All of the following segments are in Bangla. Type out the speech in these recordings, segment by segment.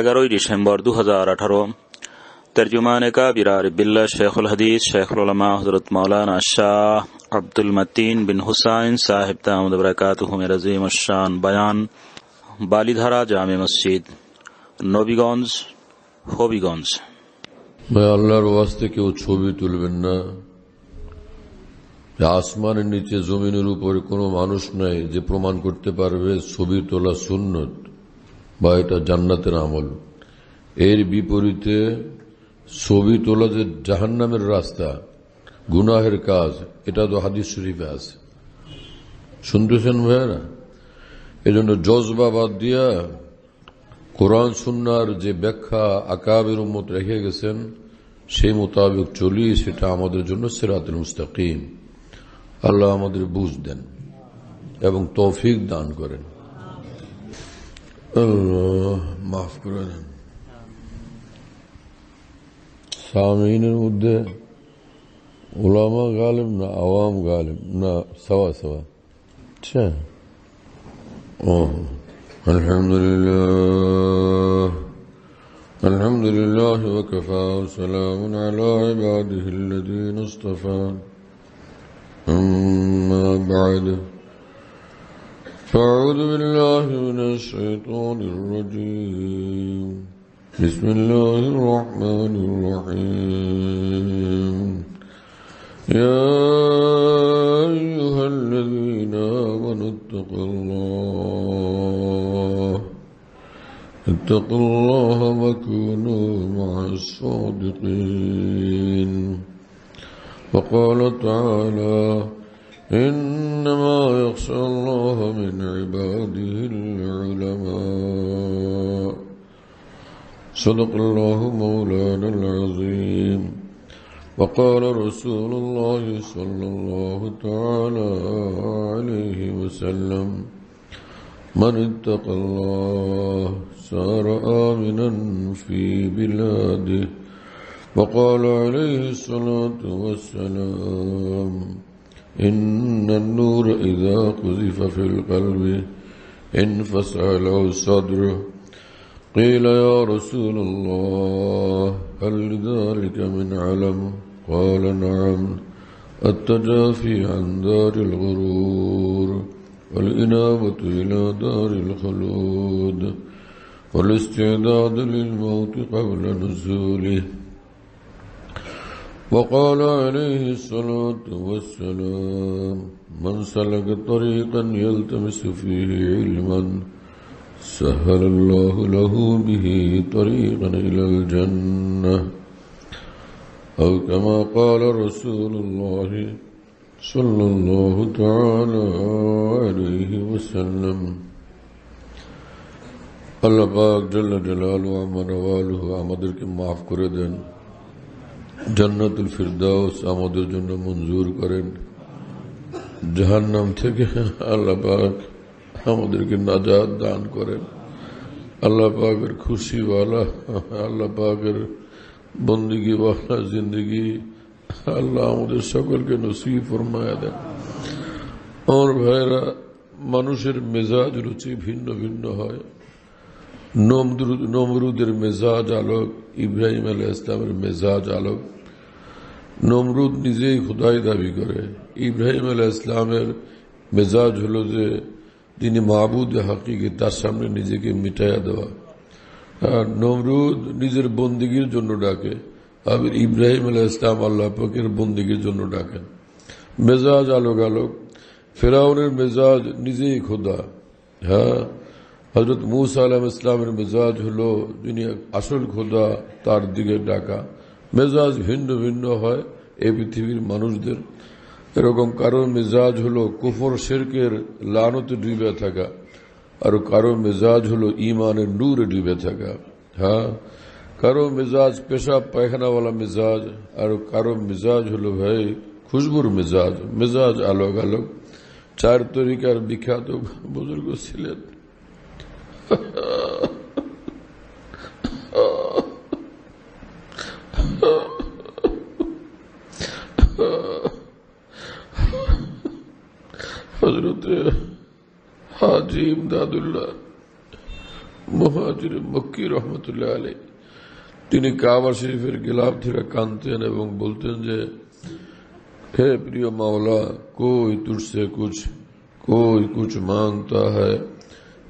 এগারোই ডিসেম্বর দু হাজার আঠারো তর্জুমান কাবিরা বিল্লা শেখুল হাদিস শেখুল উলামা হজরত মৌলানা শাহ আব্দুল মতিন বিন হুসাইন সাহেব তাহমদ বরকাত হুমের আজিম শান বায়ান বালিধারা জামে মসজিদ নবীগঞ্জ হবিগঞ্জ ভাই আল্লাহর ওয়াস্তে কেউ ছবি তুলবেন না আসমানের নিচে জমিনের উপরে কোনো মানুষ নাই যে প্রমাণ করতে পারবে ছবি তোলা সুন্নত বা এটা জান্নাতের আমল এর বিপরীতে ছবি তোলা যে জাহান্নামের রাস্তা গুনাহের কাজ এটা তো হাদিস শরীফে আছে শুনতেছেন ভাইয়েরা এজন্য জজবা বাদ দিয়া কোরআন সুন্নার যে ব্যাখ্যা আকাবের উম্মত রেখে গেছেন সেই মোতাবেক চলি সেটা আমাদের জন্য সেরাত মুস্তাকিম আল্লাহ আমাদের বুঝ দেন এবং তৌফিক দান করেন اللہ معاف کرنے سامین مدے علماء غالب نہ عوام غالب نہ سوا سوا چھے اچھا۔ الحمدللہ الحمدللہ وکفا سلام علی عباده الذین اصطفان اما بعدہ فأعوذ بالله من الشيطان الرجيم بسم الله الرحمن الرحيم يا أيها الذين آمنوا اتقوا الله اتقوا الله وكونوا مع الصادقين وقال تعالى إنما يخشى الله من عباده العلماء صدق الله مولانا العظيم وقال رسول الله صلى الله تعالى عليه وسلم من اتقى الله سار آمنا في بلاده وقال عليه الصلاة والسلام إن النور إذا قذف في القلب انفسع له الصدر قيل يا رسول الله هل لذلك من علم قال نعم التجافي عن دار الغرور والإنابة إلى دار الخلود والاستعداد للموت قبل نزوله وقال عليه الصلاة والسلام من سلك طريقا يلتمس فيه علما سهل الله له به طريقا إلى الجنة أو كما قال رسول الله صلى الله تعالى عليه وسلم الله پاک جل جلاله عمر واله আমাদেরকে মাফ করে দেন জান্নাতুল ফিরদাউস আমাদের জন্য মঞ্জুর করেন নাম থেকে আল্লাহ পাক আমাদেরকে নাজাদ দান করেন আল্লাহ পাকের খুশিওয়ালা আল্লাহ পাকের বন্দিগিওয়ালা জিন্দগি আল্লাহ আমাদের সকলকে নসিব ফরমায়া দেন আমার ভাইয়েরা মানুষের মেজাজ রুচি ভিন্ন ভিন্ন হয় নমরুদের মেজাজ আলোক ইব্রাহিম আলাহ ইসলামের মেজাজ আলোক নমরুদ নিজেই খোদাই দাবি করে ইব্রাহিম আলাহ ইসলামের মেজাজ হল যে তিনি মাহবুদ হাকিকে তার সামনে নিজেকে মিটাইয়া দেওয়া আর নমরুদ নিজের বন্দিগির জন্য ডাকে আর ইব্রাহিম আলাহ ইসলাম আল্লাহ পাকের বন্দিগির জন্য ডাকেন মেজাজ আলোক আলোক ফেরাউনের মেজাজ নিজেই খোদা হ্যাঁ হজরত মুসা আলাম ইসলামের মেজাজ হলো যিনি আসল খোদা তার দিকে ডাকা মেজাজ ভিন্ন ভিন্ন হয় এই পৃথিবীর মানুষদের এরকম কারো মেজাজ হলো কুফর শেরকের লানত ডুবে থাকা আর কারো মেজাজ হলো ইমানের নূরে ডুবে থাকা হ্যাঁ কারো মেজাজ পেশা পায়খানাওয়ালা মেজাজ আর কারো মেজাজ হলো ভাই খুশবুর মেজাজ মেজাজ আলোক আলোক চার তরিকার বিখ্যাত বুজুর্গ ছিলেন حضرت حاجی امداد اللہ مہاجر مکی رحمت اللہ علیہ تینی کعبہ سے پھر گلاب تھیرے کانتے بولتے ہیں جے پریو مولا کوئی تجھ سے کچھ کوئی کچھ مانگتا ہے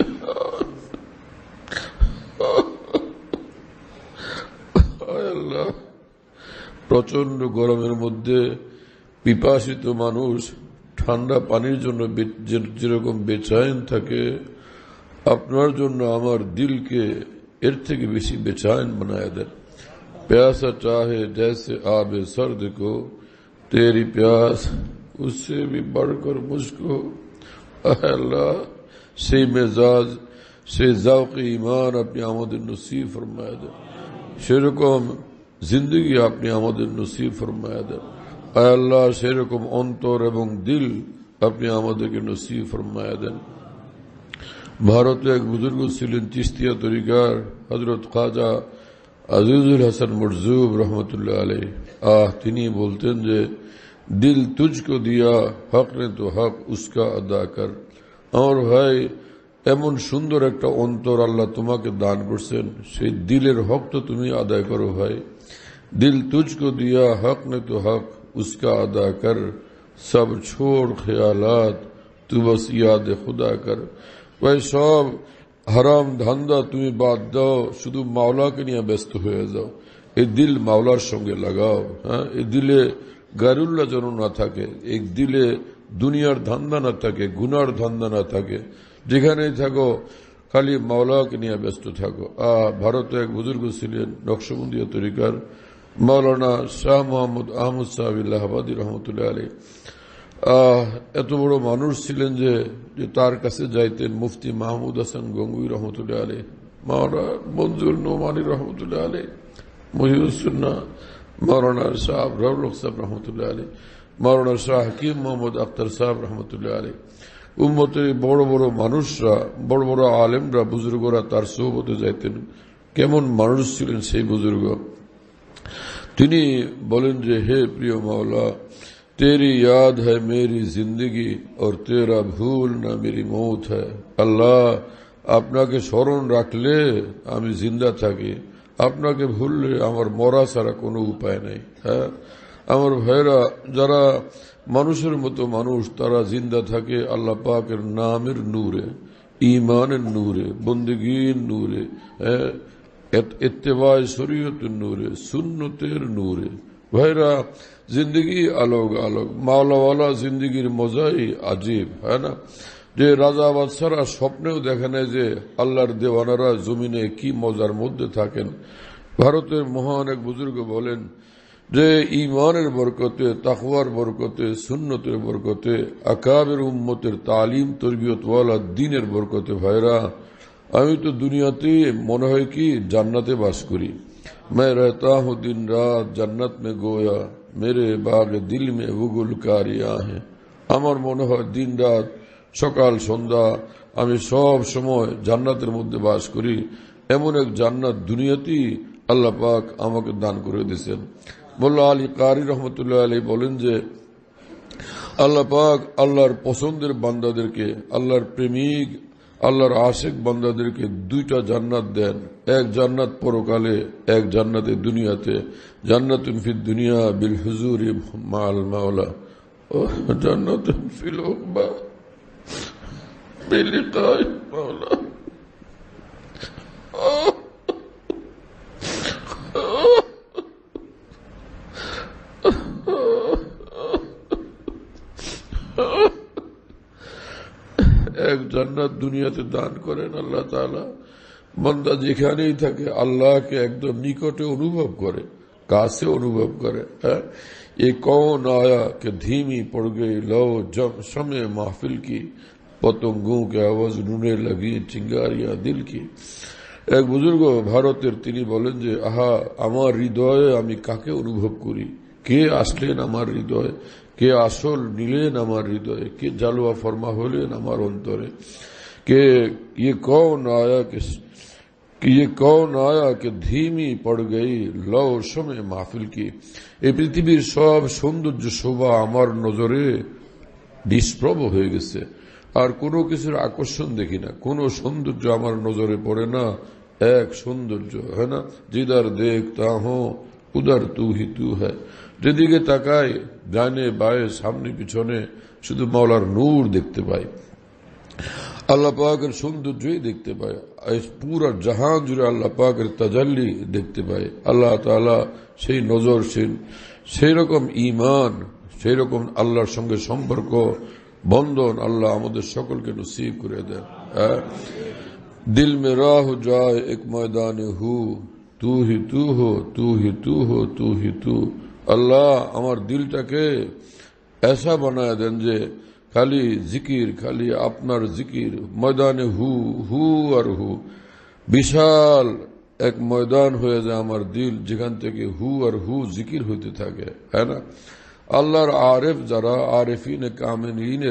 مداشی منڈا پانی جیچا اپن دل کے دے پیاسا چاہے جیسے آبے سرد کو بڑھ کر مشکولہ سی مزاج سے ذوق ایمان اپنی آمد آمدنصیف فرمایا دے شرکم زندگی اپنی آمد فرمایا دے اے اللہ اون انتور ابن دل اپنی آمد کے نصیب فرمایا دے بھارت میں ایک بزرگ سلیم چشتیہ طریقار حضرت خواجہ عزیز الحسن مرزوب رحمۃ اللہ علیہ آہ تین بولتے ہیں دل تجھ کو دیا حق نے تو حق اس کا ادا کر আমার ভাই এমন সুন্দর একটা অন্তর আল্লাহ তোমাকে দান করছেন সেই দিলের হক তো তুমি আদায় করো ভাই দিল তুজকো দিয়া হক নে তো হক উসকা আদা কর সব ছোড় খেয়ালাত তু বস ইয়াদ খুদা কর ভাই সব হারাম ধান্দা তুমি বাদ দাও শুধু মাওলাকে নিয়ে ব্যস্ত হয়ে যাও এই দিল মাওলার সঙ্গে লাগাও হ্যাঁ এই দিলে গারুল্লা যেন না থাকে এই দিলে দুনিয়ার ধান্দা না থাকে গুনার ধান্দা না থাকে যেখানেই থাকো খালি মাওলাকে নিয়ে ব্যস্ত থাকো আহ ভারতে এক বুজুর্গ ছিলেন নকশবন্দিয়া তরিকার মাওলানা শাহ মোহাম্মদ আহমদ সাহাবিল্লাহাবাদী রহমতুল্লাহ আলী এত বড় মানুষ ছিলেন যে তার কাছে যাইতেন মুফতি মাহমুদ হাসান গঙ্গুই রহমতুল্লাহ আলী মাওলা মঞ্জুর নোমানি রহমতুল্লাহ আলী মহিউসুন্না মাওলানা সাহাব রাউল সাহেব রহমতুল্লাহ আলী মারোনা শাহ হাকিম মোহাম্মদ আক্তার সাহেব রহমতুল্লাহ আলী উম্মতের বড় বড় মানুষরা বড় বড় আলেমরা বুজুর্গরা তার সৌবতে যাইতেন কেমন মানুষ ছিলেন সেই বুজুর্গ তিনি বলেন যে হে প্রিয় মাওলা তেরি ইয়াদ হ্যায় মেরি জিন্দগি ওর তেরা ভুল না মেরি মৌত হ্যাঁ আল্লাহ আপনাকে স্মরণ রাখলে আমি জিন্দা থাকি আপনাকে ভুললে আমার মরা ছাড়া কোনো উপায় নাই হ্যাঁ আমার ভাইরা যারা মানুষের মতো মানুষ তারা জিন্দা থাকে আল্লাহ পাকের নামের নূরে ইমানের নূরে বন্দীগীর নূরে হ্যাঁ, এত্তেবায় শরীয়তের নূরে সুন্নতের নূরে ভাইরা জিন্দগি আলোক আলোক মাওলাওয়ালা জিন্দগির মজাই আজীব হ্যাঁ না যে রাজা বাদশারা স্বপ্নেও দেখে নেয় যে আল্লাহর দেওয়ানারা জমিনে কি মজার মধ্যে থাকেন ভারতের মহান এক বুজুর্গ বলেন যে ইমানের বরকতে তাকওয়ার বরকতে সুন্নতের বরকতে আকাবের উম্মতের তালিম তরবিয়তওয়ালা দিনের বরকতে ভাইরা আমি তো দুনিয়াতে মনে হয় কি জান্নাতে বাস করি মে রহতা হু দিন রাত जन्नत মে গোয়া মেরে बाग দিল মে वगुल কারিয়া है আমার মনে হয় দিন রাত সকাল সন্ধ্যা আমি সব সময় জান্নাতের মধ্যে বাস করি এমন এক জান্নাত দুনিয়াতেই আল্লাহ পাক আমাকে দান করে দিয়েছেন মোল্লা আলী কারি রহমতুল্লাহ আলী বলেন যে আল্লাহ পাক আল্লাহর পছন্দের বান্দাদেরকে আল্লাহর প্রেমিক আল্লাহর আশেক বান্দাদেরকে দুইটা জান্নাত দেন এক জান্নাত পরকালে এক জান্নাতে দুনিয়াতে জান্নাত দুনিয়া বিল হুজুর মাল মাওলা ও জান্নাত ফিল মাওলা জান্নাত দুনিয়াতে দান করেন আল্লাহ তালা বন্দা যেখানেই থাকে আল্লাহকে একদম নিকটে অনুভব করে কাছে অনুভব করে হ্যাঁ এ কন আয়াকে ধিমি धीमी पड़ गई लो जब समय কে আওয়াজ নুনে লাগি চিঙ্গারিয়া দিল কি এক বুজুর্গ ভারতের তিনি বলেন যে আহা আমার হৃদয়ে আমি কাকে অনুভব করি কে আসলেন আমার হৃদয়ে কে আসল নিলেন আমার হৃদয়ে কে জালুয়া ফরমা হলেন আমার অন্তরে কে ইয়ে কৌন আয়া কে कि ये कौन आया कि धीमी पड़ লও সময় মাহফিল কি এই পৃথিবীর সব সৌন্দর্য শোভা আমার নজরে নিষ্প্রভ হয়ে গেছে আর কোনো কিছুর আকর্ষণ দেখি না কোন সৌন্দর্য আমার নজরে পড়ে না এক সৌন্দর্য হ্যাঁ না জিদার তা হো উদার তু হি তু হ্যাঁ যেদিকে তাকায় ডানে বায়ে সামনে পিছনে শুধু মাওলার নূর দেখতে পাই আল্লাহ পাকের সৌন্দর্যই দেখতে পায় পুরা জাহান জুড়ে আল্লাহ পাকের তাজাল্লি দেখতে পায় আল্লাহ তালা সেই নজর সেই রকম ইমান সেই রকম আল্লাহর সঙ্গে সম্পর্ক বন্ধন আল্লাহ আমাদের সকলকে নসিব করে দেন হ্যাঁ? দিল মে রাহ যায় এক ময়দানে হু তু হি তু হো তু হি তু হো তু হি তু اللہ ہمار دل تک ایسا بنایا دین جے کھالی ذکیر کھالی اپنار ذکیر میدان ہو ہو اور ہو بشال ایک میدان ہوئے جا ہمار دل جی ہو اور ہو ذکیر ہوتی تھا گے ہے نا اللہ عارف دارا عارفین کامنین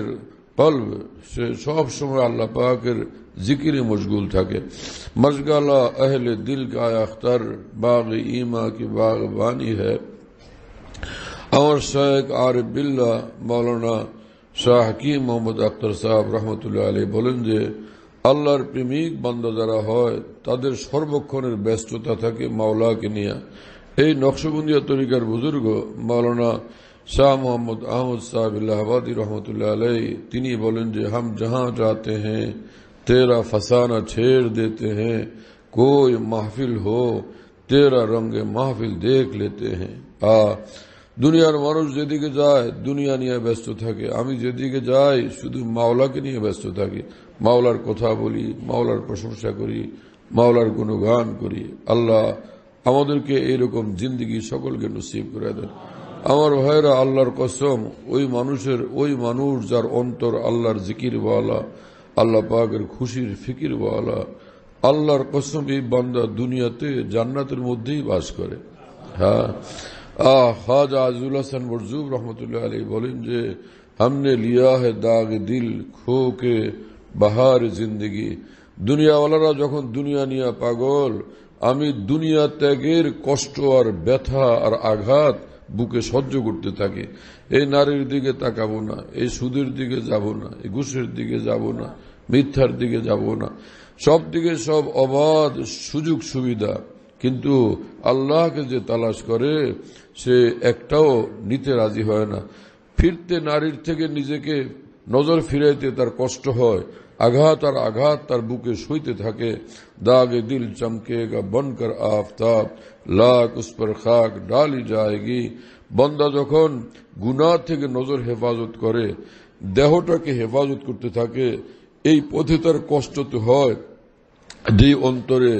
پلو سے سب سمے اللہ پاکر ذکر مجگول تھا مجگالہ اہل دل کا اختر باغ ایمہ کی باغ بانی ہے আমার শাহেক আর বিল্লা মৌলানা শাহ হাকিম মোহাম্মদ আক্তার সাহাব রহমতুল্লাহ আলী বলেন যে আল্লাহর প্রেমিক বান্দা যারা হয় তাদের সর্বক্ষণের ব্যস্ততা থাকে মাওলাকে নিয়ে এই নকশবন্দিয়া তরিকার বুজুর্গ মাওলানা শাহ মোহাম্মদ আহমদ সাহাবিল্লাহাবাদী রহমতুল্লাহ আলাই তিনি বলেন যে হাম জাহাঁ যাতে হ্যাঁ তেরা ফসানা ছেড় দেতে হ্যাঁ কই মাহফিল হো তেরা রঙে মাহফিল দেখ লেতে হ্যাঁ আ দুনিয়ার মানুষ যেদিকে যায় দুনিয়া নিয়ে ব্যস্ত থাকে আমি যেদিকে যাই শুধু মাওলাকে নিয়ে ব্যস্ত থাকি মাওলার কথা বলি মাওলার প্রশংসা করি মাওলার গান করি আল্লাহ আমাদেরকে এইরকম জিন্দগি সকলকে নসিব করে দেন আমার ভাইরা আল্লাহর কসম ওই মানুষের ওই মানুষ যার অন্তর আল্লাহর জিকির বালা আল্লাহ পাকের খুশির ফিকির বালা আল্লাহর কসম এই বান্দা দুনিয়াতে জান্নাতের মধ্যেই বাস করে হ্যাঁ خواج عزول حسن مرزوب رحمت اللہ علیہ بولیں جے ہم نے لیا ہے داغ বাহার জিন্দগি দুনিয়াওয়ালারা যখন দুনিয়া নিয়ে পাগল আমি দুনিয়া ত্যাগের কষ্ট আর ব্যথা আর আঘাত বুকে সহ্য করতে থাকে এই নারীর দিকে তাকাবো না এই সুদের দিকে যাব না এই ঘুষের দিকে যাব না মিথ্যার দিকে যাব না সব দিকে সব অবাধ সুযোগ সুবিধা কিন্তু আল্লাহকে যে তালাশ করে সে একটাও নিতে রাজি হয় না ফিরতে নারীর থেকে নিজেকে নজর ফিরাইতে তার কষ্ট হয় আঘাত আর আঘাত তার বুকে সইতে থাকে দাগে দিল চমকে গা বনকর আফতাব লাখ উসপর খাক ডালি যায়গি বন্দা যখন গুনা থেকে নজর হেফাজত করে দেহটাকে হেফাজত করতে থাকে এই পথে তার কষ্ট তো হয় যে অন্তরে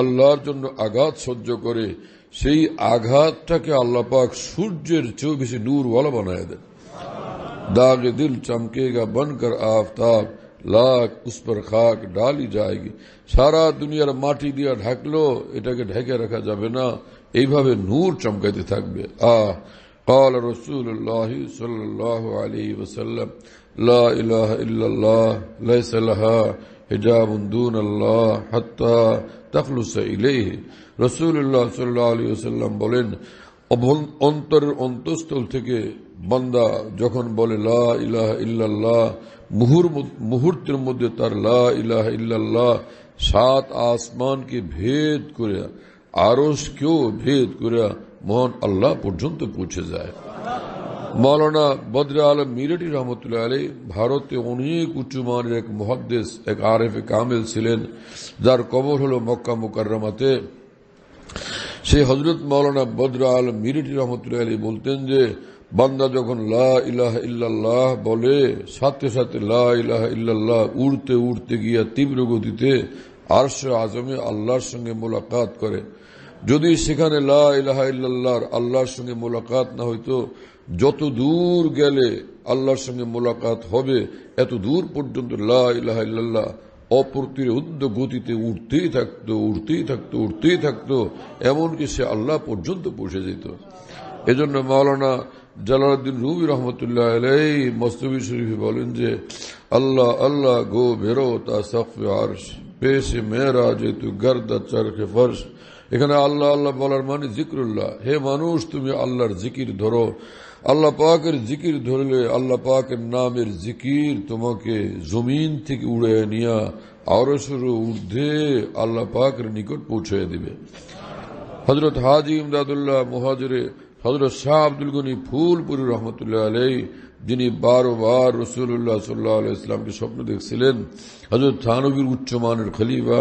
আল্লাহর জন্য আঘাত সহ্য করে সেই আঘাতটাকে আল্লাহ পাক সূর্যের চেয়েও বেশি নূরওয়ালা বানায় দেন দাগ দিল চমকে চমকেগা বনকর আফতাব লাখ উস পর খাক ডালি যায়গি সারা দুনিয়ার মাটি দিয়ে ঢাকলো এটাকে ঢেকে রাখা যাবে না এইভাবে নূর চমকাইতে থাকবে আহ قال رسول الله صلى الله عليه وسلم لا إله إلا الله ليس لها حجاب دون الله حتى তাকলুসা বলেন অন্তরের অন্তঃস্থল থেকে বন্দা যখন বলে লা ইলাহ ইল্লাল্লাহ মুহুর মুহূর্তের মধ্যে তার লা ইলাহ ইল্লাল্লাহ সাত আসমানকে ভেদ করে আরস কেউ ভেদ করে মহান আল্লাহ পর্যন্ত পৌঁছে যায় মৌলানা বদর আলম মিরটি রহমতুল্লাহ আলী ভারতে অনেক উচ্চমানের এক মহাদেশ এক আরেফ কামেল ছিলেন যার কবর হল মক্কা মুকাররমাতে সেই হজরত মৌলানা বদর আলম মিরটি রহমতুল্লাহ আলী বলতেন যে বান্দা যখন লাহ ইলাহ ইল্লাল্লাহ বলে সাথে সাথে লাহ ইলাহ ইল্লাল্লাহ উড়তে উড়তে গিয়া তীব্র গতিতে আরশ আজমে আল্লাহর সঙ্গে মোলাকাত করে যদি সেখানে লাহ ইহ আল্লাহর সঙ্গে মোলাকাত না হইতো যত দূর গেলে আল্লাহর সঙ্গে মোলাকাত হবে এত দূর পর্যন্ত লাহ অপ্রতিরোধ গতিতে উঠতেই থাকতো উঠতেই থাকতো উঠতেই থাকতো এমনকি সে আল্লাহ পর্যন্ত পৌঁছে যেত এজন্য মাওলানা জালালুদ্দিন রুবি রহমতুল্লাহ আলাই মস্তবি শরীফ বলেন যে আল্লাহ আল্লাহ গো ভেরো তা সফে আর্শ পেশ মেয়েরা যেহেতু গর্দা চরখে ফর্শ এখানে আল্লাহ আল্লাহ বলার মানে জিক্রুল্লাহ হে মানুষ তুমি আল্লাহর জিকির ধরো আল্লাহ পাকের জিকির ধরলে আল্লাহ পাকের নামের জিকির তোমাকে জমিন থেকে উড়ে নিয়া আরো সরু ঊর্ধ্বে আল্লাহ পাকের নিকট পৌঁছে দিবে হজরত হাজি ইমদাদুল্লাহ মহাজরে হজরত শাহ আব্দুল গনি ফুলপুরি রহমতুল্লাহ আলাই যিনি বার রসুল্লাহ সাল্লাহ ইসলামকে স্বপ্ন দেখছিলেন হজরত থানবীর উচ্চমানের খলিফা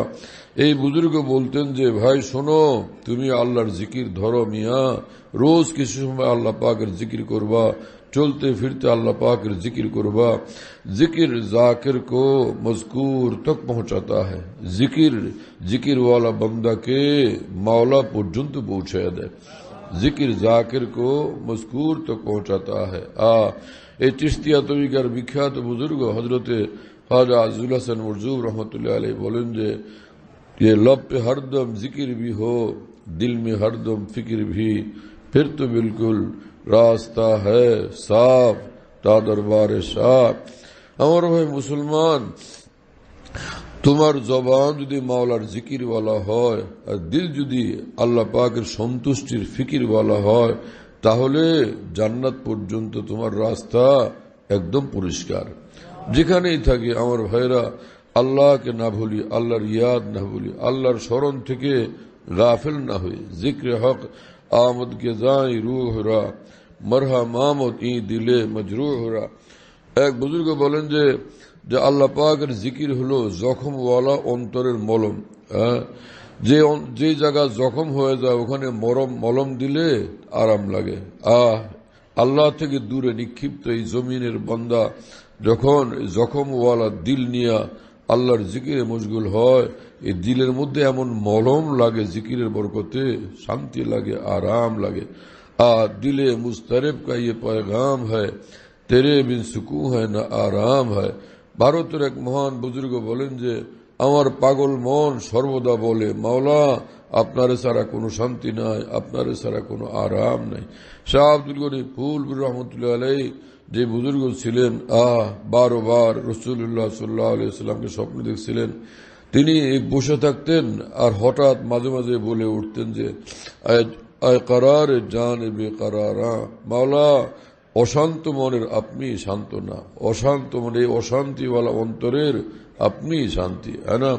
এই বুজুর্গ বলতেন যে ভাই শোনো তুমি আল্লাহর জিকির ধরো মিয়া রোজ কিছু সময় আল্লাহ পাকের জিকির করবা চলতে ফিরতে আল্লাহ পাকের জিকির করবা জিকির জাকির কো মজকুর তক পৌঁছাতা হ্যাঁ জিকির জিকিরওয়ালা বন্দাকে মাওলা পর্যন্ত পৌঁছায় দেয় জিকির জাকির কো মজকুর তক পৌঁছাতা হ্যাঁ এই চিস্তিয়া তবিকার বিখ্যাত বুজুর্গ হজরতে খাজা আজুল হাসান মরজুব রহমতুল্লাহ আলী বলেন যে ये लब पे हरदम जिक्र भी हो दिल में हरदम फिक्र भी फिर तो बिल्कुल रास्ता है साफ ता দরবারে সাফ আমার ভাই মুসলমান তোমার জবান যদি মাওলার জিকির বলা হয় আর দিল যদি আল্লাহ পাকের সন্তুষ্টির ফিকির বলা হয় তাহলে জান্নাত পর্যন্ত তোমার রাস্তা একদম পরিষ্কার যেখানেই থাকে আমার ভাইরা আল্লাহকে না ভুলি আল্লাহর ইয়াদ না ভুলি আল্লাহর স্মরণ থেকে গাফিল না হই জিক্র হক آمد কে যাই روح মরহা مرحا مامد ই দিলে মজরু হরা এক বুজুর্গ বলেন যে যে আল্লাহ পাকের জিকির হলো জখমওয়ালা অন্তরের মলম হ্যাঁ? যে যে জায়গা জখম হয়ে যায় ওখানে মরম মলম দিলে আরাম লাগে আহ আল্লাহ থেকে দূরে নিক্ষিপ্ত এই জমিনের বন্দা যখন জখমওয়ালা দিল নিয়া আল্লাহর জিকিরে মশগুল হয় এই দিলের মধ্যে এমন মলম লাগে জিকিরের বরকতে শান্তি লাগে আরাম লাগে আর দিলে মুস্তারেব কা ইয়ে পয়গাম হয় তেরে বিন সুকু হয় না আরাম হয় ভারতের এক মহান বুজুর্গ বলেন যে আমার পাগল মন সর্বদা বলে মাওলা আপনারে ছাড়া কোনো শান্তি নাই আপনারে ছাড়া কোনো আরাম নাই শাহ আব্দুল গনি ফুল রহমতুল্লাহ আলাই যে বুজুর্গ ছিলেন আহ বার রসুল্লাহ সাল্লাহ আলিয়াকে স্বপ্ন দেখছিলেন তিনি বসে থাকতেন আর হঠাৎ মাঝে মাঝে বলে উঠতেন যে জান মাওলা অশান্ত মনের আপনি শান্ত না অশান্ত মনে অশান্তিওয়ালা অন্তরের আপনি শান্তি হ্যাঁ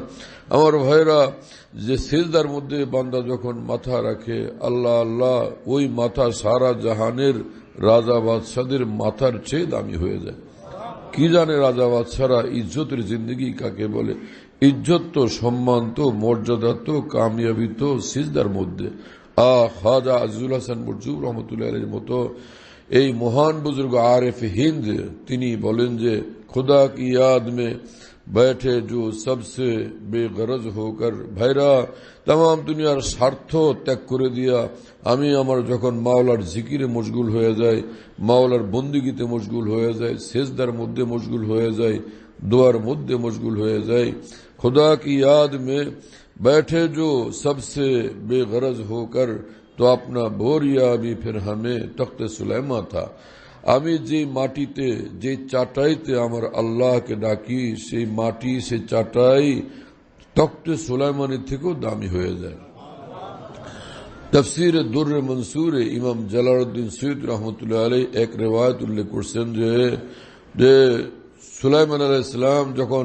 আমার ভাইরা যে সেজদার মধ্যে বান্দা যখন মাথা রাখে আল্লাহ আল্লাহ ওই মাথা সারা জাহানের রাজা বাদশাদের মাথার চেয়ে দামি হয়ে যায় কি জানে রাজা বাদশাহরা ইজ্জতের জিন্দগি কাকে বলে ইজ্জত তো সম্মান তো মর্যাদা তো কামিয়াবি তো সিজদার মধ্যে আ খাজা আজিজুল হাসান মরজুব রহমতুল্লাহের মতো এই মহান বুজুর্গ আর এফ হিন্দ তিনি বলেন যে খুদা কি ইয়াদ بیٹھے جو سب سے بے غرض ہو کر بھائی راہ تمام دنیا سارتھوں تک کر دیا ہمیں امر جمول اور ذکر مشغول ہوئے جائے ماول بندگی تے مشغول ہوئے جائے سیز مدد مدعے مشغول ہوئے جائے دوار مدد مشغول ہوئے جائے خدا کی یاد میں بیٹھے جو سب سے بے غرض ہو کر تو اپنا بوریا بھی پھر ہمیں تخت سلیما تھا আমি যে মাটিতে যে চাটাইতে আমার আল্লাহকে ডাকি সেই মাটি সে চাটাই তক্ত সোলাইমানের থেকেও দামি হয়ে যায় তফসির দুর্র মনসুরে ইমাম জালালউদ্দিন সৈয়দ রহমতুল্লাহ আলী এক রেওয়ায়ত উল্লেখ করছেন যে যে সুলাইমান ইসলাম যখন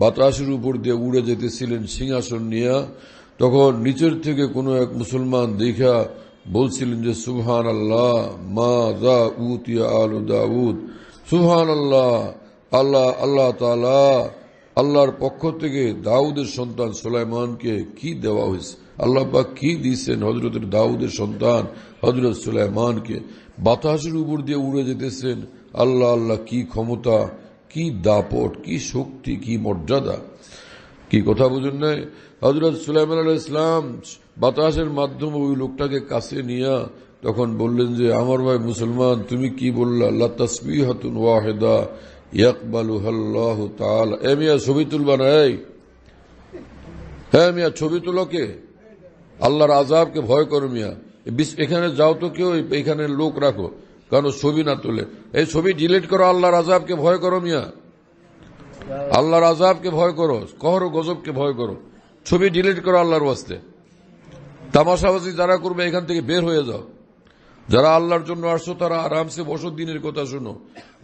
বাতাসের উপর দিয়ে উড়ে যেতেছিলেন সিংহাসন নিয়ে তখন নিচের থেকে কোনো এক মুসলমান দেখা বলছিলেন যে সুহান আল্লাহ মা দা উতিয়া আলু দাউদ সুহান আল্লাহ আল্লাহ আল্লাহ তালা আল্লাহর পক্ষ থেকে দাউদের সন্তান সুলাইমানকে কি দেওয়া হয়েছে আল্লাহ পাক কি দিয়েছেন হজরতের দাউদের সন্তান হজরত সুলাইমানকে বাতাসের উপর দিয়ে উড়ে যেতেছেন আল্লাহ আল্লাহ কি ক্ষমতা কি দাপট কি শক্তি কি মর্যাদা কি কথা বুঝুন নাই হজরত সুলাইমান আল্লাহ ইসলাম বাতাসের মাধ্যমে ওই লোকটাকে কাছে নিয়ে তখন বললেন যে আমার ভাই মুসলমান তুমি কি বললা হাতুন ওয়াহেদা এ ছবি এই হ্যাঁ ছবি ভয় করো মিয়া এখানে যাও তো কেউ এখানে লোক রাখো কারণ ছবি না তুলে এই ছবি ডিলিট করো আল্লাহর আজাবকে ভয় করো মিয়া আল্লাহর আজাবকে ভয় করো কহর গজবকে ভয় করো ছবি ডিলিট করো আল্লাহর বাস্তে তামাশাবাজি যারা করবে এখান থেকে বের হয়ে যাও যারা আল্লাহর জন্য আসছো তারা আরামসে বসত দিনের কথা শুনো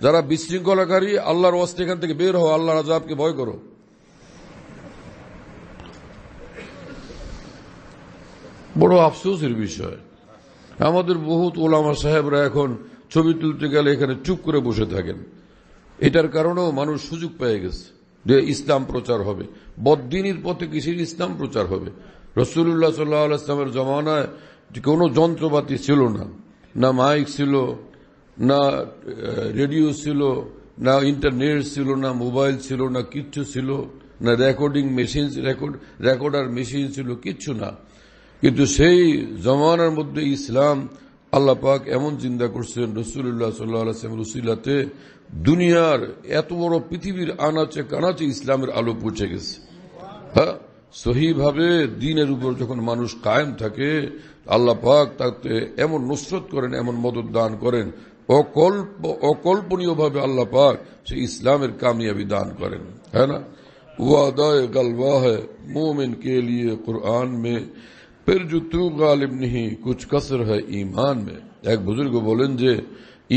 যারা বিশৃঙ্খলাকারী আল্লাহর অস্ত্র এখান থেকে বের হও আল্লাহর আজাবকে ভয় করো বড় আফসোসের বিষয় আমাদের বহুত ওলামা সাহেবরা এখন ছবি তুলতে গেলে এখানে চুপ করে বসে থাকেন এটার কারণেও মানুষ সুযোগ পেয়ে গেছে যে ইসলাম প্রচার হবে বদ্দিনীর পথে কিসের ইসলাম প্রচার হবে রসুল্লাহ সাল্লাহ আসলামের জমানায় কোনো যন্ত্রপাতি ছিল না না মাইক ছিল না রেডিও ছিল না ইন্টারনেট ছিল না মোবাইল ছিল না কিচ্ছু ছিল না recording machine record recorder machine ছিল কিচ্ছু না কিন্তু সেই জমানার মধ্যে ইসলাম আল্লাহ পাক এমন চিন্তা করছেন রসুল্লাহ সাল্লাহাম রসুল্লাতে দুনিয়ার এত বড় পৃথিবীর আনাচে কানাচে ইসলামের আলো পৌঁছে গেছে হ্যাঁ সহিভাবে দিনের উপর যখন মানুষ কায়েম থাকে আল্লাহ পাক তাতে এমন নুসরত করেন এমন মদত দান করেন অকল্প ভাবে আল্লাহ পাক সে ইসলামের কামিয়াবি দান করেন হ্যাঁ না वादाए गलवा है मोमिन के लिए कुरान में এক বুজুর্গ বলেন যে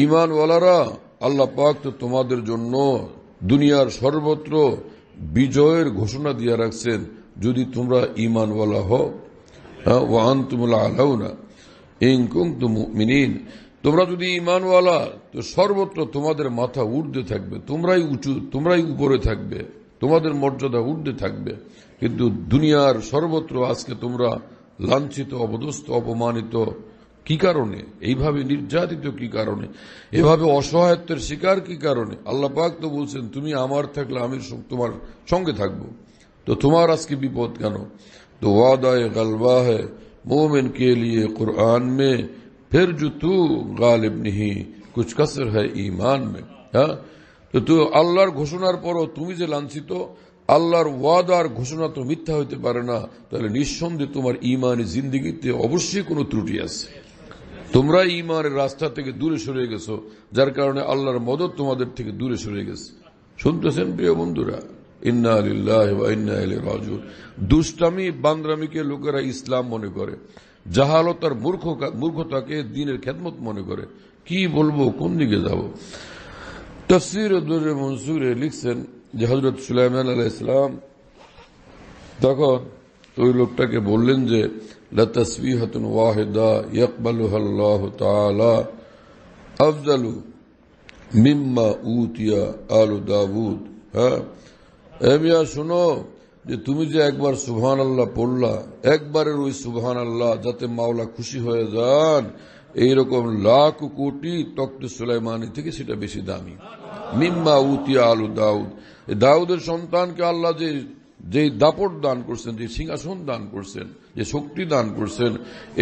ইমানওয়ালারা আল্লাহ পাক তো তোমাদের জন্য দুনিয়ার সর্বত্র বিজয়ের ঘোষণা দিয়ে রাখছেন যদি তোমরা ইমানওয়ালা হও ওয়ান তুমলা আলাও না তোমরা যদি ইমানওয়ালা তো সর্বত্র তোমাদের মাথা উর্ধে থাকবে তোমরাই উঁচু তোমরাই উপরে থাকবে তোমাদের মর্যাদা উর্ধে থাকবে কিন্তু দুনিয়ার সর্বত্র আজকে তোমরা লাঞ্ছিত অবদস্ত অপমানিত কি কারণে এইভাবে নির্যাতিত কি কারণে এভাবে অসহায়ত্বের শিকার কি কারণে আল্লাহ পাক তো বলছেন তুমি আমার থাকলে আমি তোমার সঙ্গে থাকবো তো তোমার আজকে বিপদ কেন তো گنو تو হে غلبہ ہے مومن کے لیے قرآن میں پھر جو تو غالب نہیں کچھ کسر হ্যাঁ তো তো আল্লাহর ঘোষণার পরও তুমি যে লাঞ্ছিত আল্লাহর ওয়াদার ঘোষণা তো মিথ্যা হইতে পারে না তাহলে নিঃসন্দেহে তোমার ইমানের জিন্দগিতে অবশ্যই কোনো ত্রুটি আছে তোমরা ইমানের রাস্তা থেকে দূরে সরে গেছো যার কারণে আল্লাহর মদত তোমাদের থেকে দূরে সরে গেছে শুনতেছেন প্রিয় বন্ধুরা ইন্না আলিল্লাহ ইন্না দুষ্টামি লোকেরা ইসলাম মনে করে জাহালত আর মূর্খ মূর্খতাকে দিনের খেদমত মনে করে কি বলবো কোন দিকে যাব মনসুরে লিখছেন যে হজরত সুলাইমান ইসলাম তখন ওই লোকটাকে বললেন যে আফজালু মিম্মা উতিয়া আলু দাউদ হ্যাঁ এমিয়া শুনো যে তুমি যে একবার সুহান আল্লাহ পড়লা একবারের ওই সুহান আল্লাহ যাতে মাওলা খুশি হয়ে যান এইরকম লাখ কোটি তক্ত সুলাইমানি থেকে সেটা বেশি দামি মিম্মা উতিয়া আলু দাউদ দাউদের সন্তানকে আল্লাহ যে যে দাপট দান করছেন যে সিংহাসন দান করছেন যে শক্তি দান করছেন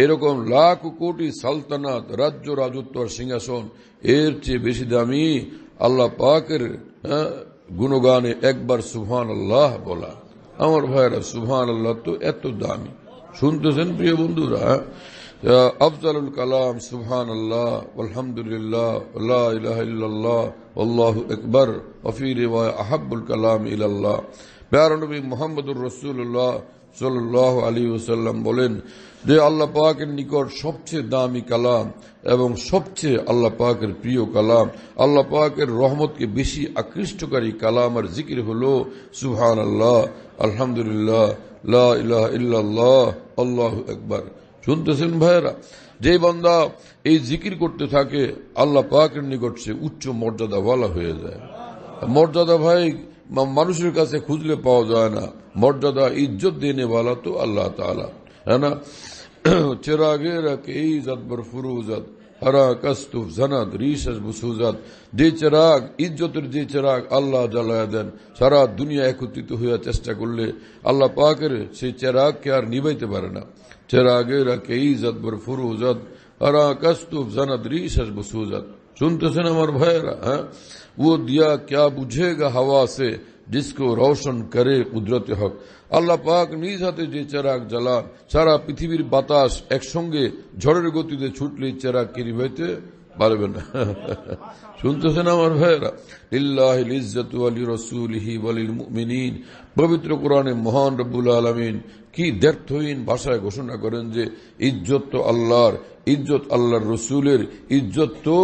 এরকম লাখ কোটি সালতানাত রাজ্য রাজত্ব আর সিংহাসন এর চেয়ে বেশি দামি আল্লাহ পাকের হ্যাঁ, গুণগানে একবার সুহান আল্লাহ বলা আমার ভাইরা সুহান আল্লাহ তো এত দামি শুনতেছেন প্রিয় বন্ধুরা আফজালুল কালাম সুহান আল্লাহ আলহামদুলিল্লাহ আল্লাহ আকবর অফির আহাবুল কালাম ইল্লাহ প্যারনবী মোহাম্মদুর রসুল্লাহ সাল আলী ওসাল্লাম বলেন যে আল্লাহ পাকের নিকট সবচেয়ে দামি কালাম এবং সবচেয়ে আল্লাহ পাকের প্রিয় কালাম আল্লাহ পাকের রহমতকে বেশি আকৃষ্টকারী কালাম আর জিকির হল সুহান আল্লাহ আলহামদুলিল্লাহ ইহ আল্লাহ একবার শুনতেছেন ভাইরা যে বান্দা এই জিকির করতে থাকে আল্লাহ পাকের নিকট সে উচ্চ মর্যাদাওয়ালা হয়ে যায় মর্যাদা ভাই মানুষের কাছে খুঁজলে পাওয়া যায় না মর্যাদা ইজ্জত দেনেওয়ালা তো আল্লাহ তালা হ্যাঁ না چراغی را که ایزد بر فروزد هر کس توف زند ریشش بسوزد যে চেরাগ ইজ্জতের যে চেরাগ আল্লাহ জ্বালায় দেন সারা দুনিয়া একত্রিত হইয়া চেষ্টা করলে আল্লাহ পাকের সেই চেরাগকে আর নিবাইতে পারে না চেরাগে রাখে ইজত বর ফুরুজত আর কস্তুফ জনদ রিশস বসুজত শুনতেছেন আমার ভাইয়েরা হ্যাঁ ও দিয়া ক্যা বুঝেগা হাওয়া সে ডিস্কো রোশন করে কুদরতে হক আল্লাহ পাক নিজ হাতে যে চেরাক জ্বালান সারা পৃথিবীর বাতাস একসঙ্গে ঝড়ের গতিতে ছুটলে চেরাক কিরি হইতে পারবে না শুনতেছেন আমার ভাইয়েরা লিল্লাহ ইজ্জত আলী হি বলিল মিনীন পবিত্র কোরআনে মহান রব্বুল আলমিন কি দ্ব্যর্থহীন ভাষায় ঘোষণা করেন যে ইজ্জত তো আল্লাহর ইজ্জত আল্লাহর রসুলের ইজ্জত তো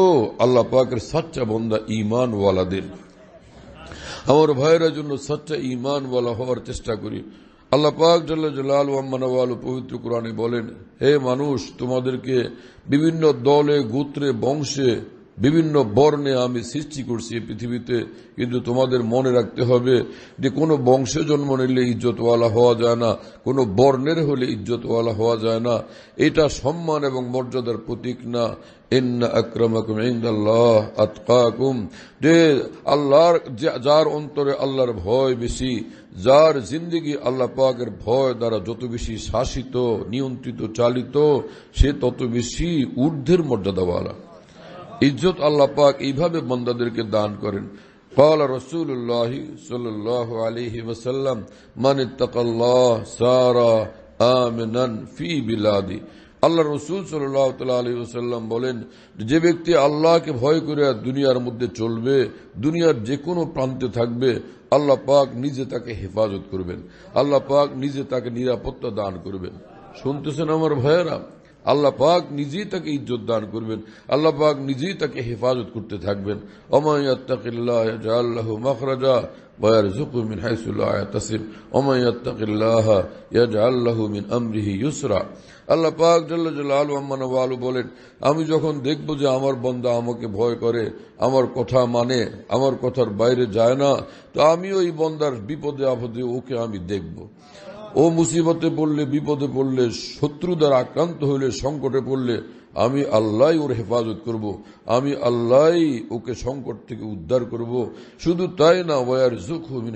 আল্লাহ পাকের সাচ্চা বন্দা ইমান ওয়ালাদের আমার ভাইয়েরা জন্য সচ্চা ইমান বলা হওয়ার চেষ্টা করি আল্লাহ পাক জল্লাল ওয়াম্মানওয়াল পবিত্র কোরআনে বলেন হে মানুষ তোমাদেরকে বিভিন্ন দলে গোত্রে বংশে বিভিন্ন বর্ণে আমি সৃষ্টি করছি পৃথিবীতে কিন্তু তোমাদের মনে রাখতে হবে যে কোনো বংশে জন্ম নিলে ইজ্জতওয়ালা হওয়া যায় না কোনো বর্ণের হলে ইজ্জতওয়ালা হওয়া যায় না এটা সম্মান এবং মর্যাদার প্রতীক না যার অন্তরে আল্লাহর ভয় বেশি যার জিন্দিগি আল্লাহ পাকের ভয় দ্বারা যত বেশি শাসিত নিয়ন্ত্রিত চালিত সে তত বেশি ঊর্ধ্বের মর্যাদাওয়ালা ইজ্জত আল্লাহ পাক এইভাবে বন্দাদেরকে দান করেন قال رسول الله صلى الله عليه وسلم من اتقى الله سارا آمنا في بلاده আল্লাহ রসুল সাল্লাম বলেন যে ব্যক্তি আল্লাহকে ভয় করে দুনিয়ার মধ্যে চলবে দুনিয়ার যে কোনো প্রান্তে থাকবে আল্লাহ পাক নিজে তাকে হেফাজত করবেন আল্লাহ পাক নিজে তাকে নিরাপত্তা দান করবেন শুনতেছেন আমার ভয়েরা আল্লাহ পাক নিজেই তাকে ইজ্জত দান করবেন আল্লাহ পাক নিজেই তাকে হেফাজত করতে থাকবেন অমায়াত্তাকিল্লাহ মখরাজা ويرزقه আল্লাহ حيث لا يحتسب আল্লাহ পাক আলু আম্মান আলু বলেন আমি যখন দেখব যে আমার বন্দা আমাকে ভয় করে আমার কথা মানে আমার কথার বাইরে যায় না তো আমি ওই বন্দার বিপদে আপদে ওকে আমি দেখব ও মুসিবতে পড়লে বিপদে পড়লে শত্রু আক্রান্ত হইলে সংকটে পড়লে আমি আল্লাহ ওর হেফাজত করব। আমি আল্লাহ ওকে সংকট থেকে উদ্ধার করব। শুধু তাই না ওয়ার জুখু মিন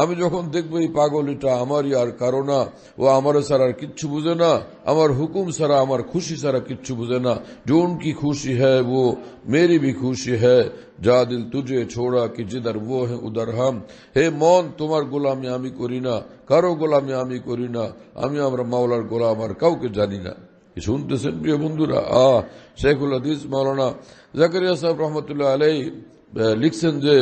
আমি যখন দেখবো এই পাগল আমারই আর কারো না ও আমারও ছাড়া আর কিচ্ছু বুঝে না আমার হুকুম ছাড়া আমার খুশি ছাড়া কিচ্ছু বুঝে না জোন কি খুশি হ্যাঁ ও মেরি ভি খুশি হ্যাঁ যা দিল তুজে ছোড়া কি জিদার ও হে উদার হাম হে মন তোমার গোলামি আমি করি না কারো গোলামি আমি করি না আমি আমার মাওলার গোলাম আর কাউকে জানি না শুনতেছেন প্রিয় বন্ধুরা আহ শেখুল হাদিস মৌলানা জাকারিয়া সাহেব রহমতুল্লাহ আলাই লিখছেন যে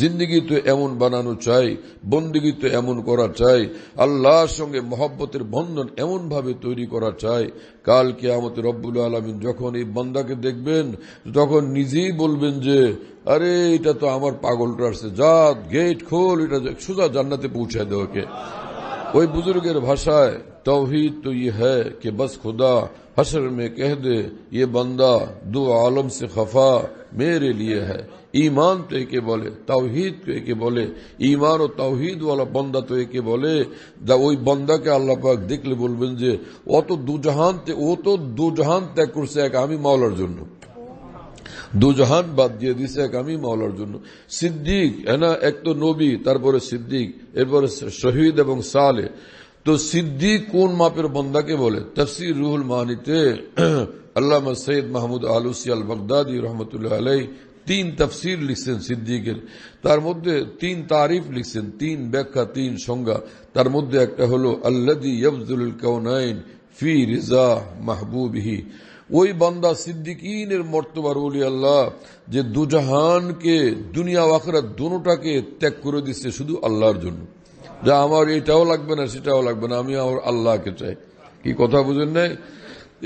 জিন্দিগি তো এমন বানানো চাই বন্দিগি তো এমন করা চাই আল্লাহর সঙ্গে মহব্বতের বন্ধন এমন ভাবে তৈরি করা চাই কাল আমাদের রব্বুল আলমিন যখন এই বান্দাকে দেখবেন তখন নিজেই বলবেন যে আরে এটা তো আমার পাগলটা আসছে জাত গেট খোল এটা সোজা জান্নাতে পৌঁছায় দেওয়াকে ওই বুজুর্গের ভাষায় तोहहीद तो ये है कि बस खुदा हशर में कह दे ये बंदा दो आलम से खफा मेरे लिए है ईमान तो एके বলে তাওহীদ তো একে বলে ঈমান ও তাওহীদ वाला बंदा तो একে বলে যা ওই বান্দাকে আল্লাহ পাক দেখলে বলবেন যে ও তো দুজাহান তে ও তো দুজাহান ত্যাগ করছে এক আমি মাওলার জন্য দুজাহান বাদ দিয়ে দিছে এক আমি মাওলার জন্য সিদ্দিক হ্যাঁ এক তো নবী তারপরে সিদ্দিক এরপরে শহীদ এবং সালে তো সিদ্দিক কোন মাপের বন্দাকে বলে তফসির রুহুল মাহানিতে আল্লাহ Syed Mahmud Alusi al Baghdadi রহমতুল্লাহ আলাই তিন তফসির লিখছেন সিদ্দিকের তার মধ্যে তিন তারিফ লিখছেন তিন ব্যাখ্যা তিন সংজ্ঞা তার মধ্যে একটা হলো আল্লাদি ইয়বজুল কৌনাইন ফি রিজা মাহবুবহি ওই বান্দা সিদ্দিকিনের মর্তবার ওলি আল্লাহ যে দুজাহানকে দুনিয়া আখরা দুটাকে ত্যাগ করে দিচ্ছে শুধু আল্লাহর জন্য যা আমার এটাও লাগবে না সেটাও লাগবে না আমি আমার আল্লাহকে চাই কি কথা বুঝেন নাই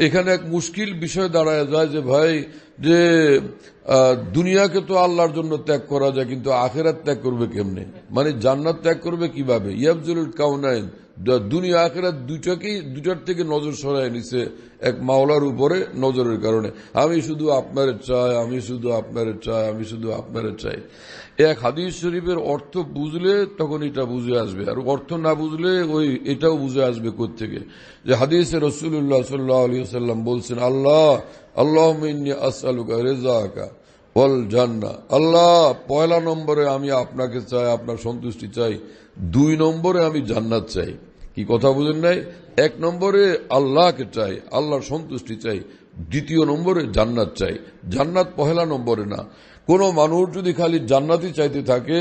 এখানে এক মুশকিল বিষয় দাঁড়ায় যায় যে ভাই যে দুনিয়াকে তো আল্লাহর জন্য ত্যাগ করা যায় কিন্তু আখেরাত ত্যাগ করবে কেমনে মানে জান্নাত ত্যাগ করবে কিভাবে ইয়াবজুল কাউনাইন দুনিয়া আখেরা দুটাকেই দুটার থেকে নজর সরাই নিছে এক মাওলার উপরে নজরের কারণে আমি শুধু আপনার চাই আমি শুধু আপনার চাই আমি শুধু আপনার চাই এক হাদিস শরীফের অর্থ বুঝলে তখন এটা বুঝে আসবে আর অর্থ না বুঝলে ওই এটাও বুঝে আসবে কোথেকে যে হাদিস রসুল্লাহ সাল্লাহ আলী সাল্লাম বলছেন আল্লাহ আল্লাহ আসালুকা রেজাকা বল জাননা আল্লাহ পয়লা নম্বরে আমি আপনাকে চাই আপনার সন্তুষ্টি চাই দুই নম্বরে আমি জান্নাত চাই কি কথা বুঝেন নাই এক নম্বরে আল্লাহকে চাই আল্লাহর সন্তুষ্টি চাই দ্বিতীয় নম্বরে জান্নাত চাই জান্নাত পহেলা নম্বরে না কোন মানুষ যদি খালি জান্নাতই চাইতে থাকে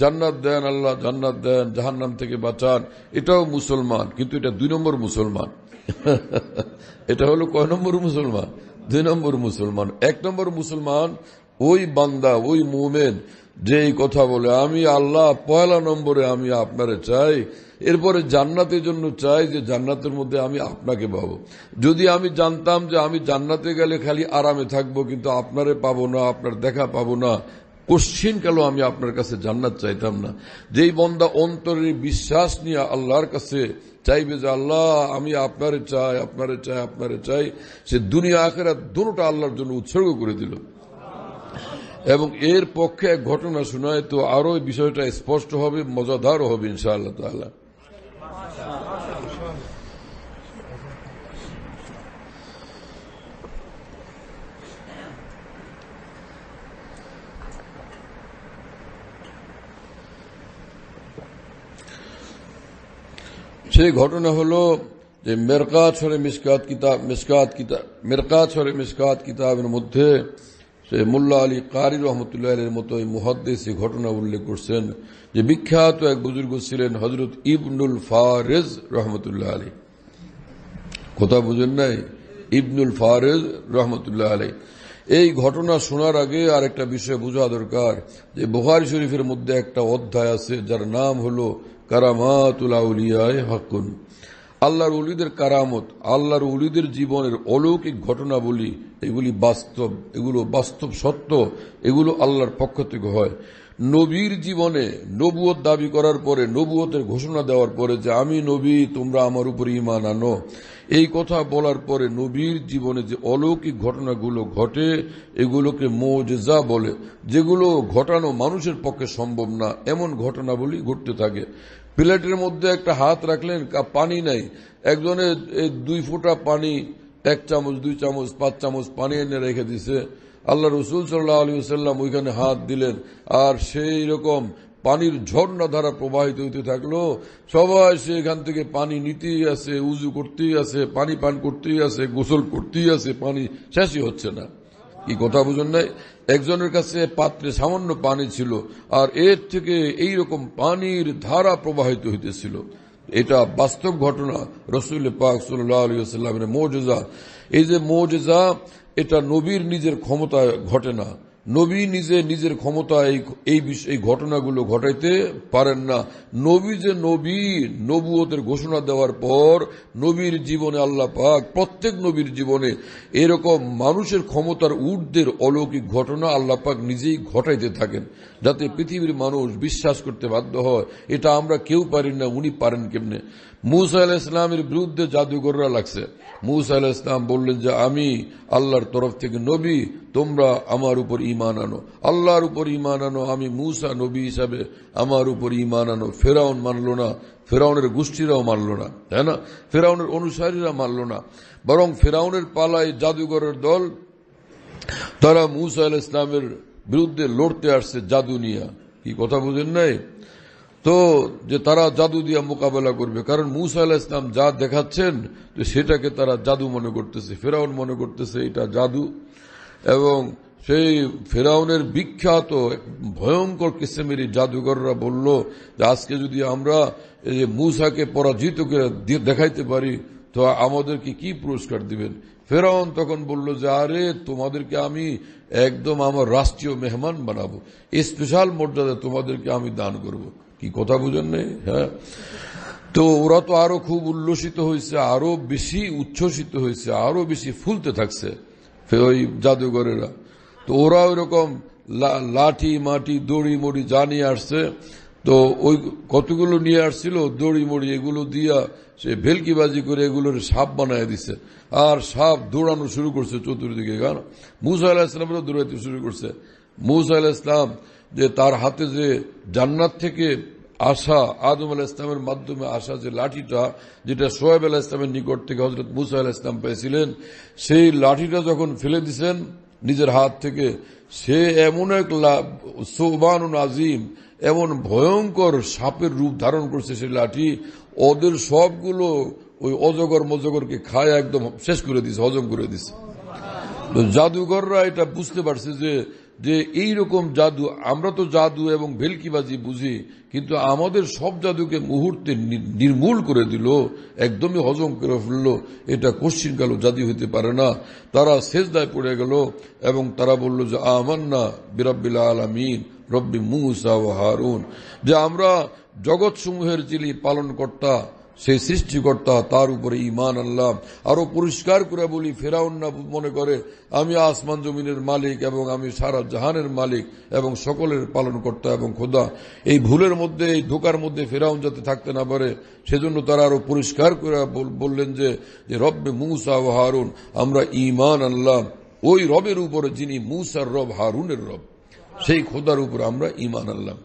জান্নাত দেন আল্লাহ জান্নাত দেন জাহান্নাম থেকে বাঁচান এটাও মুসলমান কিন্তু এটা দুই নম্বর মুসলমান এটা হলো কয় নম্বর মুসলমান দুই নম্বর মুসলমান এক নম্বর মুসলমান ওই বান্দা ওই মোমেন যে এই কথা বলে আমি আল্লাহ পয়লা নম্বরে আমি আপনারে চাই এরপরে জান্নাতের জন্য চাই যে জান্নাতের মধ্যে আমি আপনাকে পাবো যদি আমি জানতাম যে আমি জান্নাতে গেলে খালি আরামে থাকবো কিন্তু আপনারে পাবো না আপনার দেখা পাবো না কোশ্চিন কেন আমি আপনার কাছে জান্নাত চাইতাম না যেই বন্দা অন্তরের বিশ্বাস নিয়ে আল্লাহর কাছে চাইবে যে আল্লাহ আমি আপনারে চাই আপনারে চাই আপনারে চাই সে দুনিয়া আখেরা দুটা আল্লাহর জন্য উৎসর্গ করে দিল এবং এর পক্ষে এক ঘটনা শোনায় তো আরো বিষয়টা স্পষ্ট হবে মজাদারও হবে ইনশাআল্লাহ তাল্লাহ সেই ঘটনা হলো যে মেরকাত সরে মিসকাত কিতাব মিসকাত কিতাব মেরকাত সরে মিসকাত কিতাবের মধ্যে সে মোল্লা আলী কারি রহমতুল্লাহ আলীর মতো এই মুহাদ্দেস এই ঘটনা উল্লেখ করছেন যে বিখ্যাত এক বুজুর্গ ছিলেন হজরত ইবনুল ফারেজ রহমতুল্লাহ আলী কথা বুঝেন নাই ইবনুল ফারেজ রহমতুল্লাহ আলী এই ঘটনা শোনার আগে আর একটা বিষয় বোঝা দরকার যে বোহারি শরীফের মধ্যে একটা অধ্যায় আছে যার নাম হলো কারামাতুলাউলিয়ায় হাক্কুন আল্লাহর উলিদের কারামত আল্লাহর উলিদের জীবনের অলৌকিক ঘটনাবলী এগুলি বাস্তব এগুলো বাস্তব সত্য এগুলো আল্লাহর পক্ষ থেকে হয় নবীর জীবনে নবুয়ত দাবি করার পরে নবুয়তের ঘোষণা দেওয়ার পরে যে আমি নবী তোমরা আমার উপর ইমান আনো এই কথা বলার পরে নবীর জীবনে যে অলৌকিক ঘটনাগুলো ঘটে এগুলোকে মৌজা বলে যেগুলো ঘটানো মানুষের পক্ষে সম্ভব না এমন ঘটনাবলী ঘটতে থাকে প্লেটের মধ্যে একটা হাত রাখলেন পানি নাই একজনের দুই ফোঁটা পানি এক চামচ দুই চামচ পাঁচ চামচ পানি এনে রেখে দিছে আল্লাহ রসুল সাল্লাহ আলী সাল্লাম ওইখানে হাত দিলেন আর সেই রকম পানির ঝর্ণা ধারা প্রবাহিত হইতে থাকলো সবাই সে এখান থেকে পানি নিতেই আছে উজু করতেই আছে পানি পান করতেই আছে গোসল করতেই আছে পানি শেষই হচ্ছে না কি কথা বুঝুন নাই একজনের কাছে পাত্রে সামান্য পানি ছিল আর এর থেকে এই রকম পানির ধারা প্রবাহিত হইতেছিল এটা বাস্তব ঘটনা রসুল পাক সাল্লাহ আলী সাল্লামের মৌজা এই যে মৌজা এটা নবীর নিজের ক্ষমতায় ঘটে না নবী নিজে নিজের ক্ষমতায় এই এই ঘটনাগুলো ঘটাইতে পারেন না নবী যে নবী নবুয়তের ঘোষণা দেওয়ার পর নবীর জীবনে আল্লাহ পাক প্রত্যেক নবীর জীবনে এরকম মানুষের ক্ষমতার ঊর্ধ্বের অলৌকিক ঘটনা আল্লাহ পাক নিজেই ঘটাইতে থাকেন যাতে পৃথিবীর মানুষ বিশ্বাস করতে বাধ্য হয় এটা আমরা কেউ পারি না উনি পারেন কেমনে মুসা আল ইসলামের বিরুদ্ধে জাদুঘররা লাগছে মুসা আল ইসলাম বললেন যে আমি আল্লাহর তরফ থেকে নবী তোমরা আমার উপর ইমান আনো আল্লাহর উপর ইমান আনো আমি মুসা নবী হিসাবে আমার উপর ইমান আনো ফেরাউন মানল না ফেরাউনের গোষ্ঠীরাও মানল না তাই না ফেরাউনের অনুসারীরা মানল না বরং ফেরাউনের পালায় জাদুঘরের দল তারা মুসা আল ইসলামের বিরুদ্ধে লড়তে আসছে জাদু নিয়ে কি কথা বুঝেন নাই তো যে তারা জাদু দিয়ে মোকাবেলা করবে কারণ মুসা আল্লাহ ইসলাম যা দেখাচ্ছেন তো সেটাকে তারা জাদু মনে করতেছে ফেরাউন মনে করতেছে এটা জাদু এবং সেই ফেরাউনের বিখ্যাত ভয়ঙ্কর কিসেমের জাদুঘররা বলল যে আজকে যদি আমরা এই মুসাকে পরাজিত করে দেখাইতে পারি তো আমাদেরকে কি পুরস্কার দিবেন ফেরাউন তখন বলল যে আরে তোমাদেরকে আমি একদম আমার রাষ্ট্রীয় মেহমান বানাবো স্পেশাল মর্যাদা তোমাদেরকে আমি দান করবো কি কথা বুঝেন নাই হ্যাঁ তো ওরা তো আরো খুব উল্লসিত হয়েছে আরো বেশি উচ্ছ্বসিত হয়েছে আরো বেশি ফুলতে থাকছে ওই জাদুঘরেরা তো ওরা ওইরকম লাঠি মাটি দড়ি মড়ি যা নিয়ে আসছে তো ওই কতগুলো নিয়ে আসছিল দড়ি মড়ি এগুলো দিয়া সে ভেলকিবাজি করে এগুলোর সাপ বানায় দিছে আর সাপ দৌড়ানো শুরু করছে চতুর্দিকে কারণ মুসা আল্লাহ ইসলামরা দৌড়াইতে শুরু করছে মুসা আল্লাহ ইসলাম যে তার হাতে যে জান্নাত থেকে আসা আদম আলাহ ইসলামের মাধ্যমে আসা যে লাঠিটা যেটা সোহেব আলাহ ইসলামের নিকট থেকে হজরত মুসা আল ইসলাম পেয়েছিলেন সেই লাঠিটা যখন ফেলে দিছেন নিজের হাত থেকে সে এমন এক সোবান আজিম এমন ভয়ঙ্কর সাপের রূপ ধারণ করছে সেই লাঠি ওদের সবগুলো ওই অজগর মজগরকে খায় একদম শেষ করে দিছে হজম করে দিছে জাদুঘররা এটা বুঝতে পারছে যে যে এই রকম জাদু আমরা তো জাদু এবং ভেলকিবাজি বুঝি কিন্তু আমাদের সব জাদুকে মুহূর্তে নির্মূল করে দিল একদমই হজম করে ফেললো এটা কাল জাদু হইতে পারে না তারা সেজদায় পড়ে গেল এবং তারা বলল যে আমান্না বিরাবিল আলমিন রব্বি মুসা হারুন যে আমরা জগৎসমূহের পালন পালনকর্তা সেই সৃষ্টিকর্তা তার উপরে ইমান আল্লাহ আরো পরিষ্কার করে বলি ফেরাউন না মনে করে আমি আসমান জমিনের মালিক এবং আমি সারা জাহানের মালিক এবং সকলের পালনকর্তা এবং খোদা এই ভুলের মধ্যে এই ধোকার মধ্যে ফেরাউন যাতে থাকতে না পারে সেজন্য তারা আরো পরিষ্কার করে বললেন যে রব্বে মুসা ও হারুন আমরা ইমান আল্লাহ ওই রবের উপরে যিনি মুসার রব হারুনের রব সেই খোদার উপর আমরা ইমান আল্লাহ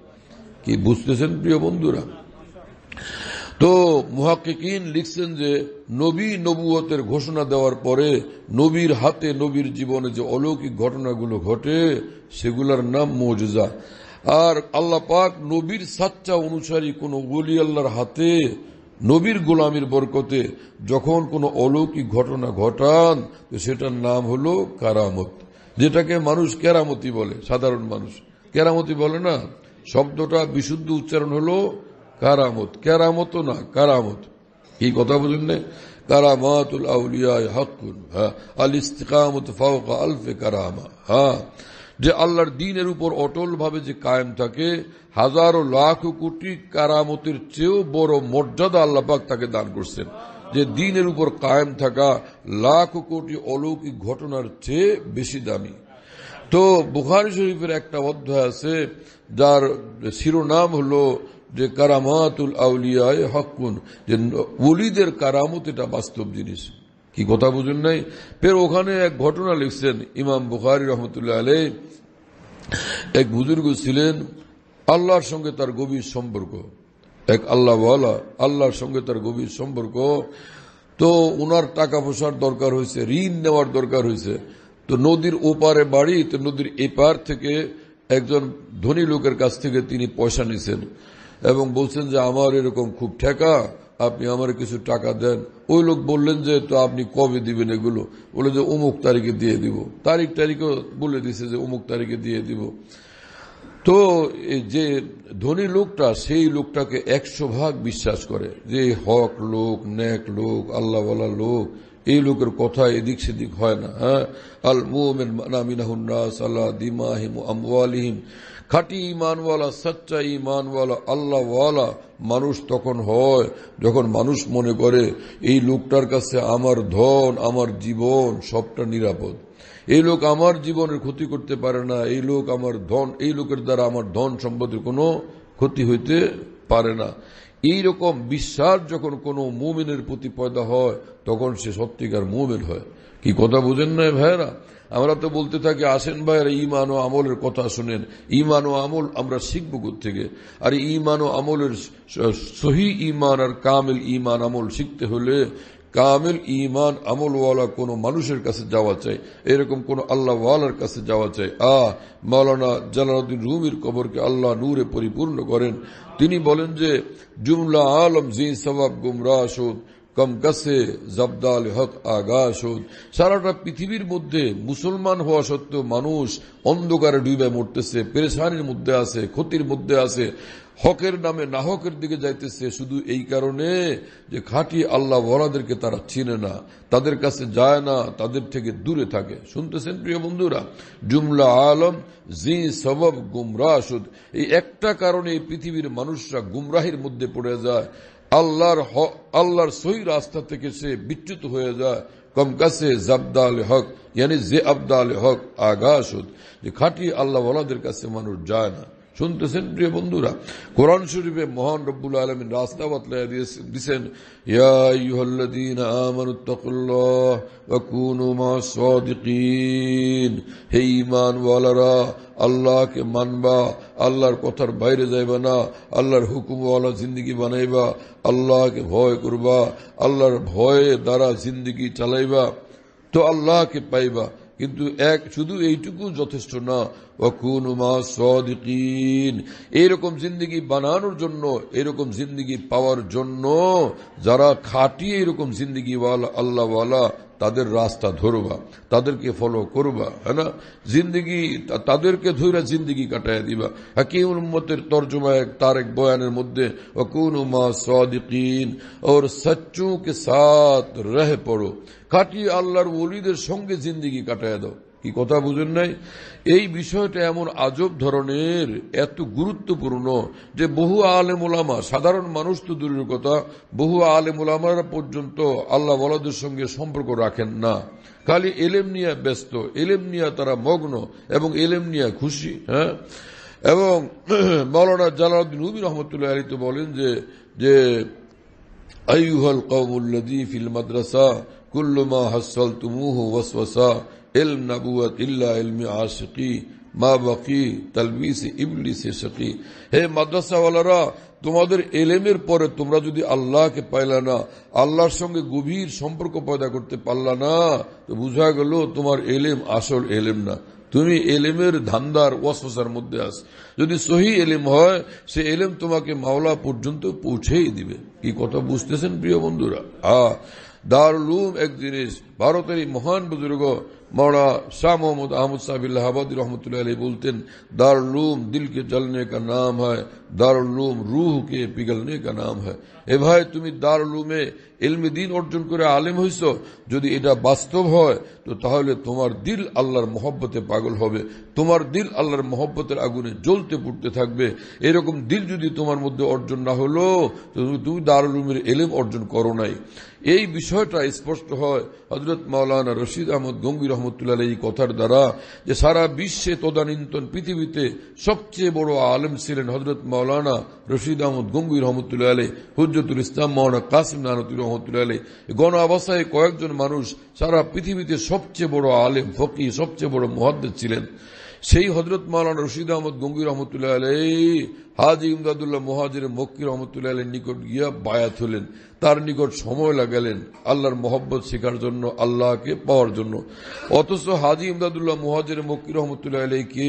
কি বুঝতেছেন প্রিয় বন্ধুরা তো মুহাক্কিকিন লিখছেন যে নবী নবুয়তের ঘোষণা দেওয়ার পরে নবীর হাতে নবীর জীবনে যে অলৌকিক ঘটনাগুলো ঘটে সেগুলোর নাম মৌজা আর আল্লাহ পাক নবীর সাচ্চা অনুসারী কোন গলি আল্লাহর হাতে নবীর গোলামীর বরকতে যখন কোনো অলৌকিক ঘটনা ঘটান তো সেটার নাম হল কারামত যেটাকে মানুষ কেরামতি বলে সাধারণ মানুষ কেরামতি বলে না শব্দটা বিশুদ্ধ উচ্চারণ হলো কারামত কেরামত না কারামত কি কথা বুঝুন না كرامات الاولیاء حق الاستقامت فوق الف کرامہ হ্যাঁ যে আল্লাহর দিনের উপর অটল ভাবে যে কায়েম থাকে হাজারো লাখ কোটি কারামতের চেয়েও বড় মর্যাদা আল্লাপাক তাকে দান করছেন যে দিনের উপর কায়েম থাকা লাখ কোটি অলৌকিক ঘটনার চেয়ে বেশি দামি তো বুখারি শরীফের একটা অধ্যায় আছে যার শিরোনাম হলো যে কারামাতুল আউলিয়ায় হকুন যে ওলিদের কারামত এটা বাস্তব জিনিস কি কথা বুঝুন নাই ফের ওখানে এক ঘটনা লিখছেন ইমাম বুখারি রহমতুল্লাহ আলে এক বুজুর্গ ছিলেন আল্লাহর সঙ্গে তার গভীর সম্পর্ক এক আল্লাহ আল্লাহর সঙ্গে তার গভীর সম্পর্ক তো ওনার টাকা পয়সার দরকার হয়েছে ঋণ নেওয়ার দরকার হয়েছে তো নদীর ওপারে বাড়ি তো নদীর এপার থেকে একজন ধনী লোকের কাছ থেকে তিনি পয়সা নিছেন এবং বলছেন যে আমার এরকম খুব ঠেকা আপনি আমার কিছু টাকা দেন ওই লোক বললেন যে তো আপনি কবে দিবেন এগুলো বলে যে অমুক তারিখে দিয়ে দিব তারিখ তারিখও বলে দিছে যে অমুক তারিখে দিয়ে দিব তো যে ধনী লোকটা সেই লোকটাকে একশো ভাগ বিশ্বাস করে যে হক লোক নেক লোক আল্লাহওয়ালা লোক এই লোকের কথা এদিক সেদিক হয় না হ্যাঁ আল মুমিন মানামিনাহুন্নাস দিমাহিম খাটি ইমানওয়ালা সচ্চা ইমানওয়ালা আল্লাহওয়ালা মানুষ তখন হয় যখন মানুষ মনে করে এই লোকটার কাছে আমার ধন আমার জীবন সবটা নিরাপদ এই লোক আমার জীবনের ক্ষতি করতে পারে না এই লোক আমার ধন এই লোকের দ্বারা আমার ধন সম্পদের কোনো ক্ষতি হইতে পারে না এই রকম বিশ্বাস যখন কোনো মুমিনের প্রতি পয়দা হয় তখন সে সত্যিকার মুমিন হয় কি কথা বুঝেন না ভাইরা আমরা তো বলতে থাকি আসেন ভাইয়েরা ইমান ও আমলের কথা শুনেন ইমান ও আমল আমরা শিখব থেকে আর ইমান ও আমলের সহি ইমান আর কামিল ইমান আমল শিখতে হলে কামিল ইমান আমলওয়ালা কোনো মানুষের কাছে যাওয়া চাই এরকম কোন আল্লাহওয়ালার কাছে যাওয়া চাই আহ মাওলানা জালাউদ্দিন রুমির কবরকে আল্লাহ নূরে পরিপূর্ণ করেন তিনি বলেন যে জুমলা আলম জি সবাব গুমরা কমকাসে জবদাল হক আগাশদ সারাটা পৃথিবীর মধ্যে মুসলমান হওয়া সত্ত্বেও মানুষ অন্ধকারে ডুবে মরতেছে পেরেশানির মধ্যে আছে ক্ষতির মধ্যে আছে হকের নামে না হকের দিকে যাইতেছে শুধু এই কারণে যে খাঁটি আল্লাহ ওয়ালাদেরকে তারা চিনে না তাদের কাছে যায় না তাদের থেকে দূরে থাকে শুনতেছেন প্রিয় বন্ধুরা জুমলা আলম জি গুমরা গুমরাহ এই একটা কারণে পৃথিবীর মানুষরা গুমরাহির মধ্যে পড়ে যায় আল্লাহর আল্লাহর সহি রাস্তা থেকে সে বিচ্যুত হয়ে যায় কমকাসে জাবদা আল হক ইয়ানি জে আবদা আল হক আগাস যে খাঁটি আল্লাহ ওলাদের কাছে মানুষ যায় না শুনতেছেন প্রিয় বন্ধুরা কোরআন শরীফে মহান রব্বুল আলমিন রাস্তা বাতলাই দিয়েছেন দিচ্ছেন হে ইমান আল্লাহকে মানবা আল্লাহর কথার বাইরে যাইবা না আল্লাহর হুকুমওয়ালা জিন্দগি বানাইবা আল্লাহকে ভয় করবা আল্লাহর ভয়ে দ্বারা জিন্দগি চালাইবা তো আল্লাহকে পাইবা কিন্তু এক শুধু এইটুকু যথেষ্ট না অকুন এইরকম জিন্দিগি বানানোর জন্য এরকম জিন্দিগি পাওয়ার জন্য যারা খাটি এরকম জিন্দগিওয়ালা আল্লাহওয়ালা তাদের রাস্তা ধরবা তাদেরকে ফলো করবা হ্যাঁ না জিন্দগি তাদেরকে ধৈরা জিন্দগি কাটায় দিবা হাকিম উন্মতের তর্জমা এক তার এক বয়ানের মধ্যে অকুন মা সাদিকিন ওর সচ্চু সাথ রহ পড়ো খাটি আল্লাহর ওলিদের সঙ্গে জিন্দগি কাটায় দাও কি কথা বুঝেন নাই এই বিষয়টা এমন আজব ধরনের এত গুরুত্বপূর্ণ যে বহু আলেমুলামা সাধারণ মানুষ তো দূরের কথা বহু আলেমুলামারা পর্যন্ত আল্লাহ বলাদের সঙ্গে সম্পর্ক রাখেন না খালি এলেম নিয়া ব্যস্ত এলেম নিয়া তারা মগ্ন এবং এলেম নিয়া খুশি হ্যাঁ এবং মৌলানা জালাউদ্দিন হুবি রহমতুল্লাহ আলী তো বলেন যে যে আইহল কৌমুল্লদি ফিল মাদ্রাসা কুল্লুমা হাসল তুমুহ ওয়াসওয়াসা علم نبوت اللہ علم عاشقی মা বাকি তালবিস ইবলিস শকি হে মাদ্রাসাওয়ালারা তোমাদের এলেমের পরে তোমরা যদি আল্লাহকে পাইলা না আল্লাহর সঙ্গে গভীর সম্পর্ক পয়দা করতে পারলা না তো বুঝা গেল তোমার এলেম আসল এলেম না তুমি এলেমের ধান্দার ওয়াসার মধ্যে আস যদি সহি এলেম হয় সে এলেম তোমাকে মাওলা পর্যন্ত পৌঁছেই দিবে কি কথা বুঝতেছেন প্রিয় বন্ধুরা আ দারুল এক জিনিস ভারতের এই মহান বুজুর্গ موڑا شاہ محمد احمد صاحب اللہ رحمۃ اللہ علیہ بولتے دارالعلوم دل کے جلنے کا نام ہے دارالعلوم روح کے پگھلنے کا نام ہے এভাবে তুমি দার লুমে এলমে দিন অর্জন করে আলেম হইছ যদি এটা বাস্তব হয় তো তাহলে তোমার দিল আল্লাহর মহব্বতে পাগল হবে তোমার দিল আল্লাহর মহব্বতের আগুনে জ্বলতে পুড়তে থাকবে এরকম দিল যদি তোমার মধ্যে অর্জন না হলো তুমি দারুলুমের এলেম অর্জন করো নাই এই বিষয়টা স্পষ্ট হয় হজরত মাওলানা রশিদ আহমদ গঙ্গি রহমতুল্লাহ এই কথার দ্বারা যে সারা বিশ্বে তদানীন্তন পৃথিবীতে সবচেয়ে বড় আলেম ছিলেন হজরত মাওলানা রশিদ আহমদ গঙ্গি রহমতুল্লাহ আলী হুজর হজরতুল ইসলাম মহানা কাসিম নানতুল রহমতুল্লাহ গণ অবস্থায় কয়েকজন মানুষ সারা পৃথিবীতে সবচেয়ে বড় আলেম ফকি সবচেয়ে বড় মহাদ্দের ছিলেন সেই হজরত মাওলানা রশিদ আহমদ গঙ্গি রহমতুল্লাহ আলাই হাজি ইমদাদুল্লাহ মহাজির মক্কি রহমতুল্লাহ আলীর নিকট গিয়া বায়াত হলেন তার নিকট সময় লাগালেন আল্লাহর মোহব্বত শেখার জন্য আল্লাহকে পাওয়ার জন্য অথচ হাজি ইমদাদুল্লাহ মহাজির মক্কি রহমতুল্লাহ আলাইকে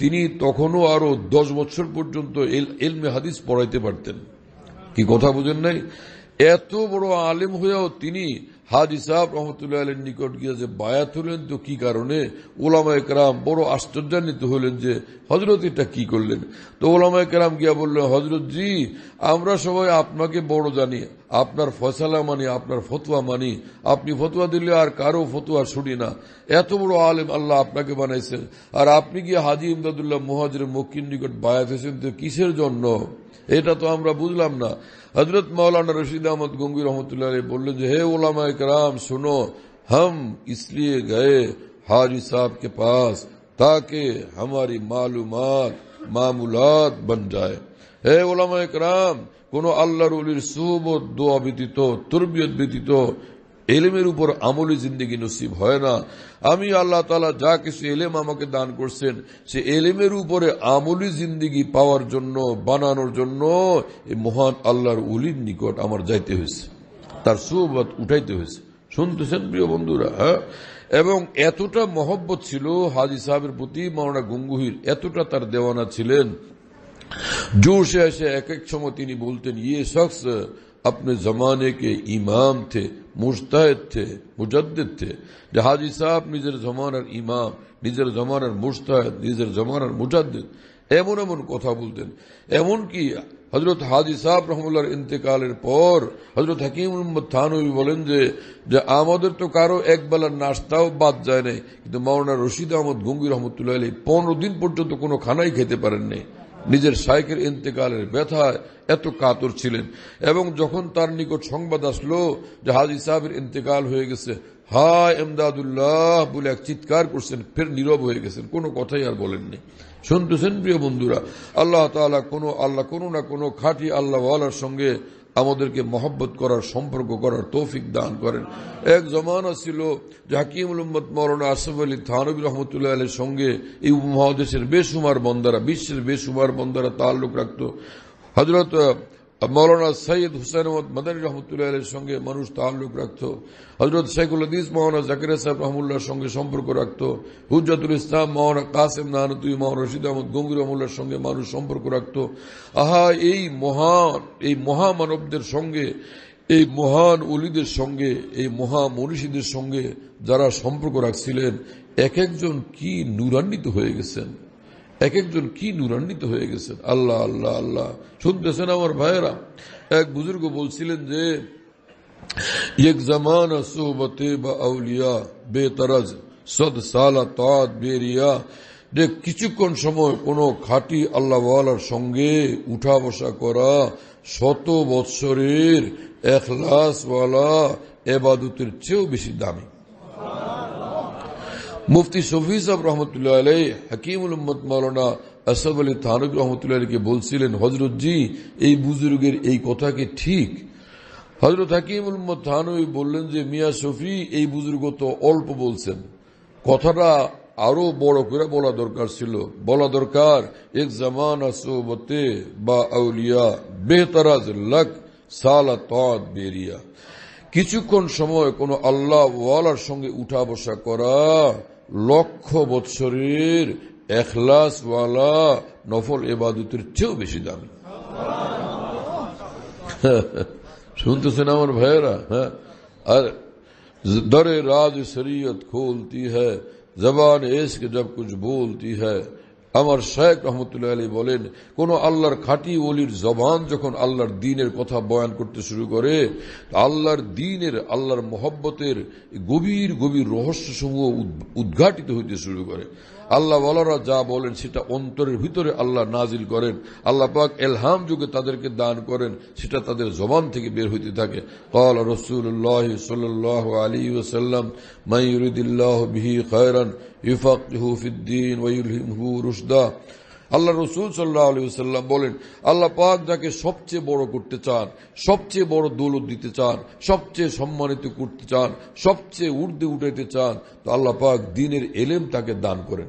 তিনি তখনও আরো দশ বছর পর্যন্ত এলমে হাদিস পড়াইতে পারতেন কি কথা বুঝেন নাই এত বড় আলেম হয়েও তিনি হাদিসাব রহমতুল্লাহ আলীর নিকট গিয়ে যে বায়াত হলেন তো কি কারণে ওলামা একরাম বড় আশ্চর্যান্বিত হলেন যে হজরত এটা কি করলেন তো ওলামা একরাম গিয়া বললেন হজরত জি আমরা সবাই আপনাকে বড় জানি আপনার ফয়সালা মানি আপনার ফতুয়া মানি আপনি ফতুয়া দিলে আর কারো ফতুয়া শুনি না এত বড় আলেম আল্লাহ আপনাকে বানাইছেন আর আপনি গিয়ে হাজি ইমদাদুল্লাহ মোহাজের মক্কির নিকট বায়াত হয়েছেন তো কিসের জন্য یہ تو ہم بجلا حضرت مولانا رشید احمد علماء اکرام سنو ہم اس لیے گئے حاجی صاحب کے پاس تاکہ ہماری معلومات معمولات بن جائے اے علماء اکرام کو اللہ روب دعا بیتیتو تربیت بیتی تو এলেমের উপর আমলে জিন্দিগি নসিব হয় না আমি আল্লাহ তালা যা কিছু এলেম আমাকে দান করছেন সে এলেমের উপরে আমলি জিন্দিগি পাওয়ার জন্য বানানোর জন্য এই মহান আল্লাহর উলির নিকট আমার যাইতে হয়েছে তার সুবাদ উঠাইতে হয়েছে শুনতেছেন প্রিয় বন্ধুরা হ্যাঁ এবং এতটা মহব্বত ছিল হাজি সাহেবের প্রতি মাওনা গঙ্গুহির এতটা তার দেওয়ানা ছিলেন জোশে এসে এক এক সময় তিনি বলতেন ইয়ে শখস अपने जमाने के इमाम थे মুস্তাহেদ থে মুজদ্দিদ থে যে হাজি সাহেব নিজের জমানার ইমাম নিজের জমানার মুস্তাহেদ নিজের জমানার মুজাদ্দিদ এমন এমন কথা বলতেন এমন কি হজরত হাজি সাহেব রহমুল্লার ইন্তেকালের পর হজরত হাকিম থানবী বলেন যে আমাদের তো কারো একবেলার নাস্তাও বাদ যায় নাই কিন্তু মাওলানা রশিদ আহমদ গঙ্গি রহমতুল্লাহ পনেরো দিন পর্যন্ত কোনো খানাই খেতে পারেন নাই নিজের শাইকের ইন্তেকালের ব্যথায় এত কাতর ছিলেন এবং যখন তার নিকট সংবাদ আসলো যে হাজি সাহেবের ইন্তেকাল হয়ে গেছে হায় এমদাদুল্লাহ বলে এক চিৎকার করছেন ফের নীরব হয়ে গেছেন কোনো কথাই আর বলেননি শুনতেছেন প্রিয় বন্ধুরা আল্লাহ তালা কোনো আল্লাহ কোনো না কোনো খাঁটি আল্লাহওয়ালার সঙ্গে আমাদেরকে মহব্বত করার সম্পর্ক করার তৌফিক দান করেন এক জমানা ছিল যে হাকিমুল উম্মদ মৌলানা আসফ আলী থানবি রহমতুল্লাহ আলের সঙ্গে এই উপমহাদেশের বেসুমার বন্দারা বিশ্বের বেসুমার বন্দারা তাল্লুক রাখত হজরত মৌলানা সৈয়দ হুসেন রহমতুল্লাহ এর সঙ্গে মানুষ তাহলুক রাখত হজরত শেখুল হদিস মহানা জাকির সাহেব রহমুল্লার সঙ্গে সম্পর্ক রাখত হুজাতুল ইসলাম মহানা কাসেম নাহানতুই মহান রশিদ আহমদ গঙ্গুর রহমুল্লার সঙ্গে মানুষ সম্পর্ক রাখত আহা এই মহান এই মহামানবদের সঙ্গে এই মহান অলিদের সঙ্গে এই মহা মনীষীদের সঙ্গে যারা সম্পর্ক রাখছিলেন এক একজন কি নূরান্বিত হয়ে গেছেন এক একজন কি নুরান্বিত হয়ে গেছেন আল্লাহ আল্লাহ আল্লাহ শুনতেছেন আমার ভাইয়েরা এক বুজুর্গ বলছিলেন যে কিছুক্ষণ সময় কোন খাটি আল্লাহ সঙ্গে উঠা বসা করা শত বৎসরের এখলাসওয়ালা এবাদতের চেয়েও বেশি দামি মুফতি শফি সাহ রহমতুল্লাহ আলাই হাকিমুল উম্মদ মৌলানা আসব আলী থানক রহমতুল্লাহ আলীকে বলছিলেন হজরত জি এই বুজুর্গের এই কথা কি ঠিক হজরত হাকিম উম্মদ থানবী বললেন যে মিয়া শফি এই বুজুর্গ তো অল্প বলছেন কথাটা আরো বড় করে বলা দরকার ছিল বলা দরকার এক জামান আসবতে বা আউলিয়া বেহতারাজ লক সালা বেরিয়া কিছুক্ষণ সময় কোনো আল্লাহ ওয়ালার সঙ্গে উঠা বসা করা لوکھ بت شریر اخلاص والا نفر عبادت بے شی جان سنتے سن بھائی در راج شریعت کھولتی ہے زبان ایس کے جب کچھ بولتی ہے আমার শেখ রহমতুল্লাহ আলী বলেন কোন আল্লাহর খাঁটি ওলির জবান যখন আল্লাহর দিনের কথা বয়ান করতে শুরু করে আল্লাহর দিনের আল্লাহর মহব্বতের গভীর গভীর রহস্যসমূহ উদ্ঘাটিত হইতে শুরু করে আল্লাহ ওয়ালারা যা বলেন সেটা অন্তরের ভিতরে আল্লাহ নাজিল করেন আল্লাহ পাক এলহাম যুগে তাদেরকে দান করেন সেটা তাদের জবান থেকে বের হইতে থাকে কল রসুল্লাহ সাল্লাহ আলী ওসাল্লাম মাইরুদ্দিল্লাহ বিহি ইফাক হুফিদ্দিন ফিদ্দিন ওয়ুলহিমহু রুশদা আল্লাহ রসুল সাল্লাহ আলী সাল্লাম বলেন আল্লাহ পাক যাকে সবচেয়ে বড় করতে চান সবচেয়ে বড় দৌলত দিতে চান সবচেয়ে সম্মানিত করতে চান সবচেয়ে উর্দে উঠাইতে চান তো আল্লাহ পাক দিনের এলেম তাকে দান করেন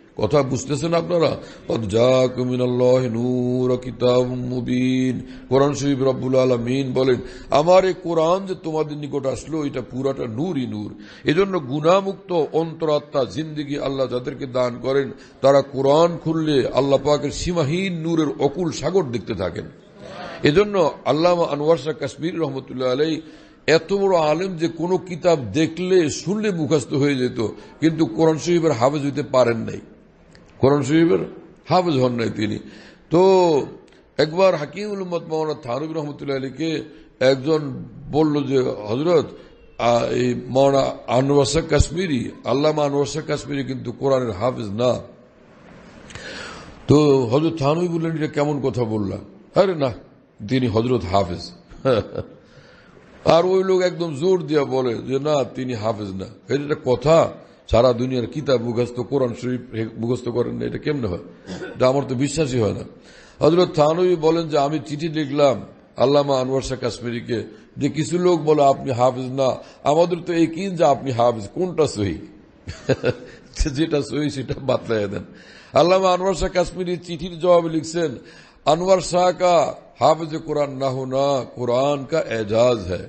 কথা বুঝতেছেন আপনারা কোরআন শরীফ বলেন আমার এই কোরআন যে তোমাদের নিকট আসলো এটা পুরাটা নূরই নূর এজন্য গুণামুক্ত অন্তরাত্মা জিন্দিগি আল্লাহ যাদেরকে দান করেন তারা কোরআন খুললে আল্লাহ পাকের সীমাহীন নূরের অকুল সাগর দেখতে থাকেন এজন্য আল্লামা আনোয়ার শাহ কাশ্মীর রহমতুল্লাহ আলাই এত বড় আলেম যে কোনো কিতাব দেখলে শুনলে মুখস্থ হয়ে যেত কিন্তু কোরআন শরীফের হাফেজ হইতে পারেন নাই কোরআন শরীফের হাফেজ হন নাই তিনি তো একবার হাকিম উলম্মদ মোহাম্মদ থারুক রহমতুল্লাহ আলীকে একজন বলল যে হজরত এই মৌলানা আনোয়াসা কাশ্মীরি আল্লামা আনোয়াসা কাশ্মীরি কিন্তু কোরআনের হাফেজ না তো হজরত থানুই বললেন এটা কেমন কথা বললাম আরে না তিনি হজরত হাফেজ আর ওই লোক একদম জোর দিয়া বলে যে না তিনি হাফেজ না এটা কথা সারা দুনিয়ার কিতাব মুখস্থ কোরআন শরীফ মুখস্থ করেন না এটা কেমনে হয় এটা আমার তো বিশ্বাসই হয় না হজরত থানবী বলেন যে আমি চিঠি লিখলাম আল্লামা আনোয়ার শাহ কাশ্মীরিকে যে কিছু লোক বলে আপনি হাফিজ না আমাদের তো এই কিন যে আপনি হাফিজ কোনটা সহি যেটা সহি সেটা বাতলাই দেন আল্লামা আনোয়ার শাহ কাশ্মীরি চিঠির জবাবে লিখছেন আনোয়ার শাহ কা হাফিজ কোরআন না হোনা কোরআন কা এজাজ হ্যাঁ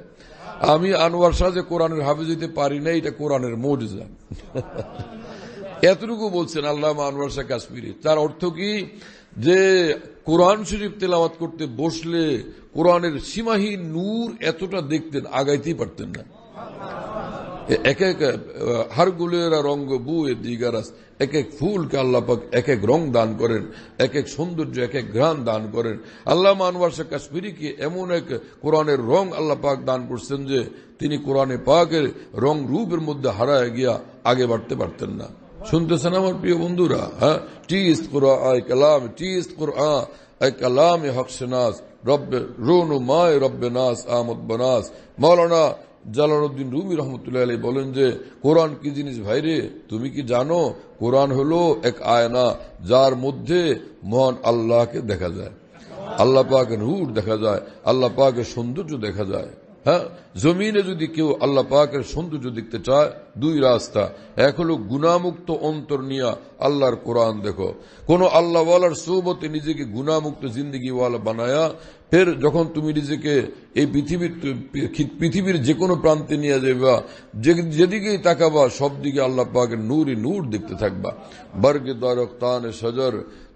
আমি আনোয়ার শাহ যে কোরআনের হাফিজ হইতে পারি না এটা কোরআনের মজা এতটুকু বলছেন আল্লাহ আনোয়ার শাহ কাশ্মীর তার অর্থ কি যে কোরআন শরীফ তেলাওয়াত করতে বসলে কোরআনের সীমাহীন নূর এতটা দেখতেন আগাইতেই পারতেন না এক এক হার রঙ রঙ্গ বুয়ে দিগারাস এক এক ফুলকে আল্লাপাক এক এক রং দান করেন এক এক সৌন্দর্য এক এক ঘ্রাণ দান করেন আল্লাহ মানবার শাহ কাশ্মীরিকে এমন এক কোরআনের রং আল্লাপাক দান করছেন যে তিনি কোরআনে পাকের রং রূপের মধ্যে হারায় গিয়া আগে বাড়তে পারতেন না শুনতেছেন আমার প্রিয় বন্ধুরা হ্যাঁ টি ইস্ত কোরআ কালাম কোর কোরআ কালাম হকশনাস রব রোনু মায় রব্বে নাস আহমদ বনাস মৌলানা জালালউদ্দিন রুমি রহমতুল্লাহ আলী বলেন যে কোরআন কি জিনিস ভাইরে তুমি কি জানো কোরআন হলো এক আয়না যার মধ্যে মহান আল্লাহকে দেখা যায় আল্লাহ পাকের রূপ দেখা যায় আল্লাহ পাকের সৌন্দর্য দেখা যায় হ্যাঁ জমিনে যদি কেউ আল্লাহ পাকের সৌন্দর্য দেখতে চায় দুই রাস্তা এক হলো গুণামুক্ত অন্তর নিয়া আল্লাহর কোরআন দেখো কোন আল্লাহওয়ালার সৌবতে নিজেকে গুণামুক্ত জিন্দগিওয়ালা বানায়া ফের যখন তুমি নিজেকে এই পৃথিবীর পৃথিবীর যে কোনো প্রান্তে নিয়ে যাবা যেদিকেই তাকাবা সবদিকে আল্লাহ পাকের নূরই নূর দেখতে থাকবা বর্গে দরক তান সজর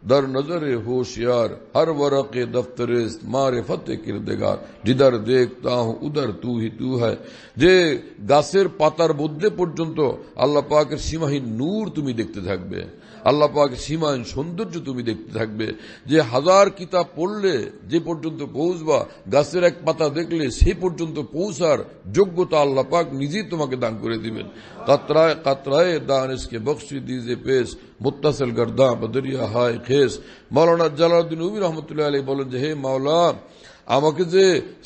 در نظر ہوشیار ہر ورق دفتر معرفت کردگار کردار جدھر دیکھتا ہوں ادھر تو ہی تو ہے جے گاسر پاتار بدے پر ہی نور تمہیں دیکھتے تھے আল্লাহ পাক সৌন্দর্য তুমি দেখতে থাকবে যে হাজার কিতাব পড়লে যে পর্যন্ত পৌঁছবা গাছের এক পাতা দেখলে সে পর্যন্ত পৌঁছার যোগ্যতা আল্লাহ পাক নিজেই তোমাকে দান করে দিবেন কাতরায় কাতরায় দান ইসকে বক্সি দিজে পেশ মুতাসেল গর্দা বদরিয়া হায় খেস মৌলানা জালাউদ্দিন উবির রহমতুল্লাহ আলী বলেন যে হে মাওলা আমাকে যে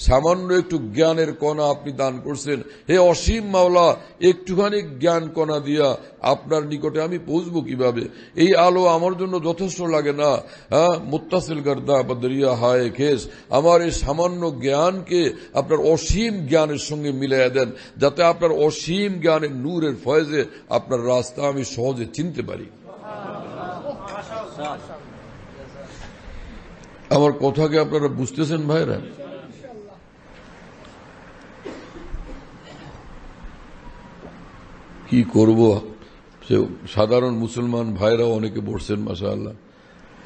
সামান্য একটু জ্ঞানের কণা আপনি দান করছেন হে অসীম মাওলা একটুখানি জ্ঞান কণা দিয়া আপনার নিকটে আমি পৌঁছব কিভাবে এই আলো আমার জন্য যথেষ্ট লাগে না হ্যাঁ মুতাসিল গার্দা বা দরিয়া হায় খেস আমার এই সামান্য জ্ঞানকে আপনার অসীম জ্ঞানের সঙ্গে মিলাইয়া দেন যাতে আপনার অসীম জ্ঞানের নূরের ফয়েজে আপনার রাস্তা আমি সহজে চিনতে পারি আমার কথাকে আপনারা বুঝতেছেন ভাইরা কি করব সে সাধারণ মুসলমান ভাইরাও অনেকে বসছেন মাসা আল্লাহ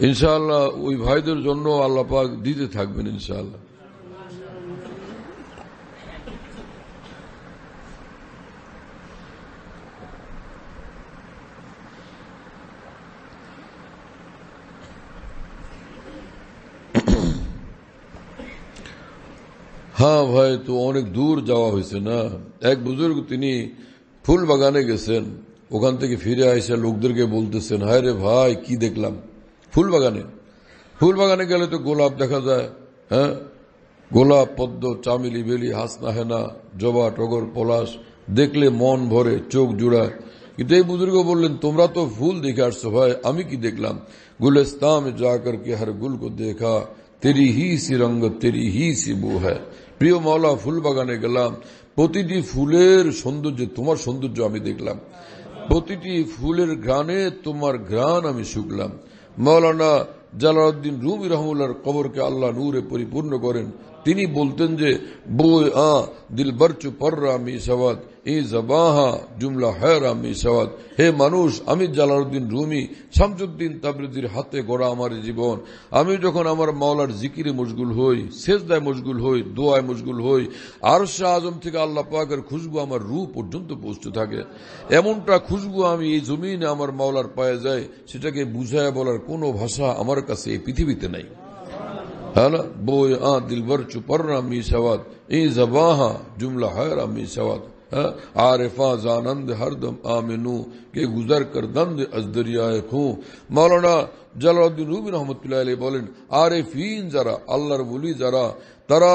ইনশাআল্লাহ ওই ভাইদের জন্য আল্লাপাক দিতে থাকবেন ইনশাআল্লাহ হ্যাঁ ভাই তো অনেক দূর যাওয়া হয়েছে না এক বুজুর্গ তিনি ফুল বাগানে গেছেন ওখান থেকে ফিরে আসা লোকদেরকে বলতেছেন হায় রে ভাই কি দেখলাম ফুল বাগানে ফুল বাগানে গেলে তো গোলাপ দেখা যায় হ্যাঁ গোলাপ পদ্ম চামিলি বেলি হাসনা হেনা জবা টগর পলাশ দেখলে মন ভরে চোখ জুড়ায় কিন্তু এই বুজুর্গ বললেন তোমরা তো ফুল দেখে আসছো ভাই আমি কি দেখলাম গুলেস্তাম যা করকে হর গুল কো দেখা তেরি হি সি রঙ্গ তেরি হি সি বু হ্যাঁ প্রিয় মাওলা ফুল বাগানে গেলাম প্রতিটি ফুলের সৌন্দর্য তোমার সৌন্দর্য আমি দেখলাম প্রতিটি ফুলের গ্রানে তোমার গ্রান আমি শুকলাম মাওলানা জালাউদ্দিন রুমি রহমুল্লার কবরকে আল্লাহ নূরে পরিপূর্ণ করেন তিনি বলতেন যে বই আ দিলবরচু পর্রা আমি সাবাদ ই জবাহা জুমলা হয়রাম ইসাওয়াত হে মানুষ আমি জালালউদ্দিন রুমি শামসুদ্দিন তাবরিদির হাতে গড়া আমার জীবন আমি যখন আমার মাওলার জিকিরে মশগুল হই সেজদায় মশগুল হই দোয়ায় মশগুল হই আর শাহ আজম থেকে আল্লাহ পাকের খুশবু আমার রূহ পর্যন্ত পৌঁছতে থাকে এমনটা খুশবু আমি এই জমিনে আমার মাওলার পায়ে যাই সেটাকে বুঝায় বলার কোনো ভাষা আমার কাছে এই পৃথিবীতে নাই বই آ دلبر چپرنا می سوات اے زباہ جملہ حیرا می سوات आरिफा जानंद हरदम आमिनू के গুজর কর দন্দ আজদরিয়ায় খু মৌলানা জলালউদ্দিন রুমি রহমতুল্লাহ আলী বলেন আরেফিন যারা আল্লাহর বলি যারা তারা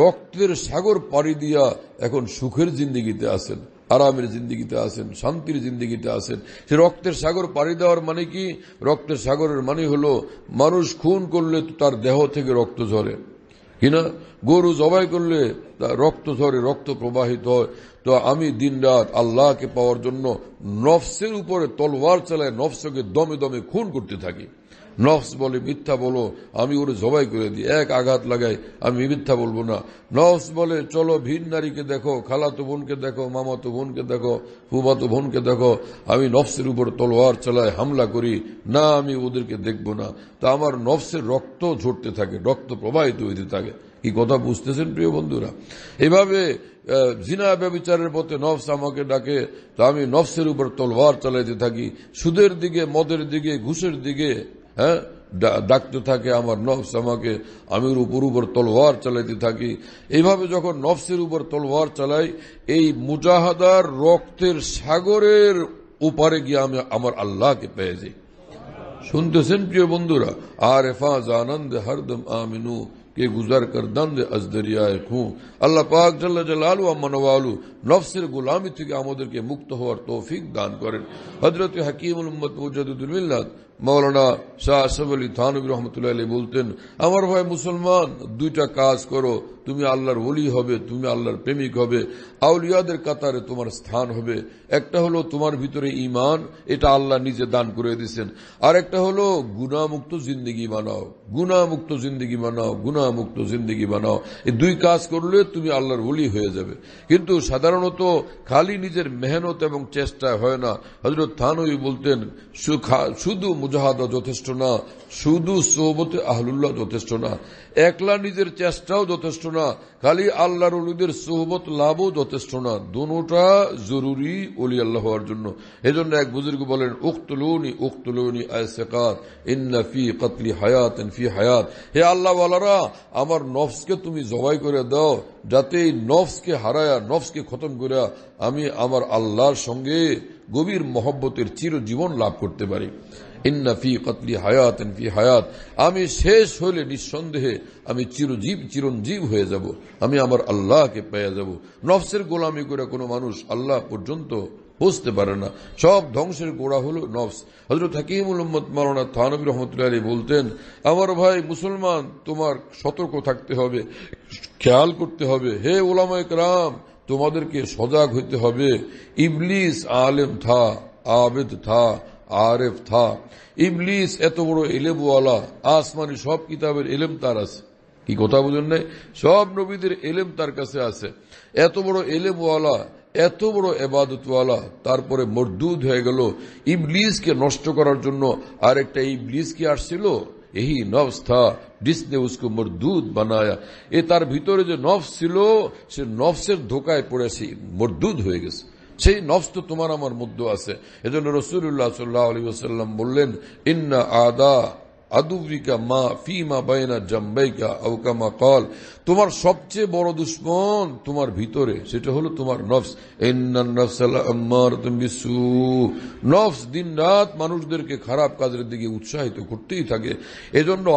রক্তের সাগর পাড়ি দিয়া এখন সুখের জিন্দিগিতে আছেন আরামের জিন্দিগিতে আছেন শান্তির জিন্দিগিতে আছেন সে রক্তের সাগর পাড়ি দেওয়ার মানে কি রক্তের সাগরের মানে হলো মানুষ খুন করলে তার দেহ থেকে রক্ত ঝরে কিনা গরু জবাই করলে রক্ত ঝরে রক্ত প্রবাহিত হয় তো আমি দিন রাত আল্লাহকে পাওয়ার জন্য নফসের উপরে তলোয়ার চালায় নফসকে দমে দমে খুন করতে থাকি নফস বলে মিথ্যা বলো আমি ওরে জবাই করে দিই এক আঘাত লাগাই আমি মিথ্যা বলবো না নফস বলে চলো ভিন নারীকে দেখো খালাতো বোনকে দেখো মামাতো বোনকে দেখো ফুবাতো বোনকে দেখো আমি নফসের উপর তলোয়ার চালায় হামলা করি না আমি ওদেরকে দেখব না তা আমার নফসের রক্ত ঝরতে থাকে রক্ত প্রবাহিত হইতে থাকে কি কথা বুঝতেছেন প্রিয় বন্ধুরা এভাবে জিনা ব্যবচারের পথে নফস আমাকে ডাকে তা আমি নফসের উপর তলবার চালাইতে থাকি সুদের দিকে মদের দিকে ঘুষের দিকে হ্যাঁ ডাকতে থাকে আমার নফস আমাকে আমি উপর উপর তলোয়ার চালাইতে থাকি এইভাবে যখন নফসের উপর তলোয়ার চালাই এই মুজাহাদার রক্তের সাগরের উপারে গিয়ে আমি আমার আল্লাহকে পেয়ে যাই শুনতেছেন প্রিয় বন্ধুরা আর এফাজ আনন্দ হরদম আমিনু کہ گزر کر دند از دریائے خون اللہ پاک جل جلال و منوالو نفس غلامی تھی کہ آمدر کے مکت ہو اور توفیق دان کرن حضرت حکیم الامت مجدد الملت মৌলানা শাহ আসফ আলী থানবী রহমতুল্লাহ বলতেন আমার ভাই মুসলমান দুইটা কাজ করো তুমি আল্লাহর ওলি হবে তুমি আল্লাহর প্রেমিক হবে আউলিয়াদের কাতারে তোমার স্থান হবে একটা হলো তোমার ভিতরে ইমান এটা আল্লাহ নিজে দান করে দিয়েছেন আর একটা হলো গুণামুক্ত জিন্দগি বানাও গুণামুক্ত জিন্দগি বানাও গুণামুক্ত জিন্দগি বানাও এই দুই কাজ করলে তুমি আল্লাহর ওলি হয়ে যাবে কিন্তু সাধারণত খালি নিজের মেহনত এবং চেষ্টায় হয় না হজরত থানবী বলতেন শুধু মুজাহাদা যথেষ্ট না শুধু সোহবতে আহলুল্লাহ যথেষ্ট না একলা নিজের চেষ্টাও যথেষ্ট না খালি আল্লাহর অলিদের সোহবত লাভও যথেষ্ট না দুটা জরুরি অলি আল্লাহ হওয়ার জন্য এজন্য এক বুজুর্গ বলেন উখতলুনি উখতলুনি আয়সেকাত কতলি হায়াত ফি হায়াত হে আল্লাহ আল্লাহরা আমার নফসকে তুমি জবাই করে দাও যাতে এই নফসকে হারায়া নফসকে খতম করে আমি আমার আল্লাহর সঙ্গে গভীর মহব্বতের চিরজীবন লাভ করতে পারি ইন্নাফি কতলি হায়াত ফি হায়াত আমি শেষ হলে নিঃসন্দেহে আমি চিরজীব চিরঞ্জীব হয়ে যাব আমি আমার আল্লাহকে পেয়ে যাব নফসের গোলামি করে কোনো মানুষ আল্লাহ পর্যন্ত বুঝতে পারে না সব ধ্বংসের গোড়া হলো নফস হজরত হাকিমুল উম্মদ মারানা থানবী রহমতুল্লাহ বলতেন আমার ভাই মুসলমান তোমার সতর্ক থাকতে হবে খেয়াল করতে হবে হে ওলামায় রাম তোমাদেরকে সজাগ হইতে হবে ইবলিস আলেম থা আবেদ থা আরেফ থা ইবলিস এত বড় এলেবওয়ালা আসমানি সব কিতাবের এলেম তার আছে কি কথা বুঝুন নাই সব নবীদের এলেম তার কাছে আছে এত বড় এলেমওয়ালা এত বড় এবাদতওয়ালা তারপরে মরদুদ হয়ে গেল ইবলিসকে নষ্ট করার জন্য আরেকটা ইবলিস কি আসছিল এই নফস থা ডিসনে উসকো মরদুদ বানায়া এ তার ভিতরে যে নফস ছিল সে নফসের ধোকায় পড়েছে মরদুদ হয়ে গেছে সেই নফস তো তোমার আমার মধ্যে আছে এজন্য রসুল্লাহ সাল্লাহ আলী আসাল্লাম বললেন ইন্না আদা আদুবিকা মা ফি মা বাইনা জম্বাইকা আউকামা কল তোমার সবচেয়ে বড় দুশ্মন তোমার ভিতরে সেটা হলো তোমার নফস নফস দিন রাত মানুষদেরকে খারাপ কাজের দিকে উৎসাহিত করতেই থাকে এজন্য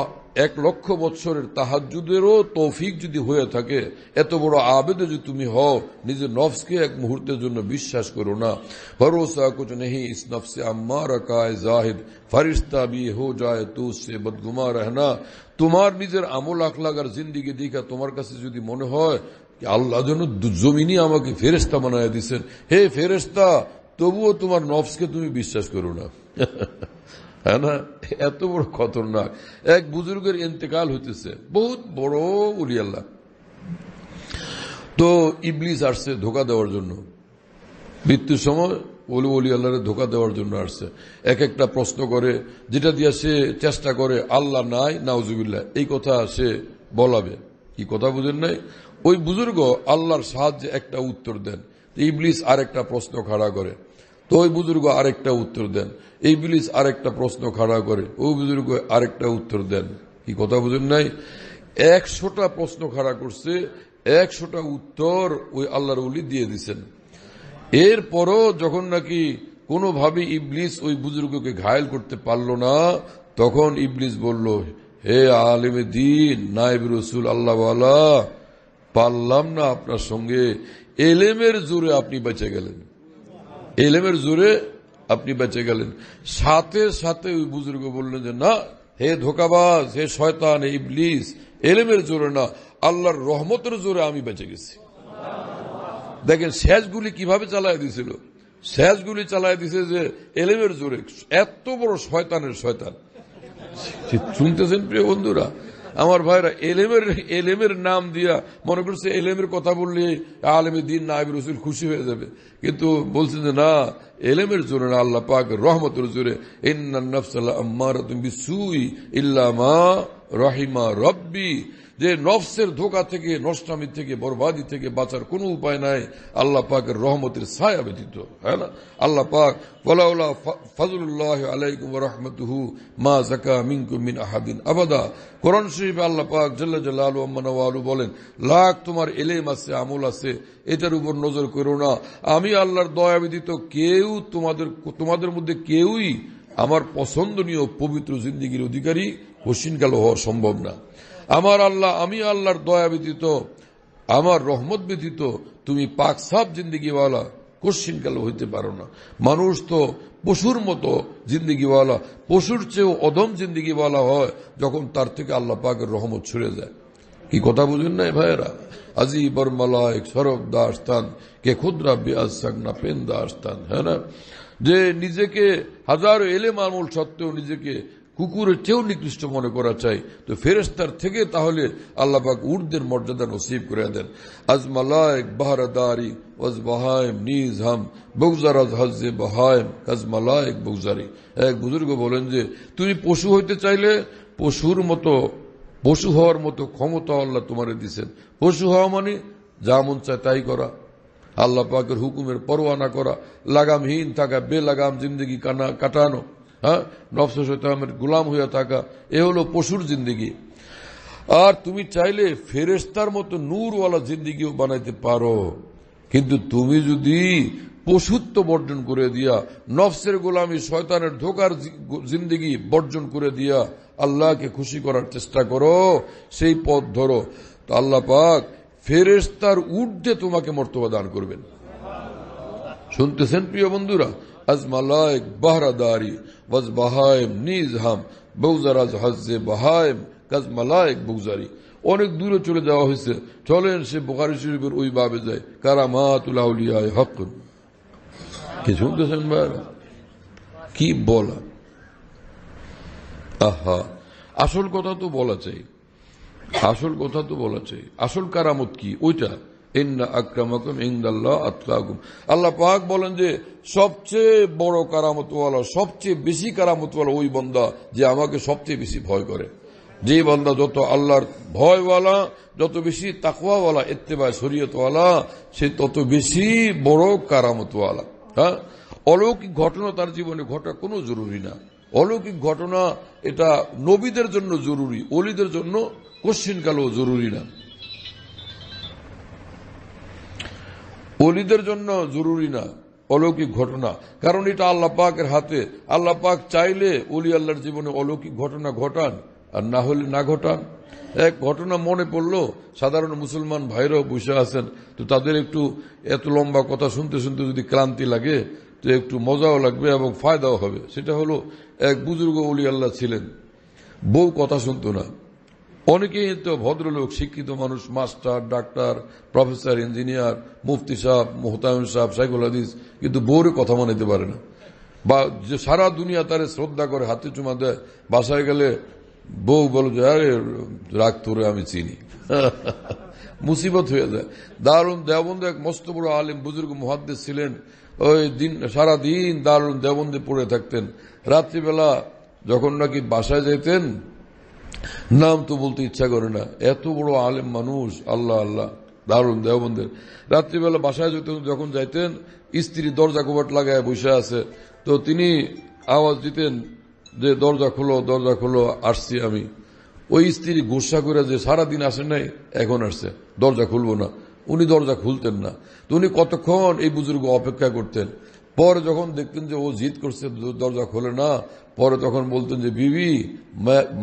এক লক্ষ বৎসরের তাহাজুদেরও তৌফিক যদি হয়ে থাকে এত বড় আবেদে যদি তুমি হও নিজের নফসকে এক মুহূর্তের জন্য বিশ্বাস করো না ভরোসা কুচ নেই ইস নফসে আম্মা রকায় জাহিদ ফারিস্তা বি হো যায় তো সে বদগুমা রহনা তোমার নিজের আমল আর জিন্দিগি দেখা তোমার কাছে যদি মনে হয় আল্লাহ যেন জমিনই আমাকে ফেরেস্তা বানায় দিচ্ছেন হে ফেরেস্তা তবুও তোমার নফসকে তুমি বিশ্বাস করো না হ্যাঁ না এত বড় খতরনাক এক বুজুর্গের ইন্তেকাল হইতেছে বহুত বড় উলি আল্লাহ তো ইবলিস আসছে ধোকা দেওয়ার জন্য মৃত্যুর সময় ওলি ওলি আল্লাহরে ধোকা দেওয়ার জন্য আসছে এক একটা প্রশ্ন করে যেটা দিয়ে সে চেষ্টা করে আল্লাহ নাই নাউজুবিল্লাহ এই কথা সে বলাবে কি কথা বুঝেন নাই ওই বুজুর্গ আল্লাহর সাহায্যে একটা উত্তর দেন ইবলিস আরেকটা প্রশ্ন খাড়া করে তো ওই বুজুর্গ আরেকটা উত্তর দেন ইবলিস আরেকটা প্রশ্ন খাড়া করে ওই বুজুর্গ আরেকটা উত্তর দেন কি কথা বুঝেন নাই একশোটা প্রশ্ন খাড়া করছে একশোটা উত্তর ওই আল্লাহর উলি দিয়ে দিছেন এরপরও যখন নাকি কোনোভাবে ইবলিস ওই বুজুর্গকে ঘায়ল করতে পারল না তখন ইবলিস বলল হে আলিম দিন নাইব রসুল আল্লাহওয়ালা পারলাম না আপনার সঙ্গে এলেমের জোরে আপনি বেঁচে গেলেন এলেমের জোরে আপনি বেঁচে গেলেন সাথে সাথে ওই বুজুর্গ বললেন যে না হে ধোকাবাজ হে শয়তান হে ইবলিস এলেমের জোরে না আল্লাহর রহমতের জোরে আমি বেঁচে গেছি দেখেন গুলি কিভাবে চালায় দিছিল গুলি চালায় দিছে যে এলেমের জোরে এত বড় শয়তানের শয়তান শুনতেছেন প্রিয় বন্ধুরা আমার ভাইরা এলেমের এলেমের নাম দিয়া মনে করছে এলেমের কথা বললে আলেমে দিন নাইব রসুল খুশি হয়ে যাবে কিন্তু বলছেন যে না এলেমের জোরে না আল্লাহ পাক রহমতের জোরে ইন্নাফসাল্লাহ ইল্লামা রহিমা রব্বি যে নফসের ধোকা থেকে নষ্টামি থেকে বরবাদি থেকে বাঁচার কোনো উপায় নাই আল্লাহ পাকের রহমতের ছায়া ব্যতীত হ্যাঁ আল্লাহ পাক ওলাউলা ফজলুল্লাহ আলাইকুম হু মা জাকা মিনকুম মিন আহাদিন আবাদা কোরআন শরীফ আল্লাহ পাক জল্লা জল্লা আলু আলু বলেন লাখ তোমার এলেম আছে আমল আছে এটার উপর নজর করো না আমি আল্লাহর দয়া ব্যতীত কেউ তোমাদের তোমাদের মধ্যে কেউই আমার পছন্দনীয় পবিত্র জিন্দিগির অধিকারী হোসিনকাল হওয়া সম্ভব না আমার আল্লাহ আমি আল্লাহর দয়া ব্যতীত আমার রহমত ব্যতীত তুমি পাক সাপ জিন্দিগিওয়ালা কোশ্চিনকাল হইতে পারো না মানুষ তো পশুর মতো জিন্দিগিওয়ালা পশুর চেয়েও অদম জিন্দিগিওয়ালা হয় যখন তার থেকে আল্লাহ পাকের রহমত ছুড়ে যায় কি কথা বুঝুন না ভাইয়েরা আজি বর্মালায় সরব দাস তান কে খুদ্রা বিয়াজ সাগনা পেন দাস তান হ্যাঁ না যে নিজেকে হাজার এলে আমল সত্ত্বেও নিজেকে কুকুরের চেয়েও নিকৃষ্ট মনে করা চাই তো ফেরেস্তার থেকে তাহলে আল্লাপাক উর্দের মর্যাদা নসিব করে দেন আজমালায়ক বাহারাদারি ওয়াজ বাহায়ম নিজ হাম বগুজারাজ হাজে বাহায়ম আজমালায়ক বগজারি এক বুজুর্গ বলেন যে তুমি পশু হইতে চাইলে পশুর মতো পশু হওয়ার মতো ক্ষমতা আল্লাহ তোমারে দিচ্ছেন পশু হওয়া মানে যা মন চায় তাই করা আল্লাহ পাকের হুকুমের পরোয়া না করা লাগামহীন থাকা বেলাগাম জিন্দগি কাটানো হ্যাঁ নফস শৈতানের গোলাম হইয়া থাকা এ হলো পশুর জিন্দিগি আর তুমি চাইলে ফেরেস্তার মতো নূরওয়ালা জিন্দিগিও বানাইতে পারো কিন্তু তুমি যদি পশুত্ব বর্জন করে দিয়া নফসের গোলামী শয়তানের ধোকার জিন্দিগি বর্জন করে দিয়া আল্লাহকে খুশি করার চেষ্টা করো সেই পথ ধরো তো আল্লাহ পাক ফেরেস্তার ঊর্ধ্বে তোমাকে মর্তবা দান করবেন শুনতেছেন প্রিয় বন্ধুরা از ملائک بهرهداری و از بهایم نیز هم بگذر از حز بهایم که از ملائک بگذاری অনেক দূরে চলে যাওয়া হয়েছে চলেন সে বুখারি শরীফের ওই বাবে যায় কারামাতুলাউলিয়ায় হক কি শুনতেছেন ভাইরা কি বলা আহা আসল কথা তো বলা চাই আসল কথা তো বলা চাই আসল কারামত কি ওইটা আল্লাহ পাক বলেন যে সবচেয়ে বড় কারামতওয়ালা সবচেয়ে বেশি কারামতওয়ালা ওই বন্দা যে আমাকে সবচেয়ে বেশি ভয় করে যে বান্দা যত আল্লাহর ভয়ওয়ালা যত বেশি তাকুয়াওয়ালা এত্তেবা শরীয়তওয়ালা সে তত বেশি বড় কারামতওয়ালা হ্যাঁ অলৌকিক ঘটনা তার জীবনে ঘটা কোনো জরুরি না অলৌকিক ঘটনা এটা নবীদের জন্য জরুরি অলিদের জন্য কোশ্চিনকালেও জরুরি না অলিদের জন্য জরুরি না অলৌকিক ঘটনা কারণ এটা আল্লাহ পাকের হাতে আল্লাহ পাক চাইলে অলি আল্লাহর জীবনে অলৌকিক ঘটনা ঘটান আর না হলে না ঘটান এক ঘটনা মনে পড়লো সাধারণ মুসলমান ভাইরাও বসে আছেন তো তাদের একটু এত লম্বা কথা শুনতে শুনতে যদি ক্লান্তি লাগে তো একটু মজাও লাগবে এবং ফায়দাও হবে সেটা হলো এক বুজুর্গ অলি আল্লাহ ছিলেন বউ কথা শুনতো না অনেকেই তো ভদ্রলোক শিক্ষিত মানুষ মাস্টার ডাক্তার প্রফেসর ইঞ্জিনিয়ার মুফতি সাহ মোহতায়ম সাহ সাইকুল হাদিস কিন্তু বউরে কথা মানাইতে পারে না বা যে সারা দুনিয়া তারে শ্রদ্ধা করে হাতে চুমা দেয় বাসায় গেলে বউ বলো যে আরে রাগ তোরে আমি চিনি মুসিবত হয়ে যায় দারুন দেবন্দ এক মস্ত বড় আলিম বুজুর্গ মহাদ্দেশ ছিলেন ওই দিন সারাদিন দারুন দেবন্দে পড়ে থাকতেন রাত্রিবেলা যখন নাকি বাসায় যেতেন নাম তো বলতে ইচ্ছা করে না এত বড় আলেম মানুষ আল্লাহ আল্লাহ দারুন দেওবন্দের রাত্রিবেলা বাসায় যেতেন যখন যাইতেন স্ত্রী দরজা কোবাট লাগায় বসে আছে তো তিনি আওয়াজ দিতেন যে দরজা খুলো দরজা খুলো আসছি আমি ওই স্ত্রী গুসা করে যে সারাদিন আসে নাই এখন আসছে দরজা খুলব না উনি দরজা খুলতেন না তো উনি কতক্ষণ এই বুজুর্গ অপেক্ষা করতেন পরে যখন দেখতেন যে ও জিদ করছে দরজা খোলে না পরে তখন বলতেন যে বিবি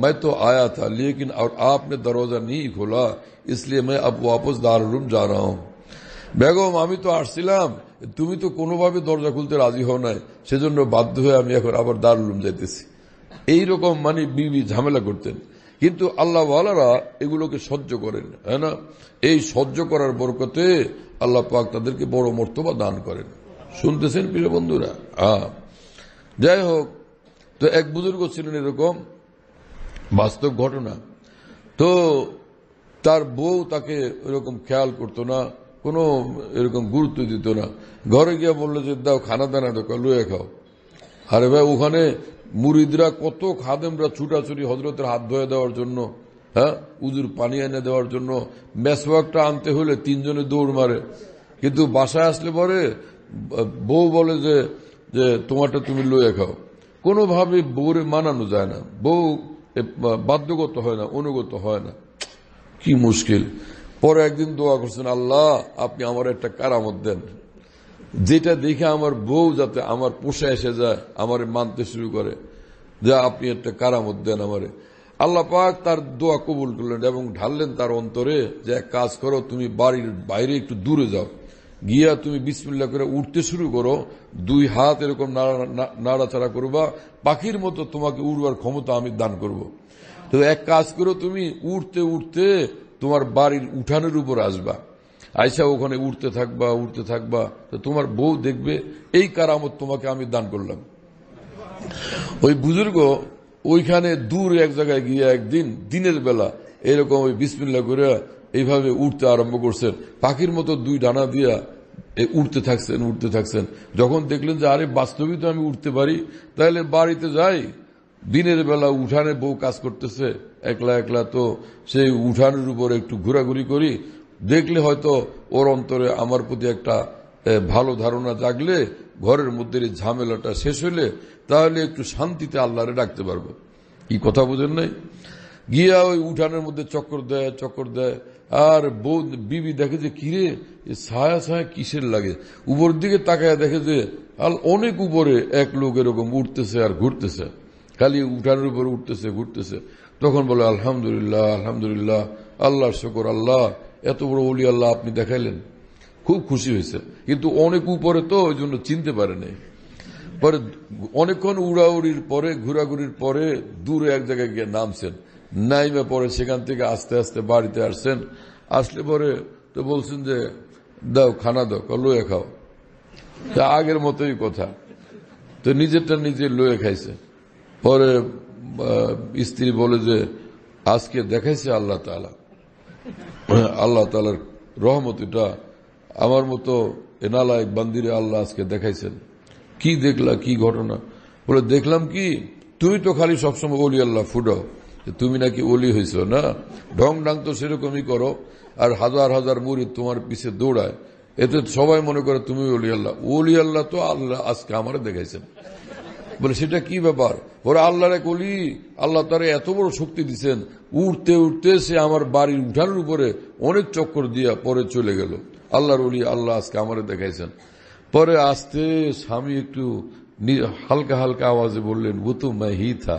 मैं তো আয়া থা लेकिन और आपने दरवाजा नहीं खोला इसलिए मैं अब দারুম যা রা বেগম আমি তো আসছিলাম তুমি তো কোনোভাবে দরজা খুলতে রাজি হও নাই সেজন্য বাধ্য হয়ে আমি এখন আবার দারুলুম এই এইরকম মানে বিবি ঝামেলা করতেন কিন্তু আল্লাহ আল্লাহওয়ালারা এগুলোকে সহ্য করেন হ্যাঁ না এই সহ্য করার বরকতে আল্লাহ পাক তাদেরকে বড় মর্তবা দান করেন শুনতেছেন প্রিয় বন্ধুরা হ্যাঁ যাই হোক তো এক বুজুর্গ ছিলেন এরকম বাস্তব ঘটনা তো তার বউ তাকে এরকম খেয়াল করতো না কোনো এরকম গুরুত্ব দিত না ঘরে গিয়ে বললো যে দাও খানা দানা তো লুয়ে খাও আরে ভাই ওখানে মুরিদরা কত খাদেমরা ছুটাছুটি হজরতের হাত ধোয়ে দেওয়ার জন্য হ্যাঁ উজুর পানি এনে দেওয়ার জন্য মেসওয়ার্কটা আনতে হলে তিনজনে দৌড় মারে কিন্তু বাসায় আসলে পরে বউ বলে যে তোমারটা তুমি লুয়ে খাও কোনোভাবে বউরে মানানো যায় না বউ বাধ্যগত হয় না অনুগত হয় না কি মুশকিল পরে একদিন দোয়া করছেন আল্লাহ আপনি আমার একটা কারামত দেন যেটা দেখে আমার বউ যাতে আমার পোষা এসে যায় আমার মানতে শুরু করে যা আপনি একটা কারামত দেন আমারে আল্লাহ পাক তার দোয়া কবুল করলেন এবং ঢাললেন তার অন্তরে যে এক কাজ করো তুমি বাড়ির বাইরে একটু দূরে যাও গিয়া তুমি বিসমিল্লা করে উঠতে শুরু করো দুই হাত এরকম নাড়াচাড়া করবা পাখির মতো তোমাকে উড়বার ক্ষমতা আমি দান করব। তো এক কাজ করো তুমি উঠতে উঠতে তোমার বাড়ির উঠানের উপর আসবা আয়সা ওখানে উঠতে থাকবা উঠতে থাকবা তো তোমার বউ দেখবে এই কারামত তোমাকে আমি দান করলাম ওই বুজুর্গ ওইখানে দূর এক জায়গায় গিয়ে একদিন দিনের বেলা এরকম ওই বিসমিল্লা করে এইভাবে উঠতে আরম্ভ করছেন পাখির মতো দুই ডানা দিয়া উঠতে থাকছেন উঠতে থাকছেন যখন দেখলেন যে আরে বাস্তবিক তো আমি উঠতে পারি তাহলে বাড়িতে যাই দিনের বেলা উঠানে বউ কাজ করতেছে একলা একলা তো সেই উঠানের উপর একটু ঘোরাঘুরি করি দেখলে হয়তো ওর অন্তরে আমার প্রতি একটা ভালো ধারণা জাগলে ঘরের মধ্যে এই ঝামেলাটা শেষ হলে তাহলে একটু শান্তিতে আল্লাহরে ডাকতে পারবো কি কথা বোঝেন নাই গিয়া ওই উঠানের মধ্যে চক্কর দেয় চক্কর দেয় আর বউ বিবি দেখে যে কিরে ছায়া ছায়া কিসের লাগে উপর দিকে তাকায় দেখে যে আল অনেক উপরে এক লোক এরকম উঠতেছে আর ঘুরতেছে খালি উঠানের উপর উঠতেছে ঘুরতেছে তখন বলে আলহামদুলিল্লাহ আলহামদুলিল্লাহ আল্লাহর শকর আল্লাহ এত বড় অলি আল্লাহ আপনি দেখাইলেন খুব খুশি হয়েছে কিন্তু অনেক উপরে তো ওই জন্য চিনতে পারে নাই পরে অনেকক্ষণ উড়াউড়ির পরে ঘোরাঘুরির পরে দূরে এক জায়গায় গিয়ে নামছেন নাইমে পরে সেখান থেকে আস্তে আস্তে বাড়িতে আসছেন আসলে পরে তো বলছেন যে দাও খানা দাও লয়ে খাও তা আগের মতোই কথা তো নিজেরটা নিজে লয়ে খাইছে পরে স্ত্রী বলে যে আজকে দেখাইছে আল্লাহ তালা আল্লাহ তালার রহমত এটা আমার মতো এনালায় বান্দিরে আল্লাহ আজকে দেখাইছেন কি দেখলা কি ঘটনা বলে দেখলাম কি তুমি তো খালি সবসময় বলি আল্লাহ ফুটাও তুমি নাকি ওলি হয়েছ না ঢং ঢাং তো সেরকমই করো আর হাজার হাজার মুড়ি তোমার পিছে দৌড়ায় এতে সবাই মনে করে তুমি অলি আল্লাহ অলি আল্লাহ তো আল্লাহ আজকে আমার দেখাইছেন বলে সেটা কি ব্যাপার ওরা আল্লাহরে কলি অলি আল্লাহ তারা এত বড় শক্তি দিচ্ছেন উঠতে উঠতে সে আমার বাড়ির উঠানোর উপরে অনেক চক্কর দিয়া পরে চলে গেল আল্লাহর অলি আল্লাহ আজকে আমার দেখাইছেন পরে আসতে স্বামী একটু হালকা হালকা আওয়াজে বললেন গুতু তো মাহি থা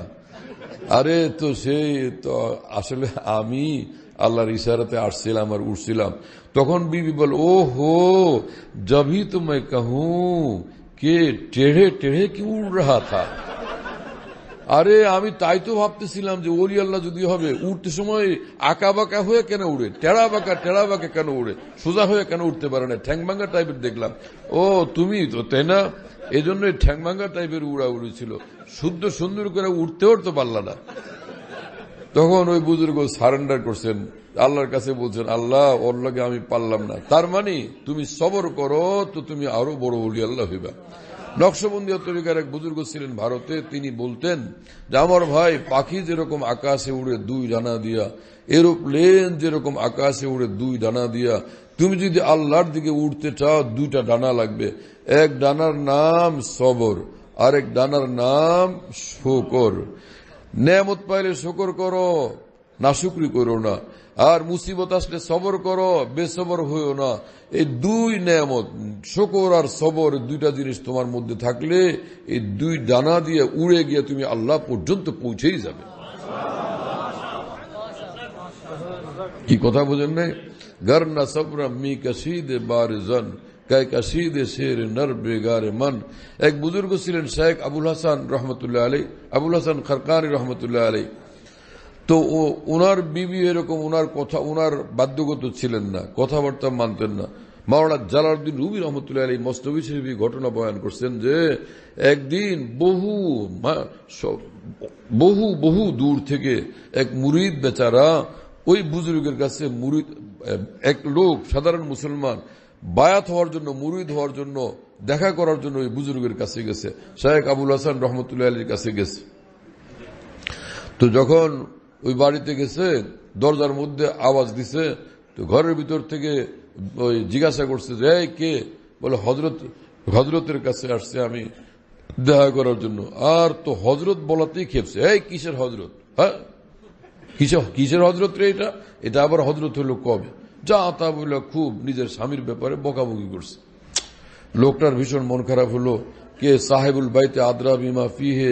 আরে তো সে তো আসলে আমি আল্লাহর ইশারাতে আসছিলাম আর উঠছিলাম তখন বিবি বল ও হো জবি তুমি কাহু কে টেড়ে টেড়ে কি উড় রা থা আরে আমি তাই তো ভাবতেছিলাম যে ওলি আল্লাহ যদি হবে উঠতে সময় আঁকা বাঁকা হয়ে কেন উড়ে টেড়া বাঁকা টেড়া বাঁকা কেন উড়ে সোজা হয়ে কেন উঠতে পারে না ঠ্যাংবাঙ্গা টাইপের দেখলাম ও তুমি তো তাই না এই জন্য ঠ্যাংভাঙ্গা টাইপের উড়া উড়ি ছিল শুদ্ধ সুন্দর করে উঠতে উঠতে পারল না তখন ওই বুজুর্গ সারেন্ডার করছেন আল্লাহর কাছে বলছেন আল্লাহ ওর লগে আমি পারলাম না তার মানে তুমি সবর করো তো তুমি আরো বড় বলি আল্লাহ হইবা নকশবন্দী তরিকার এক বুজুর্গ ছিলেন ভারতে তিনি বলতেন যে আমার ভাই পাখি যেরকম আকাশে উড়ে দুই ডানা দিয়া এরোপ্লেন যেরকম আকাশে উড়ে দুই ডানা দিয়া তুমি যদি আল্লাহর দিকে উঠতে চাও দুইটা ডানা লাগবে এক ডানার নাম সবর আরেক ডানার নাম শোকর নেমত পাইলে শোকর করো না শুক্রি করো না আর মুসিবত আসলে সবর করো বেসবর হইও না এই দুই নিয়ামত শকর আর সবর দুইটা জিনিস তোমার মধ্যে থাকলে এই দুই ডানা দিয়ে উড়ে গিয়ে তুমি আল্লাহ পর্যন্ত পৌঁছেই যাবে কি কথা বোঝেন নাই গর না সবরা মি কাশিদ বারজন কায় কাশিদ শের নর বেগারে মন এক বুজুর্গ ছিলেন শেখ আবুল হাসান রহমতুল্লাহ আলী আবুল হাসান খরকানি রহমতুল্লাহ আলী তো ওনার বিবি এরকম ওনার কথা ওনার বাধ্যগত ছিলেন না কথাবার্তা মানতেন না মাওলানা জালালুদ্দিন রুবি রহমতুল্লাহ আলী মস্তবি শরীফ ঘটনা বয়ান করছেন যে একদিন বহু বহু বহু দূর থেকে এক মুরিদ বেচারা ওই বুজুর্গের কাছে মুরিদ এক লোক সাধারণ মুসলমান বায়াত হওয়ার জন্য মুরিদ হওয়ার জন্য দেখা করার জন্য ওই বুজুর্গের কাছে গেছে শাহেক আবুল হাসান রহমতুল্লাহ আলীর কাছে গেছে তো যখন ওই বাড়িতে গেছে দরজার মধ্যে আওয়াজ দিছে তো ঘরের ভিতর থেকে ওই জিজ্ঞাসা করছে যে এই কে বলে হজরত হজরতের কাছে আসছে আমি দেখা করার জন্য আর তো হজরত বলাতেই খেপছে এই কিসের হজরত হ্যাঁ কিসের হজরত রে এটা এটা আবার হজরত হলো কবে যা তা বলে খুব নিজের স্বামীর ব্যাপারে বকাবকি করছে লোকটার ভীষণ মন খারাপ হলো কে সাহেবুল বাইতে আদ্রা বিমা ফিহে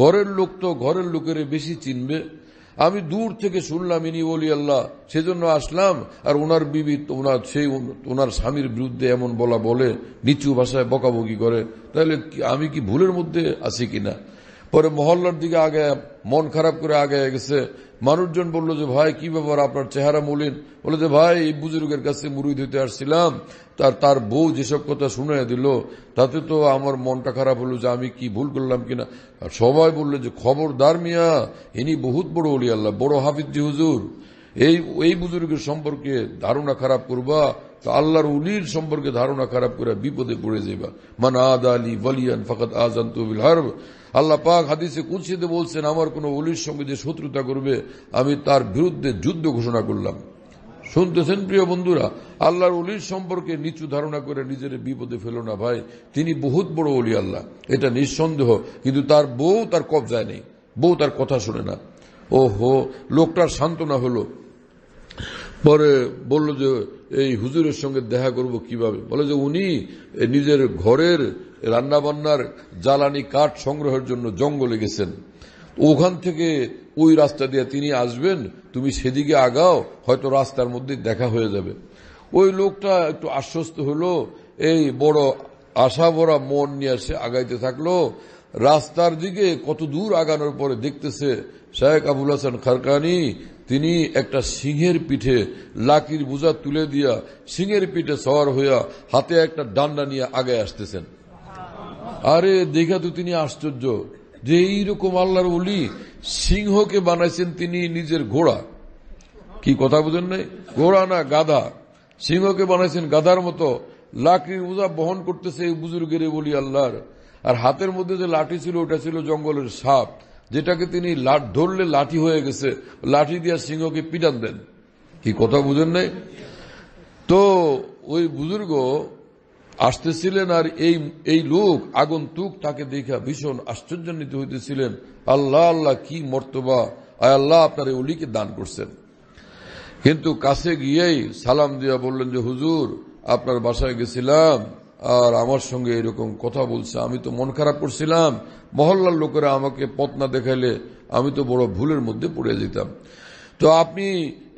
ঘরের লোক তো ঘরের লোকের বেশি চিনবে আমি দূর থেকে শুনলাম ইনি বলি আল্লাহ সেজন্য আসলাম আর ওনার বিবি ওনার সেই ওনার স্বামীর বিরুদ্ধে এমন বলা বলে নিচু ভাষায় বকাবকি করে তাহলে আমি কি ভুলের মধ্যে আছি কিনা পরে মহল্লার দিকে আগে মন খারাপ করে আগে গেছে মানুষজন বললো যে ভাই কি ব্যাপার আপনার চেহারা মলিন বলে যে ভাই এই বুজুর্গের কাছে মুড়ি ধুতে আসছিলাম তার তার বউ যেসব কথা শুনে দিল তাতে তো আমার মনটা খারাপ হলো যে আমি কি ভুল করলাম কিনা আর সবাই বললো যে খবরদার মিয়া ইনি বহুত বড় অলি আল্লাহ বড় হাফিজি হুজুর এই এই বুজুর্গের সম্পর্কে ধারণা খারাপ করবা তো আল্লাহর উলির সম্পর্কে ধারণা খারাপ করে বিপদে পড়ে যাইবা মান আদ আলী বলিয়ান ফকত আজান তুবিল হার আল্লাহ পাক হাদিসে কুলসিতে বলছেন আমার কোন অলির সঙ্গে যে শত্রুতা করবে আমি তার বিরুদ্ধে যুদ্ধ ঘোষণা করলাম শুনতেছেন প্রিয় বন্ধুরা আল্লাহর অলির সম্পর্কে নিচু ধারণা করে নিজের বিপদে ফেল না ভাই তিনি বহুত বড় অলি আল্লাহ এটা নিঃসন্দেহ কিন্তু তার বউ তার কবজায় নেই বউ তার কথা শোনে না ও হো লোকটার সান্ত্বনা হলো পরে বলল যে এই হুজুরের সঙ্গে দেখা করব কিভাবে বলে যে উনি নিজের ঘরের রান্নাবান্নার জ্বালানি কাঠ সংগ্রহের জন্য জঙ্গলে গেছেন ওখান থেকে ওই রাস্তা দিয়ে তিনি আসবেন তুমি সেদিকে আগাও হয়তো রাস্তার মধ্যে দেখা হয়ে যাবে ওই লোকটা একটু আশ্বস্ত হলো এই বড় আশা ভরা মন নিয়ে সে আগাইতে থাকলো রাস্তার দিকে কত দূর আগানোর পরে দেখতেছে শেখ আবুল হাসান খারকানি তিনি একটা সিংহের পিঠে লাকির বোঝা তুলে দিয়া সিংহের পিঠে সওয়ার হইয়া হাতে একটা ডান্ডা নিয়ে আগে আসতেছেন আরে দেখা তো তিনি আশ্চর্য যে এইরকম আল্লাহর উলি সিংহকে বানাইছেন তিনি নিজের ঘোড়া কি কথা বুঝেন নাই ঘোড়া না গাধা সিংহকে বানাইছেন গাধার মতো লাকড়ির উজা বহন করতেছে এই বুজুর্গের বলি আল্লাহর আর হাতের মধ্যে যে লাঠি ছিল ওটা ছিল জঙ্গলের সাপ যেটাকে তিনি ধরলে লাঠি হয়ে গেছে লাঠি দিয়া সিংহকে পিটান দেন কি কথা বুঝেন নাই তো ওই বুজুর্গ আসতেছিলেন আর এই এই লোক আগন্তুক তাকে দেখা ভীষণ আশ্চর্য নিতে হইতেছিলেন আল্লাহ আল্লাহ কি মর্তবা আয় আল্লাহ আপনার এই অলিকে দান করছেন কিন্তু কাছে গিয়েই সালাম দিয়া বললেন যে হুজুর আপনার বাসায় গেছিলাম আর আমার সঙ্গে এরকম কথা বলছে আমি তো মন খারাপ করছিলাম মহল্লার লোকেরা আমাকে পথ না দেখাইলে আমি তো বড় ভুলের মধ্যে পড়ে যেতাম তো আপনি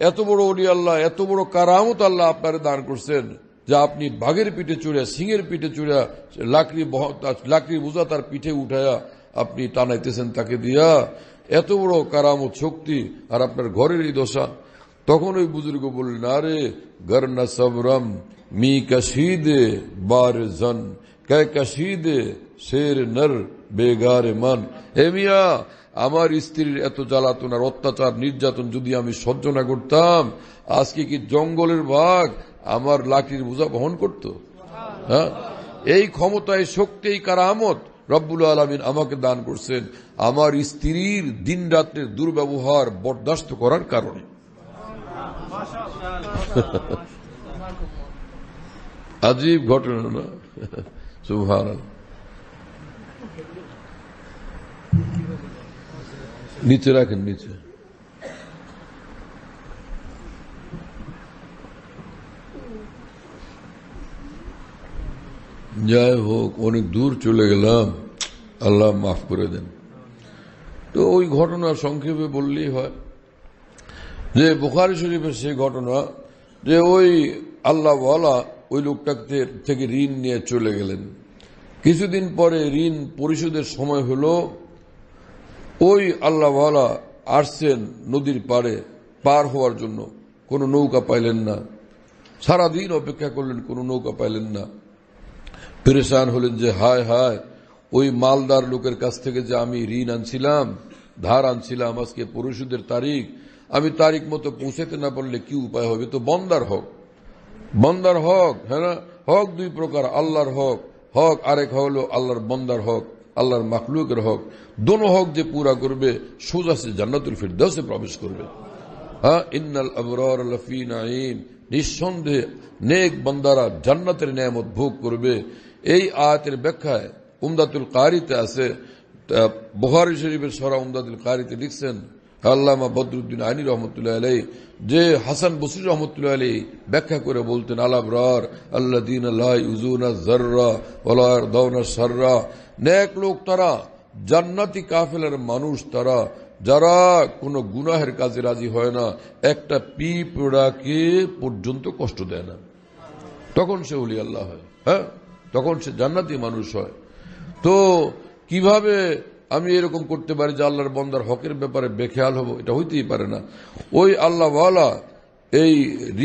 এত বড় অলি আল্লাহ এত বড় কারামত আল্লাহ আপনারে দান করছেন যা আপনি বাঘের পিঠে চড়িয়া সিংহের পিঠে চড়িয়া লাকড়ি লাকড়ি বোঝা তার পিঠে উঠাইয়া আপনি টানাইতেছেন তাকে দিয়া এত বড় কারামত শক্তি আর আপনার ঘরের এই দশা তখন ওই বুজুর্গ বললেন আরে গর না সবরম মি কশিদে বার জন কে কশিদ শের নর বেগারে মন এ মিয়া আমার স্ত্রীর এত জ্বালাতন আর অত্যাচার নির্যাতন যদি আমি সহ্য না করতাম আজকে কি জঙ্গলের বাঘ আমার লাঠির বোঝা বহন করত হ্যাঁ এই ক্ষমতায় শক্তি এই কারামত রব্বুল আলমিন আমাকে দান করছেন আমার স্ত্রীর দিন রাত্রের দুর্ব্যবহার বরদাস্ত করার কারণে আজীব ঘটনা না সুভার নিচে রাখেন নিচে যাই হোক অনেক দূর চলে গেলাম আল্লাহ মাফ করে দেন তো ওই ঘটনা সংক্ষেপে বললেই হয় যে বুখারি শরীফের সেই ঘটনা যে ওই ওয়ালা ওই লোকটা থেকে ঋণ নিয়ে চলে গেলেন কিছুদিন পরে ঋণ পরিশোধের সময় হলো ওই ওয়ালা আসছেন নদীর পারে পার হওয়ার জন্য কোনো নৌকা পাইলেন না সারাদিন অপেক্ষা করলেন কোনো নৌকা পাইলেন না পরেশান হলেন যে হায় হায় ওই মালদার লোকের কাছ থেকে যে আমি ঋণ আনছিলাম ধার আনছিলাম আজকে পুরুষদের তারিখ আমি তারিখ মতো পৌঁছাতে না পারলে কি উপায় হবে তো বন্দার হক বন্দার হক হ্যাঁ হক দুই প্রকার আল্লাহর হক হক আরেক হলো আল্লাহর বন্দার হক আল্লাহর মাখলুকের হক দোনো হক যে পুরা করবে সোজা সে জান্নাতুল ফিরদাসে প্রবেশ করবে হ্যাঁ ইন্নাল আবরার নিঃসন্দেহ নিঃসন্দেহে নেক বন্দারা জান্নাতের নিয়ামত ভোগ করবে এই আয়াতের ব্যাখ্যায় উমদাতুল কারিতে আছে বহারি শরীফের সরা উমদাতুল কারিতে লিখছেন আল্লামা বদরুদ্দিন আলী রহমতুল্লাহ আলাই যে হাসান বসির রহমতুল্লাহ আলী ব্যাখ্যা করে বলতেন আলাবরার আল্লা দিন আল্লাহ লোক তারা জান্নাতি কাফেলার মানুষ তারা যারা কোনো গুনাহের কাজে রাজি হয় না একটা পিপড়াকে পর্যন্ত কষ্ট দেয় না তখন সে উলি আল্লাহ হয় হ্যাঁ তখন সে জান্নাতি মানুষ হয় তো কিভাবে আমি এরকম করতে পারি যে আল্লাহর বন্দার হকের ব্যাপারে বেখেয়াল হব এটা হইতেই পারে না ওই আল্লাহওয়ালা এই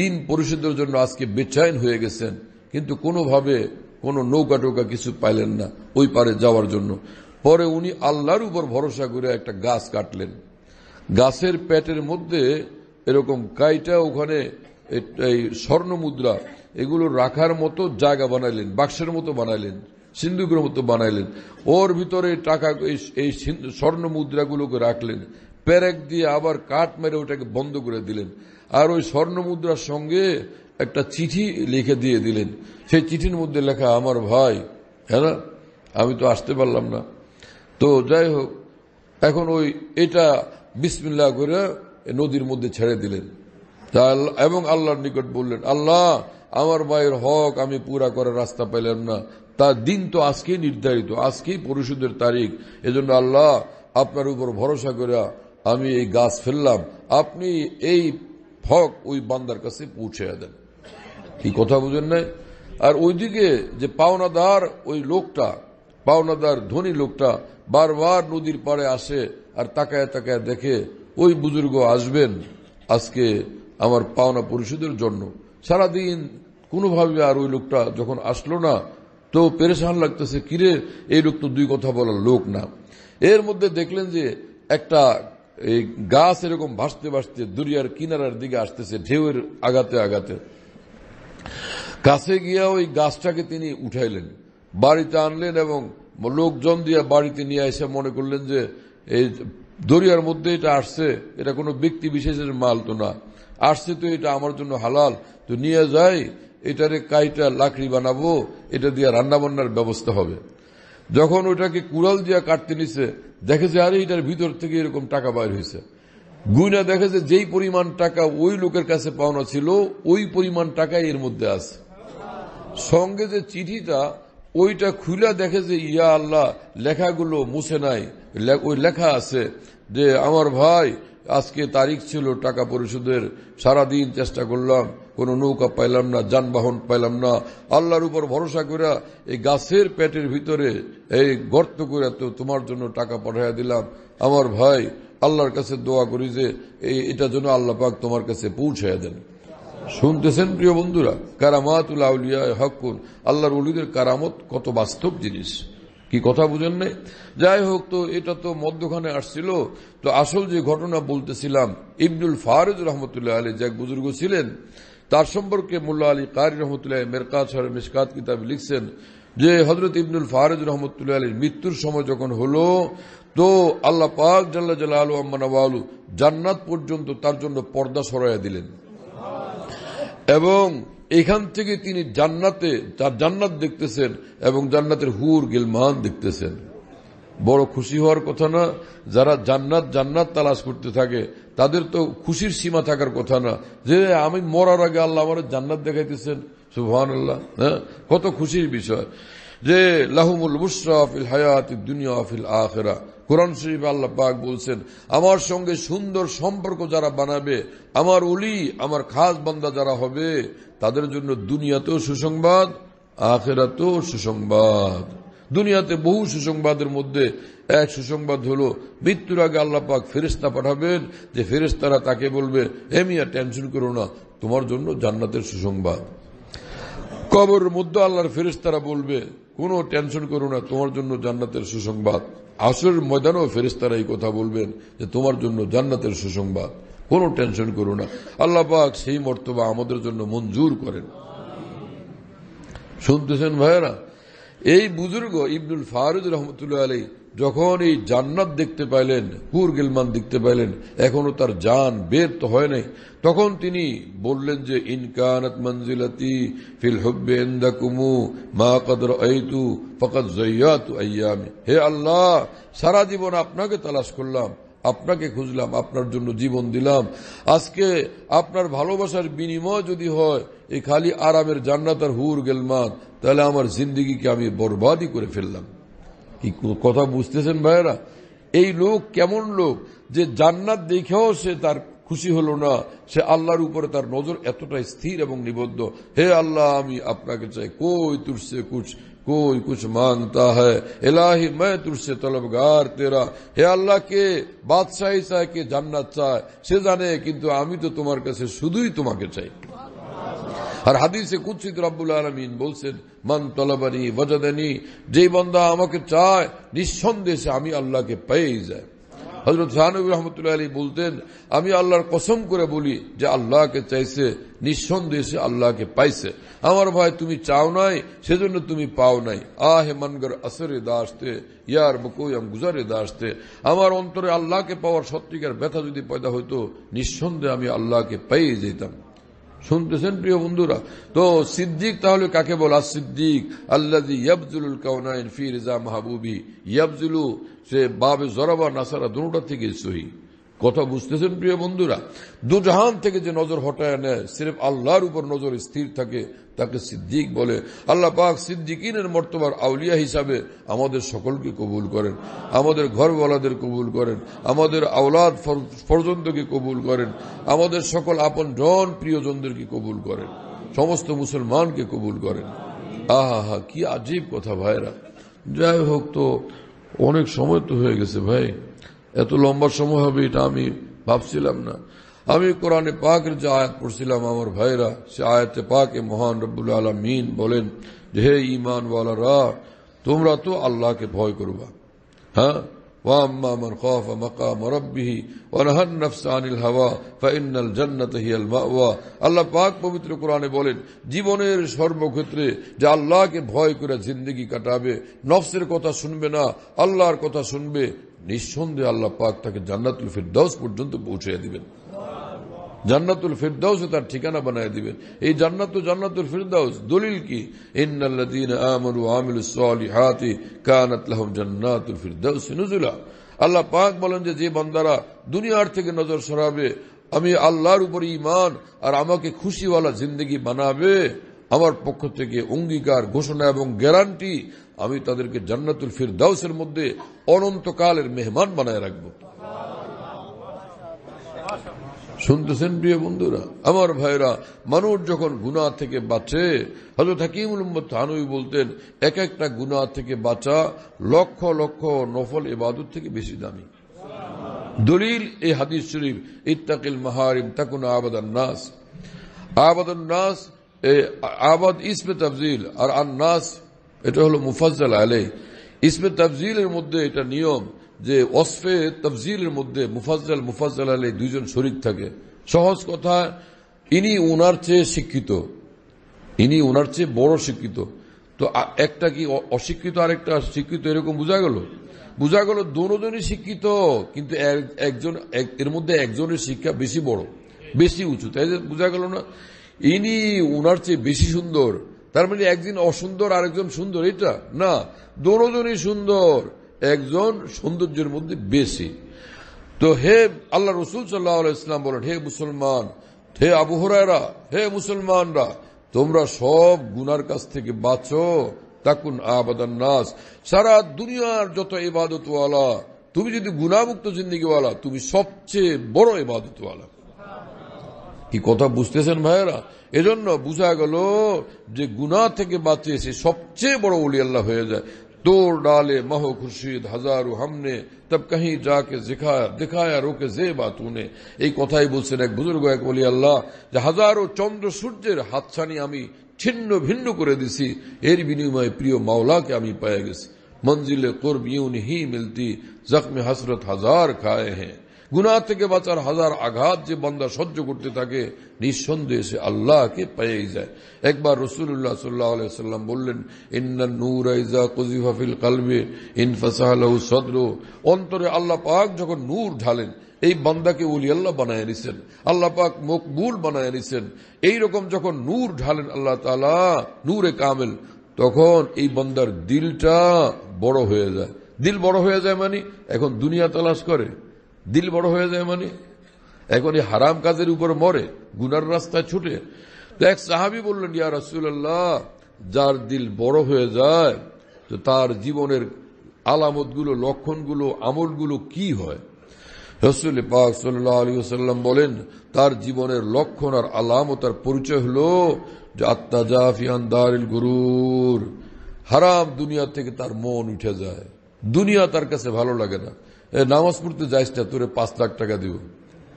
ঋণ পরিশোধের জন্য আজকে বেচাইন হয়ে গেছেন কিন্তু কোনোভাবে কোনো নৌকা টৌকা কিছু পাইলেন না ওই পারে যাওয়ার জন্য পরে উনি আল্লাহর উপর ভরসা করে একটা গাছ কাটলেন গাছের প্যাটের মধ্যে এরকম কাইটা ওখানে এই স্বর্ণ মুদ্রা এগুলো রাখার মতো জায়গা বানাইলেন বাক্সের মতো বানাইলেন সিন্ধুকের মতো বানাইলেন ওর ভিতরে টাকা এই স্বর্ণ মুদ্রাগুলোকে রাখলেন প্যারেক দিয়ে আবার কাঠ মেরে ওটাকে বন্ধ করে দিলেন আর ওই স্বর্ণ মুদ্রার সঙ্গে একটা চিঠি লিখে দিয়ে দিলেন সেই চিঠির মধ্যে লেখা আমার ভাই হ্যাঁ আমি তো আসতে পারলাম না তো যাই হোক এখন ওই এটা বিসমিল্লা করে নদীর মধ্যে ছেড়ে দিলেন এবং আল্লাহর নিকট বললেন আল্লাহ আমার ভাইয়ের হক আমি পুরা করার রাস্তা পেলাম না তার দিন তো আজকেই নির্ধারিত আজকেই পরিশোধের তারিখ এজন্য আল্লাহ আপনার উপর ভরসা করে আমি এই গাছ ফেললাম আপনি এই হক ওই বান্দার কাছে পৌঁছে দেন কি কথা বুঝেন নাই আর ওইদিকে যে পাওনাদার ওই লোকটা পাওনাদার ধনী লোকটা বারবার নদীর পাড়ে আসে আর তাকায় তাকায় দেখে ওই বুজুর্গ আসবেন আজকে আমার পাওনা পরিশোধের জন্য সারাদিন কোনোভাবে আর ওই লোকটা যখন আসলো না তো পেরেশান লাগতেছে কিরে এই লোক তো দুই কথা বলার লোক না এর মধ্যে দেখলেন যে একটা এই গাছ এরকম ভাসতে ভাসতে দুরিয়ার কিনারার দিকে আসতেছে ঢেউয়ের আগাতে আগাতে কাছে গিয়া ওই গাছটাকে তিনি উঠাইলেন বাড়িতে আনলেন এবং লোকজন দিয়ে বাড়িতে নিয়ে এসে মনে করলেন যে এই দরিয়ার মধ্যে এটা আসছে এটা কোনো ব্যক্তি বিশেষের মাল তো না আসছে তো এটা আমার জন্য হালাল তো নিয়ে যাই এটারে কাইটা লাকড়ি বানাবো এটা দিয়ে রান্না বান্নার ব্যবস্থা হবে যখন ওটাকে কুড়াল দিয়ে কাটতে নিছে দেখেছে আরে এটার ভিতর থেকে এরকম টাকা বাইর হয়েছে গুইনা দেখেছে যেই পরিমাণ টাকা ওই লোকের কাছে পাওনা ছিল ওই পরিমাণ টাকা এর মধ্যে আছে সঙ্গে যে চিঠিটা ওইটা খুলে দেখে যে ইয়া আল্লাহ লেখাগুলো মুছে নাই ওই লেখা আছে যে আমার ভাই আজকে তারিখ ছিল টাকা পরিশোধের সারাদিন চেষ্টা করলাম কোনো নৌকা পাইলাম না যানবাহন পাইলাম না আল্লাহর উপর ভরসা করিয়া এই গাছের পেটের ভিতরে এই গর্ত করিয়া তো তোমার জন্য টাকা পাঠাইয়া দিলাম আমার ভাই আল্লাহর কাছে দোয়া করি যে এই এটা জন্য আল্লাহ পাক তোমার কাছে পৌঁছাই দেন শুনতেছেন প্রিয় বন্ধুরা কারামাতুল আউলিয়া হকুন আল্লাহর উলিদের কারামত কত বাস্তব জিনিস কি কথা বুঝেন নাই যাই হোক তো এটা তো মধ্যখানে আসছিল তো আসল যে ঘটনা বলতেছিলাম ইবনুল ফারুজ রহমতুল্লাহ আলী যে এক বুজুর্গ ছিলেন তার সম্পর্কে মোল্লা আলী কারি রহমতুল্লাহ মেরকাত সরের মিসকাত কিতাব লিখছেন যে হজরত ইবনুল ফারেজ রহমতুল্লাহ আলীর মৃত্যুর সময় যখন হলো তো আল্লাহ পাক জাল্লা জাল আলু আম্মানু জান্নাত পর্যন্ত তার জন্য পর্দা সরাইয়া দিলেন এবং এখান থেকে তিনি জান্নাতে তার জান্নাত দেখতেছেন এবং জান্নাতের হুর গিলমান দেখতেছেন বড় খুশি হওয়ার কথা না যারা জান্নাত জান্নাত তালাশ করতে থাকে তাদের তো খুশির সীমা থাকার কথা না যে আমি মরার আগে আল্লাহ আমার জান্নাত দেখাইতেছেন সুহান আল্লাহ হ্যাঁ কত খুশির বিষয় যে লাহুমুল মুশরাফিল হায়াত দুনিয়া আফিল আখেরা কোরআন শরীফ আল্লাহ পাক বলছেন আমার সঙ্গে সুন্দর সম্পর্ক যারা বানাবে আমার উলি আমার খাস বান্দা যারা হবে তাদের জন্য দুনিয়াতেও সুসংবাদ আখেরাতেও সুসংবাদ দুনিয়াতে বহু সুসংবাদের মধ্যে এক সুসংবাদ হলো মৃত্যুর আগে আল্লাপাক ফেরিস্তা পাঠাবেন যে ফেরিস্তারা তাকে বলবে হে মিয়া টেনশন করো না তোমার জন্য জান্নাতের সুসংবাদ কবর মধ্যে আল্লাহর ফেরিস্তারা বলবে কোন টেনশন করো না তোমার জন্য জান্নাতের সুসংবাদ আসর ময়দানেও ফেরিস্তারা এই কথা বলবেন যে তোমার জন্য জান্নাতের সুসংবাদ কোনো টেনশন করো না আল্লাপাক সেই মর্তবা আমাদের জন্য মঞ্জুর করেন শুনতেছেন ভাইয়েরা এই বুজুর্গ ইবনুল ফারুদ রহমতুল্লাহ আলী যখন এই জান্নাত দেখতে পাইলেন হুর গেলমান দেখতে পাইলেন এখনো তার জান বের তো হয় নাই তখন তিনি বললেন যে ইনকানত মঞ্জিলতি ফিল হুব্বে কুমু মা কদর আইতু ফকত জৈয়াত আয়ামি হে আল্লাহ সারা জীবন আপনাকে তালাশ করলাম আপনাকে খুঁজলাম আপনার জন্য জীবন দিলাম আজকে আপনার ভালোবাসার বিনিময় যদি হয় এই খালি আরামের জান্নাত আর হুর গেলমাত তাহলে আমার জিন্দিগিকে আমি বরবাদই করে ফেললাম কি কথা বুঝতেছেন ভাইরা এই লোক কেমন লোক যে জান্নাত দেখেও সে তার খুশি হল না সে আল্লাহর উপরে তার নজর এতটাই স্থির এবং নিবদ্ধ হে আল্লাহ আমি আপনাকে চাই কই তুরসে কুছ कोई कुछ मानता है इलाही मैं तुझसे तलबगार तेरा হে আল্লাহ কে বাদশাহী চায় কে জান্নাত চায় সে জানে কিন্তু আমি তো তোমার কাছে শুধুই তোমাকে চাই আর হাদিসে কুৎসিত রব্বুল আলমিন বলছেন মান তলাবানি বজাদানি যে বন্ধা আমাকে চায় নিঃসন্দেশে আমি আল্লাহকে পেয়ে যায় হজরত জাহানবী রহমতুল্লাহ আলী বলতেন আমি আল্লাহর কসম করে বলি যে আল্লাহকে চাইছে নিঃসন্দেহে সে আল্লাহকে পাইছে আমার ভাই তুমি চাও নাই সেজন্য তুমি পাও নাই আহে হেমানগর আসরে দাসতে ইয়ার বকুয়াম গুজারে দাসতে আমার অন্তরে আল্লাহকে পাওয়ার সত্যিকার ব্যথা যদি পয়দা হইতো নিঃসন্দেহে আমি আল্লাহকে পাইয়ে যেতাম শুনতেছেন প্রিয় বন্ধুরা তো সিদ্দিক তাহলে কাকে বলা সিদ্দিক আল্লাহ ইয়াবজুল কাউনাইন ফিরজা মাহবুবি ইয়াবজুলু সে বাবে জরাবা নাসারা দুটা থেকে সহি কথা বুঝতেছেন প্রিয় বন্ধুরা দুজাহান থেকে যে নজর হটায় নেয় সিরফ আল্লাহর উপর নজর স্থির থাকে তাকে সিদ্দিক বলে আল্লাহ পাক সিদ্দিকিনের মর্তবার আউলিয়া হিসাবে আমাদের সকলকে কবুল করেন আমাদের ঘরওয়ালাদের কবুল করেন আমাদের আওলাদ পর্যন্তকে কবুল করেন আমাদের সকল আপন জন প্রিয়জনদেরকে কবুল করেন সমস্ত মুসলমানকে কবুল করেন আহা হা কি আজীব কথা ভাইরা যাই হোক তো অনেক সময় তো হয়ে গেছে ভাই এত লম্বা সময় হবে এটা আমি ভাবছিলাম না আমি কোরআনে পাকের যে আয়াত পড়ছিলাম আমার ভাইরা সে আয়াতে পাকে মহান রব্বুল আলমিন বলেন যে হে ইমানওয়ালারা তোমরা তো আল্লাহকে ভয় করবা হ্যাঁ واما من خاف مقام ربه ونهى النفس عن الهوى فان الجنه هي المأوى الله পাক পবিত্র কোরআনে বলেন জীবনের সর্বক্ষেত্রে যে আল্লাহকে ভয় করে जिंदगी কাটাবে নফসের কথা শুনবে না আল্লাহর কথা শুনবে নিঃসন্দেহে আল্লাহ পাক তাকে জান্নাতুল ফিরদাউস পর্যন্ত পৌঁছে দিবেন জান্নাতুল ফিরদাউস তার ঠিকানা বানিয়ে দিবেন এই জান্নাত জান্নাতুল ফিরদাউস দলিল কি ইন্নাল্লাযীনা আমানু ওয়া আমিলুস সালিহাতি কানাত লাহুম জান্নাতুল ফিরদাউস নুজুলা আল্লাহ পাক বলেন যে যে বান্দারা দুনিয়ার থেকে নজর সরাবে আমি আল্লাহর উপর ইমান আর আমাকে খুশিওয়ালা জীবন বানাবে আমার পক্ষ থেকে অঙ্গীকার ঘোষণা এবং গ্যারান্টি আমি তাদেরকে জান্নাতুল ফিরদাউসের মধ্যে অনন্তকালের মেহমান বানায় রাখবো শুনতেছেন প্রিয় বন্ধুরা আমার ভাইরা মানুষ যখন গুনা থেকে বাঁচে হজরত হাকিমুল থানুই বলতেন এক একটা গুনা থেকে বাঁচা লক্ষ লক্ষ নফল এবাদত থেকে বেশি দামি দলিল এই হাদিস শরীফ ইত্তাকিল মাহারিম তাকুন আবাদান নাস আবাদান নাস আবাদ ইসমে তাফজিল আর আন্নাস এটা হলো মুফাজ্জাল আলে ইসমে তাফজিলের মধ্যে এটা নিয়ম যে অসফে তফজিলের মধ্যে মুফাজ্জাল মুফাজ্জাল আলী দুজন শরিক থাকে সহজ কথা ইনি ওনার চেয়ে শিক্ষিত ইনি ওনার চেয়ে বড় শিক্ষিত তো একটা কি অশিক্ষিত আরেকটা শিক্ষিত এরকম বোঝা গেল বোঝা গেল দুজনই শিক্ষিত কিন্তু একজন এর মধ্যে একজনের শিক্ষা বেশি বড় বেশি উঁচু তাই বোঝা গেল না ইনি ওনার চেয়ে বেশি সুন্দর তার মানে একদিন অসুন্দর আরেকজন সুন্দর এটা না দুজনই সুন্দর একজন সৌন্দর্যের মধ্যে বেশি তো হে আল্লাহ রসুল সাল্লাহাম ইসলাম বলেন হে মুসলমান হে আবহরায়রা হে মুসলমানরা তোমরা সব গুনার কাছ থেকে বাঁচো তাকুন আবাদান নাস সারা দুনিয়ার যত ইবাদতওয়ালা তুমি যদি গুণামুক্ত জিন্দিগিওয়ালা তুমি সবচেয়ে বড় ইবাদতওয়ালা কি কথা বুঝতেছেন ভাইয়েরা এজন্য বুঝা গেল যে গুণা থেকে বাঁচিয়ে সে সবচেয়ে বড় অলি আল্লাহ হয়ে যায় توڑ ڈالے مہو خرشید ہزاروں ہم نے تب کہیں جا کے دکھایا دکھایا روکے بول سے ایک بزرگ اللہ ہزاروں چھنو بھنو کرے دیسی پریو مولا کے منزل قرب یوں نہیں ملتی زخم حسرت ہزار کھائے ہیں গুনা থেকে বাঁচার হাজার আঘাত যে বন্দা সহ্য করতে থাকে নিঃসন্দেহে সে আল্লাহকে পেয়েই যায় একবার রসুল্লাহ সাল্লাহ সাল্লাম বললেন ইন্না নূর আইজা কজিফাফিল কালবে ইনফাসাহ সদর অন্তরে আল্লাহ পাক যখন নূর ঢালেন এই বান্দাকে উলি আল্লাহ বানায় নিছেন আল্লাহ পাক মকবুল বানায় নিছেন এইরকম যখন নূর ঢালেন আল্লাহ তালা নূরে কামেল তখন এই বন্দার দিলটা বড় হয়ে যায় দিল বড় হয়ে যায় মানে এখন দুনিয়া তালাশ করে দিল বড় হয়ে যায় মানে এখন এই হারাম কাজের উপর মরে গুনার রাস্তায় ছুটে তো এক সাহাবি বললেন ইয়া রসুল্লাহ যার দিল বড় হয়ে যায় তো তার জীবনের আলামতগুলো লক্ষণগুলো আমলগুলো কি হয় রসুল পাক সাল্লাম বলেন তার জীবনের লক্ষণ আর আর পরিচয় হল যে আত্মাজাফিয়ান গুরুর হারাম দুনিয়া থেকে তার মন উঠে যায় দুনিয়া তার কাছে ভালো লাগে না নামাজ পড়তে যাইস না তোরে পাঁচ লাখ টাকা দিব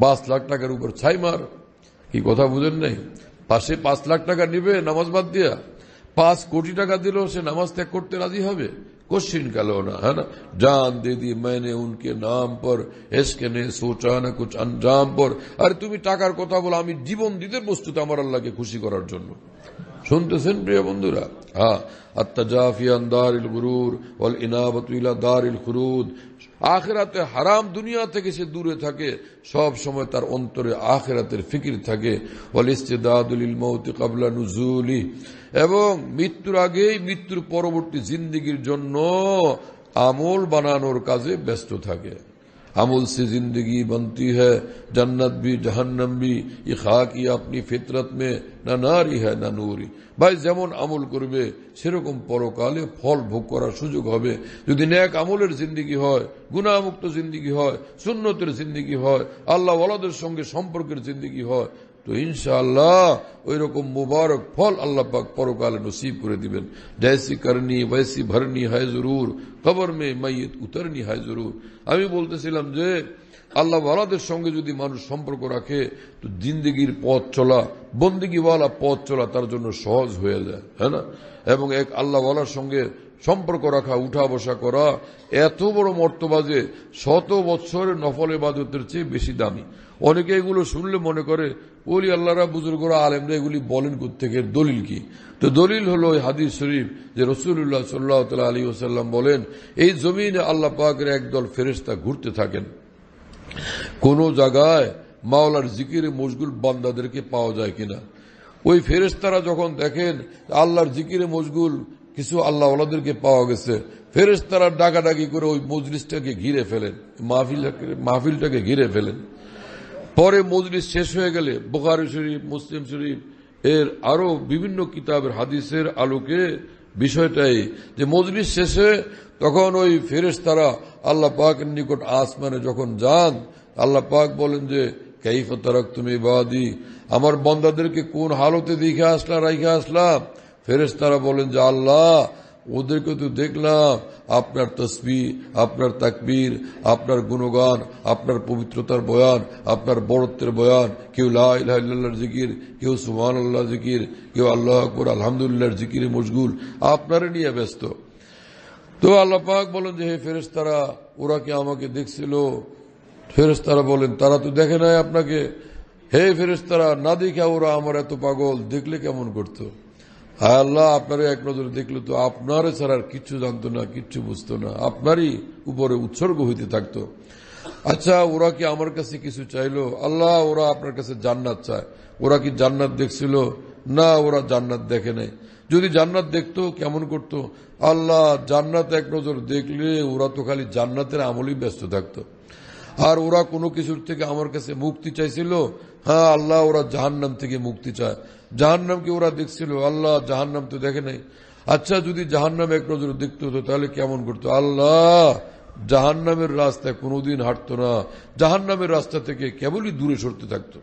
পাঁচ লাখ টাকার উপর ছাই মার কি কথা বুঝেন নাই পাশে পাঁচ লাখ টাকা নিবে নামাজ বাদ দিয়া পাঁচ কোটি টাকা দিল সে নামাজ ত্যাগ করতে রাজি হবে কোশ্চিন কাল না হ্যাঁ জান দে দি মানে উনকে নাম পর এসকে নে সোচা না কুচ অঞ্জাম পর আরে তুমি টাকার কথা বলো আমি জীবন দিতে প্রস্তুত আমার আল্লাহকে খুশি করার জন্য শুনতেছেন প্রিয় বন্ধুরা হ্যাঁ আত্মাজাফি আন্দার ইল গুরুর ওল ইনাবতুলা দার ইল খুরুদ আখেরাতে হারাম দুনিয়া থেকে সে দূরে থাকে সব সময় তার অন্তরে আখেরাতের ফিকির থাকে এবং মৃত্যুর আগেই মৃত্যুর পরবর্তী জিন্দিগির জন্য আমল বানানোর কাজে ব্যস্ত থাকে আমুল সে জিন্দগি বনতি হন্নত ভি भी ভি ই খাকি আপনি ফিতরত মে না নারী হ্যাঁ না নুরি ভাই যেমন আমল করবে সেরকম পরকালে ফল ভোগ করার সুযোগ হবে যদি ন্যাক আমলের জিন্দগি হয় গুণামুক্ত জিন্দগি হয় সুন্নতের জিন্দগি হয় আল্লাহ ওয়ালাদের সঙ্গে সম্পর্কের জিন্দগি হয় তো ইনশাআল্লাহ ওই রকম মুবারক ফল আল্লাহ পাক পরকালে নসিব করে দিবেন জয়সি করনি বয়সি ভরনি হয় জরুর কবর মে মাইয়ত উতরনি হয় জরুর আমি বলতেছিলাম যে আল্লাহ ওয়ালাদের সঙ্গে যদি মানুষ সম্পর্ক রাখে তো জিন্দগির পথ চলা বন্দিগিওয়ালা পথ চলা তার জন্য সহজ হয়ে যায় হ্যাঁ এবং এক আল্লাহওয়ালার সঙ্গে সম্পর্ক রাখা উঠা বসা করা এত বড় মর্তবা যে শত বৎসরের নফল এবাদতের চেয়ে বেশি দামি অনেকে এগুলো শুনলে মনে করে বলি আল্লাহরা বুজুর্গরা আলেমরা এগুলি বলেন কোথেকে দলিল কি তো দলিল হলো হাদিস শরীফ যে রসুল্লাহ সাল্লাহ আলী ওসাল্লাম বলেন এই জমিনে আল্লাহ পাকের একদল ফেরেস্তা ঘুরতে থাকেন কোন জায়গায় মাওলার জিকিরে মজগুল বান্দাদেরকে পাওয়া যায় কিনা ওই ফেরেস্তারা যখন দেখেন আল্লাহর জিকিরে মজগুল কিছু আল্লাহ ওলাদেরকে পাওয়া গেছে ফেরেস তারা ডাকাডাকি করে ওই মজলিসটাকে ঘিরে ফেলেন মাহফিলটাকে মাহফিলটাকে ঘিরে ফেলেন পরে মজলিস শেষ হয়ে গেলে বোখারি শরীফ মুসলিম শরীফ এর আরো বিভিন্ন কিতাবের হাদিসের আলোকে বিষয়টাই যে মজলিস শেষে তখন ওই ফেরেস তারা আল্লাহ পাকের নিকট আসমানে যখন যান আল্লাহ পাক বলেন যে কাইফ তারাক তুমি বাদি আমার বন্দাদেরকে কোন হালতে দেখে আসলা রাইখে আসলাম ফেরেস্তারা বলেন যে আল্লাহ ওদেরকে তো দেখলাম আপনার তসবি আপনার তাকবীর আপনার গুণগান আপনার পবিত্রতার বয়ান আপনার বরত্বের বয়ান কেউ লাহ্লাহর জিকির কেউ সুমান আল্লাহ জিকির কেউ আল্লাহ আকবর আলহামদুল্লাহ জিকির মশগুল আপনারে নিয়ে ব্যস্ত তো আল্লাহ পাক বলেন যে হে ফেরেস্তারা ওরা কি আমাকে দেখছিল ফেরেস্তারা বলেন তারা তো দেখে নাই আপনাকে হে ফেরেস্তারা না দেখে ওরা আমার এত পাগল দেখলে কেমন করতো আল্লাহ আপনারই এক নজরে দেখলে তো আপনার ছাড়া আর কিচ্ছু জানতো না কিচ্ছু বুঝতো না আপনারই উপরে উৎসর্গ হইতে থাকতো আচ্ছা ওরা কি আমার কাছে কিছু চাইলো আল্লাহ ওরা আপনার কাছে জান্নাত চায় ওরা কি জান্নাত দেখছিল না ওরা জান্নাত দেখে নাই যদি জান্নাত দেখতো কেমন করত আল্লাহ জান্নাত এক নজর দেখলে ওরা তো খালি জান্নাতের আমলেই ব্যস্ত থাকতো আর ওরা কোনো কিছুর থেকে আমার কাছে মুক্তি চাইছিল হ্যাঁ আল্লাহ ওরা জাহান্নাম থেকে মুক্তি চায় জাহান্নামকে ওরা দেখছিল আল্লাহ জাহান্নাম তো দেখে নাই আচ্ছা যদি জাহান্নাম এক নজর দেখতে হতো তাহলে কেমন করতো আল্লাহ জাহান্নামের রাস্তায় কোনোদিন হাঁটত না জাহান্নামের রাস্তা থেকে কেবলই দূরে সরতে থাকত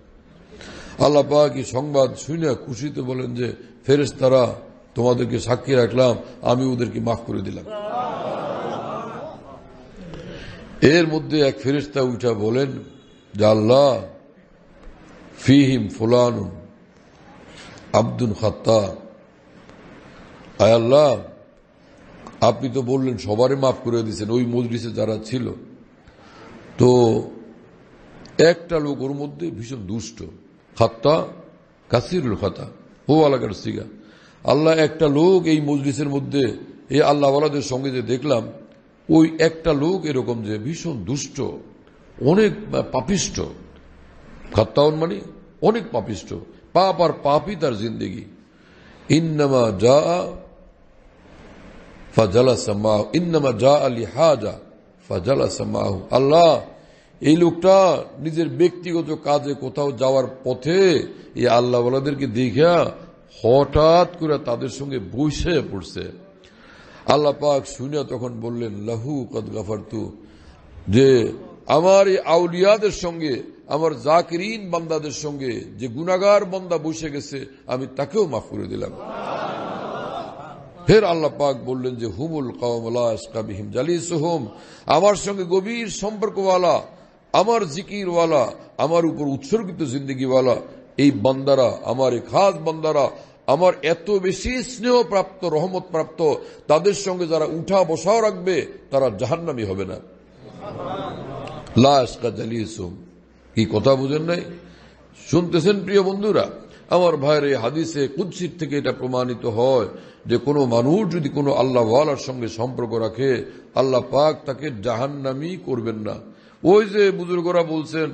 আল্লাহ কি সংবাদ শুনে খুশিতে বলেন যে ফেরেস তারা তোমাদেরকে সাক্ষী রাখলাম আমি ওদেরকে মাফ করে দিলাম এর মধ্যে এক ফেরিস্তা উঠা বলেন যে আল্লাহ ফিহিম ফুলানুন আব্দুল খাত্তার আয় আল্লাহ আপনি তো বললেন সবারে মাফ করে দিয়েছেন ওই মজলিসে যারা ছিল তো একটা লোক ওর মধ্যে ভীষণ দুষ্ট খাত্তা কাসিরুল খতা ও আলাকার সিগা আল্লাহ একটা লোক এই মজলিসের মধ্যে এই আল্লাহওয়ালাদের সঙ্গে যে দেখলাম ওই একটা লোক এরকম যে ভীষণ দুষ্ট অনেক পাপিষ্ট খত্তাউন মানে অনেক পাপিষ্ট পাপ আর পাপই তার জিন্দগি ইন্নামা যা ফজলা সমাহ ইন্নামা যা আলী হাজা ফজলা সমাহ আল্লাহ এই লোকটা নিজের ব্যক্তিগত কাজে কোথাও যাওয়ার পথে এই আল্লাহ আল্লাহওয়ালাদেরকে দেখিয়া হঠাৎ করে তাদের সঙ্গে বসে পড়ছে আল্লাহ পাক শুনিয়া তখন বললেন লাহু কদ গাফার যে আমার এই আউলিয়াদের সঙ্গে আমার জাকিরিন বান্দাদের সঙ্গে যে গুনাগার বান্দা বসে গেছে আমি তাকেও মাফ করে দিলাম ফের আল্লাহ পাক বললেন যে হুমুল কাউমিম জালিস হুম আমার সঙ্গে গভীর সম্পর্কওয়ালা আমার জিকিরওয়ালা আমার উপর উৎসর্গিত জিন্দগিওয়ালা এই বান্দারা আমার এই খাস বান্দারা আমার এত বেশি স্নেহ প্রাপ্ত রহমত প্রাপ্ত তাদের সঙ্গে যারা উঠা বসাও রাখবে তারা জাহান্নামি হবে না লাশ কা হুম কি কথা বুঝেন নাই শুনতেছেন প্রিয় বন্ধুরা আমার ভাইয়ের এই হাদিসে কুদ্সির থেকে এটা প্রমাণিত হয় যে কোনো মানুষ যদি কোনো আল্লাহ ওয়ালার সঙ্গে সম্পর্ক রাখে আল্লাহ পাক তাকে জাহান্নামি করবেন না ওই যে বুজুর্গরা বলছেন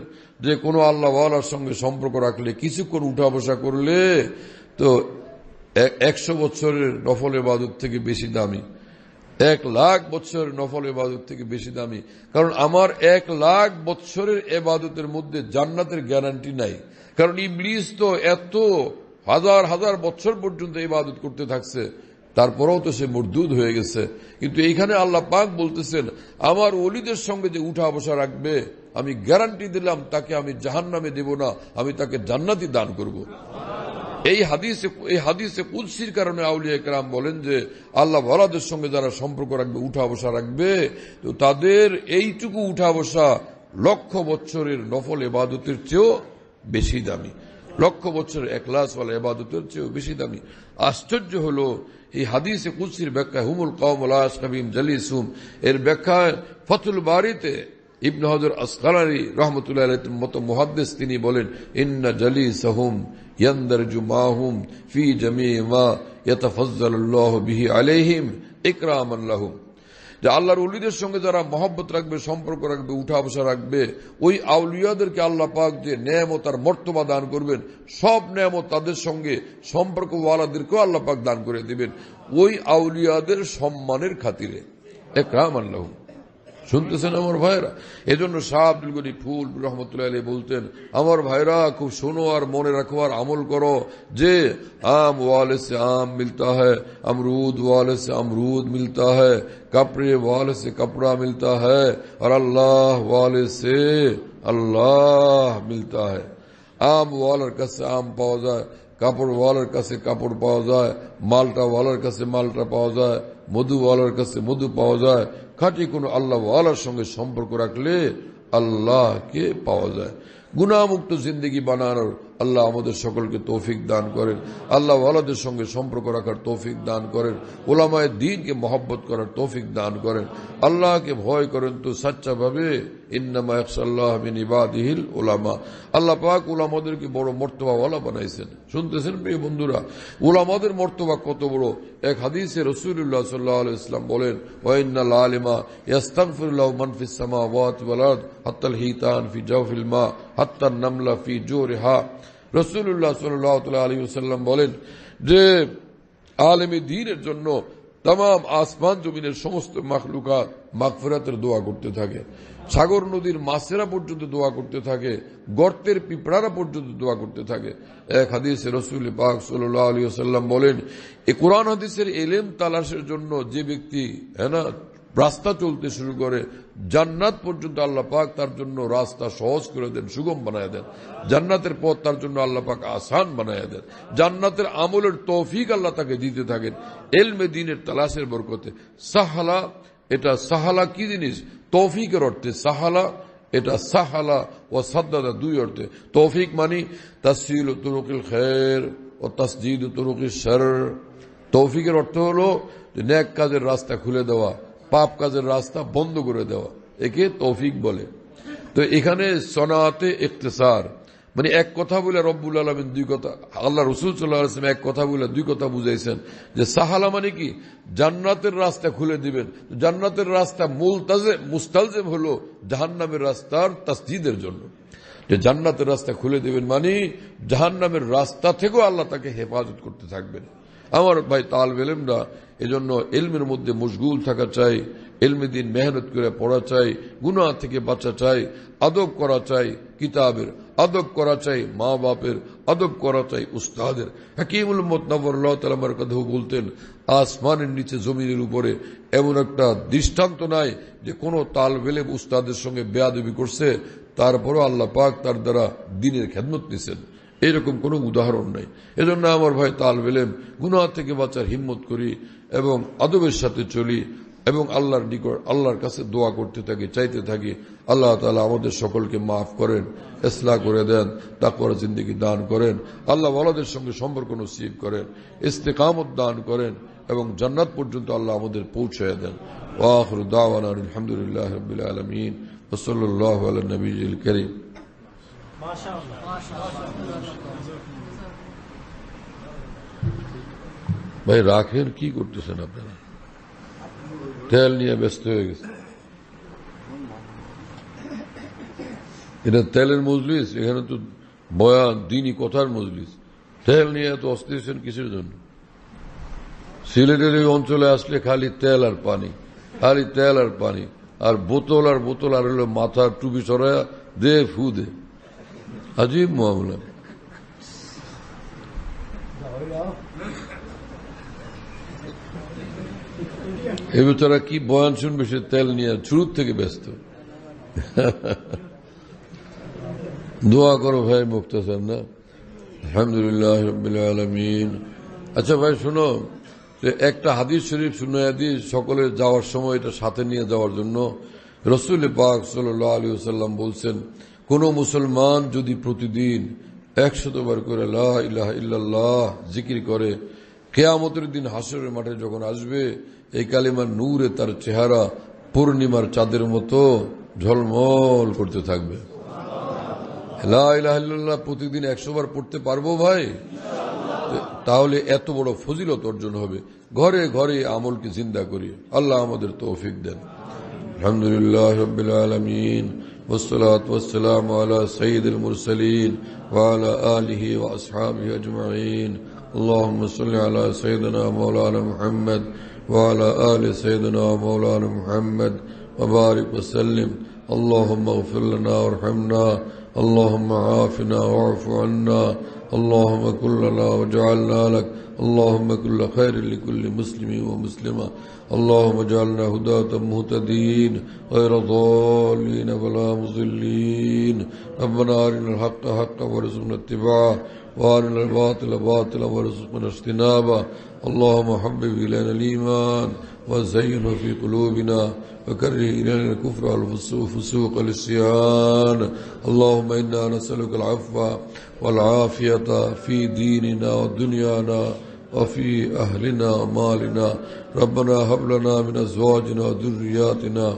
যে কোনো আল্লাহ ওয়ালার সঙ্গে সম্পর্ক রাখলে কিছুক্ষণ উঠা বসা করলে তো একশো বছরের নফল বাদুর থেকে বেশি দামি এক লাখ বৎসরের নফল এবাদত থেকে বেশি দামি কারণ আমার এক লাখ বৎসরের এবাদতের মধ্যে জান্নাতের গ্যারান্টি নাই কারণ ইবলিস তো এত হাজার হাজার বছর পর্যন্ত ইবাদত করতে থাকছে তারপরেও তো সে মরদুদ হয়ে গেছে কিন্তু এইখানে আল্লাহ পাক বলতেছেন আমার অলিদের সঙ্গে যে উঠা বসা রাখবে আমি গ্যারান্টি দিলাম তাকে আমি জাহান নামে দেব না আমি তাকে জান্নাতি দান করব এই হাদিসে এই হাদিসে কুদ্সির কারণে আউলিয়া একরাম বলেন যে আল্লাহ ভরাদের সঙ্গে যারা সম্পর্ক রাখবে উঠা বসা রাখবে তো তাদের এইটুকু উঠা বসা লক্ষ বছরের নফল এবাদতের চেয়েও বেশি দামি লক্ষ বছরের একলাসওয়ালা এবাদতের চেয়েও বেশি দামি আশ্চর্য হল এই হাদিসে কুদ্সির ব্যাখ্যা হুমুল কমল আল্লাহ কবিম জালিসুম এর ব্যাখ্যায় ফতুল বাড়িতে ইবনে হজর আসকালারি রহমতুল্লাহ মতো মহাদ্দেশ তিনি বলেন ইন্না জালি সাহুম ইয়ান্দারজু মাহুম ফি জামি মা ইয়াতাফাজ্জালুল্লাহ বিহি আলেহিম ইকরামান লাহুম যে আল্লাহর উলিদের সঙ্গে যারা মহব্বত রাখবে সম্পর্ক রাখবে উঠা বসা রাখবে ওই আউলিয়াদেরকে আল্লাহ পাক যে ন্যায়মত আর মর্তবা দান করবেন সব ন্যায়মত তাদের সঙ্গে সম্পর্ক সম্পর্কওয়ালাদেরকেও আল্লাহ পাক দান করে দিবেন ওই আউলিয়াদের সম্মানের খাতিরে একরাম আল্লাহ ہمار یہ فل رحمت اللہ علی بولتے ہیں ہمارے سنو اور من رکھو اور امول کرو جی آم والے سے آم ملتا ہے امرود والے سے امرود ملتا ہے کپڑے والے سے کپڑا ملتا ہے اور اللہ والے سے اللہ ملتا ہے آم والر کس سے آم پاؤ جائے کپڑ والر کس سے کپڑ پاؤ جائے مالٹا والر کس سے مالٹا پاؤ جائے মধুওয়ালার কাছে মধু পাওয়া যায় খাঁটি কোনো আল্লাহওয়ালার সঙ্গে সম্পর্ক রাখলে আল্লাহকে পাওয়া যায় গুণামুক্ত জিন্দগি বানানোর আল্লাহ আমাদের সকলকে তৌফিক দান করেন আল্লাহ ওয়ালাদের সঙ্গে সম্পর্ক রাখার তৌফিক দান করেন ওলামায় দিনকে মহব্বত করার তৌফিক দান করেন আল্লাহকে ভয় করেন তো সাচ্চাভাবে ভাবে আল্লাহ পাক বড় বানাইছেন শুনতেছেন বন্ধুরা কত বড় এক সাল্লাহ ইসলাম বলেন আলিমা হিতান ফি নামলা রসুল্লাহ সাল্লাহ আলী সাল্লাম বলেন যে আলেমী দিনের জন্য তাম আসমান জমিনের সমস্ত মাখলুকা মাগফেরাতের দোয়া করতে থাকে সাগর নদীর মাছেরা পর্যন্ত দোয়া করতে থাকে গর্তের পিঁপড়ারা পর্যন্ত দোয়া করতে থাকে এক হাদিসে রসুল পাক সাল্লাম বলেন এ কোরআন হাদিসের এলেম তালাশের জন্য যে ব্যক্তি হ্যাঁ রাস্তা চলতে শুরু করে জান্নাত পর্যন্ত আল্লাহ পাক তার জন্য রাস্তা সহজ করে দেন সুগম বানায় দেন জান্নাতের পথ তার জন্য আল্লাহ পাক আসান বানায় দেন জান্নাতের আমলের তৌফিক আল্লাহ তাকে দিতে থাকেন এলমে দিনের তালাশের বরকতে সাহালা এটা সাহালা কি জিনিস তৌফিকের অর্থে সাহালা এটা সাহালা ও সাদ্দাদা দুই অর্থে তৌফিক মানি তসিল তুরুকিল খের ও তসজিদ তুরুকিল সর তৌফিকের অর্থ হলো নেক ন্যাক কাজের রাস্তা খুলে দেওয়া পাপ কাজের রাস্তা বন্ধ করে দেওয়া একে তৌফিক বলে তো এখানে সনাতে ইকতেসার মানে এক কথা বলে রব্বুল আলমিন দুই কথা আল্লাহ রসুল সাল্লাহ এক কথা বলে দুই কথা বুঝাইছেন যে সাহালা মানে কি জান্নাতের রাস্তা খুলে দিবেন জান্নাতের রাস্তা মুলতাজে মুস্তালজেম হলো জাহান্নামের রাস্তার তাসজিদের জন্য যে জান্নাতের রাস্তা খুলে দিবেন মানে জাহান্নামের রাস্তা থেকেও আল্লাহ তাকে হেফাজত করতে থাকবেন আমার ভাই তাল বেলেমরা এজন্য এলমের মধ্যে মশগুল থাকা চাই এলমে দিন মেহনত করে পড়া চাই গুনা থেকে বাঁচা চাই আদব করা চাই কিতাবের আদব করা চাই মা বাপের আদব করা চাই উস্তাদের হাকিমুল মোতনাবর কথা বলতেন আসমানের নিচে জমিনের উপরে এমন একটা দৃষ্টান্ত নাই যে কোন তাল বেলে উস্তাদের সঙ্গে বেয়াদবি করছে তারপরও আল্লাহ পাক তার দ্বারা দিনের খেদমত নিছেন এরকম কোনো উদাহরণ নাই এজন্য আমার ভাই তাল বেলেম গুনা থেকে বাঁচার হিম্মত করি এবং আদবের সাথে চলি এবং আল্লাহর নিকট আল্লাহর কাছে দোয়া করতে থাকি চাইতে থাকি আল্লাহ তালা আমাদের সকলকে মাফ করেন এসলা করে দেন তারপর জিন্দিগি দান করেন আল্লাহ ওয়ালাদের সঙ্গে সম্পর্ক নসিব করেন ইস্তেকামত দান করেন এবং জান্নাত পর্যন্ত আল্লাহ আমাদের পৌঁছে দেন আলহামদুলিল্লাহ রবিল আলমিন ওসল্লাহ আল ভাই রাখেন কি করতেছেন আপনারা তেল নিয়ে ব্যস্ত হয়ে গেছে এটা তেলের মজলিস এখানে তো বয়া দিনই কথার মজলিস তেল নিয়ে এত অস্থির কিসের জন্য সিলেটের অঞ্চলে আসলে খালি তেল আর পানি খালি তেল আর পানি আর বোতল আর বোতল আর হলো মাথার টুপি সরাইয়া দে ফু দে আজীব মামলা এবে তারা কি বয়ান শুনবে সে তেল নিয়ে শুরুর থেকে ব্যস্ত দোয়া করো ভাই মুক্তাসার না আলহামদুলিল্লাহ আলমিন আচ্ছা ভাই শোনো একটা হাদিস শরীফ শুনে আদি সকলে যাওয়ার সময় এটা সাথে নিয়ে যাওয়ার জন্য রসুল পাক সাল আলী সাল্লাম বলছেন কোন মুসলমান যদি প্রতিদিন একশতবার করে লাহ ইহ ইল্লাহ জিকির করে কেয়ামতের দিন হাসরের মাঠে যখন আসবে এই কালিমার নূরে তার চেহারা পূর্ণিমার চাঁদের মতো ঝলমল করতে থাকবে প্রতিদিন একশো বার পড়তে পারবো ভাই তাহলে এত বড় ফজিলত অর্জন হবে ঘরে ঘরে আমলকে জিন্দা করি আল্লাহ আমাদের তৌফিক দেন আলহামদুলিল্লাহ আলমিন اللهم صل على سيدنا مولانا محمد وعلى آل سيدنا مولانا محمد وبارك وسلم اللهم اغفر لنا وارحمنا اللهم عافنا واعف عنا اللهم كلنا وجعلنا لك اللهم كل خير لكل مسلم ومسلمة اللهم اجعلنا هداة مهتدين غير ضالين ولا مضلين ربنا أرنا الحق حقا وارزقنا اتباعه وارنا الباطل باطلا ورزقنا اجتنابا اللهم حبب الينا الايمان وزينه في قلوبنا وكره الينا الكفر والفسوق والصيان اللهم انا نسالك العفو والعافيه في ديننا ودنيانا وفي اهلنا ومالنا ربنا هب لنا من ازواجنا وذرياتنا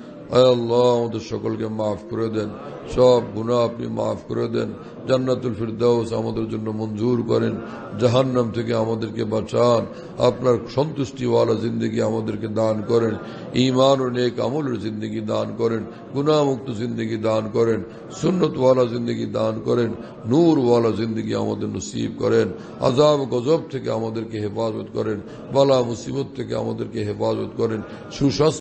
আল্লাহ আমাদের সকলকে মাফ করে দেন সব গুণা আপনি মাফ করে দেন জান্নাতুল ফিরদাউস আমাদের জন্য মঞ্জুর করেন জাহান্নাম থেকে আমাদেরকে বাঁচান আপনার সন্তুষ্টিওয়ালা জিন্দগি আমাদেরকে দান করেন ইমান ও নেক আমলের জিন্দগি দান করেন গুণামুক্ত জিন্দগি দান করেন সুন্নতওয়ালা জিন্দগি দান করেন নূরওয়ালা জিন্দগি আমাদের নসিব করেন আজাব গজব থেকে আমাদেরকে হেফাজত করেন বালা মুসিবত থেকে আমাদেরকে হেফাজত করেন সুস্বাস্থ্য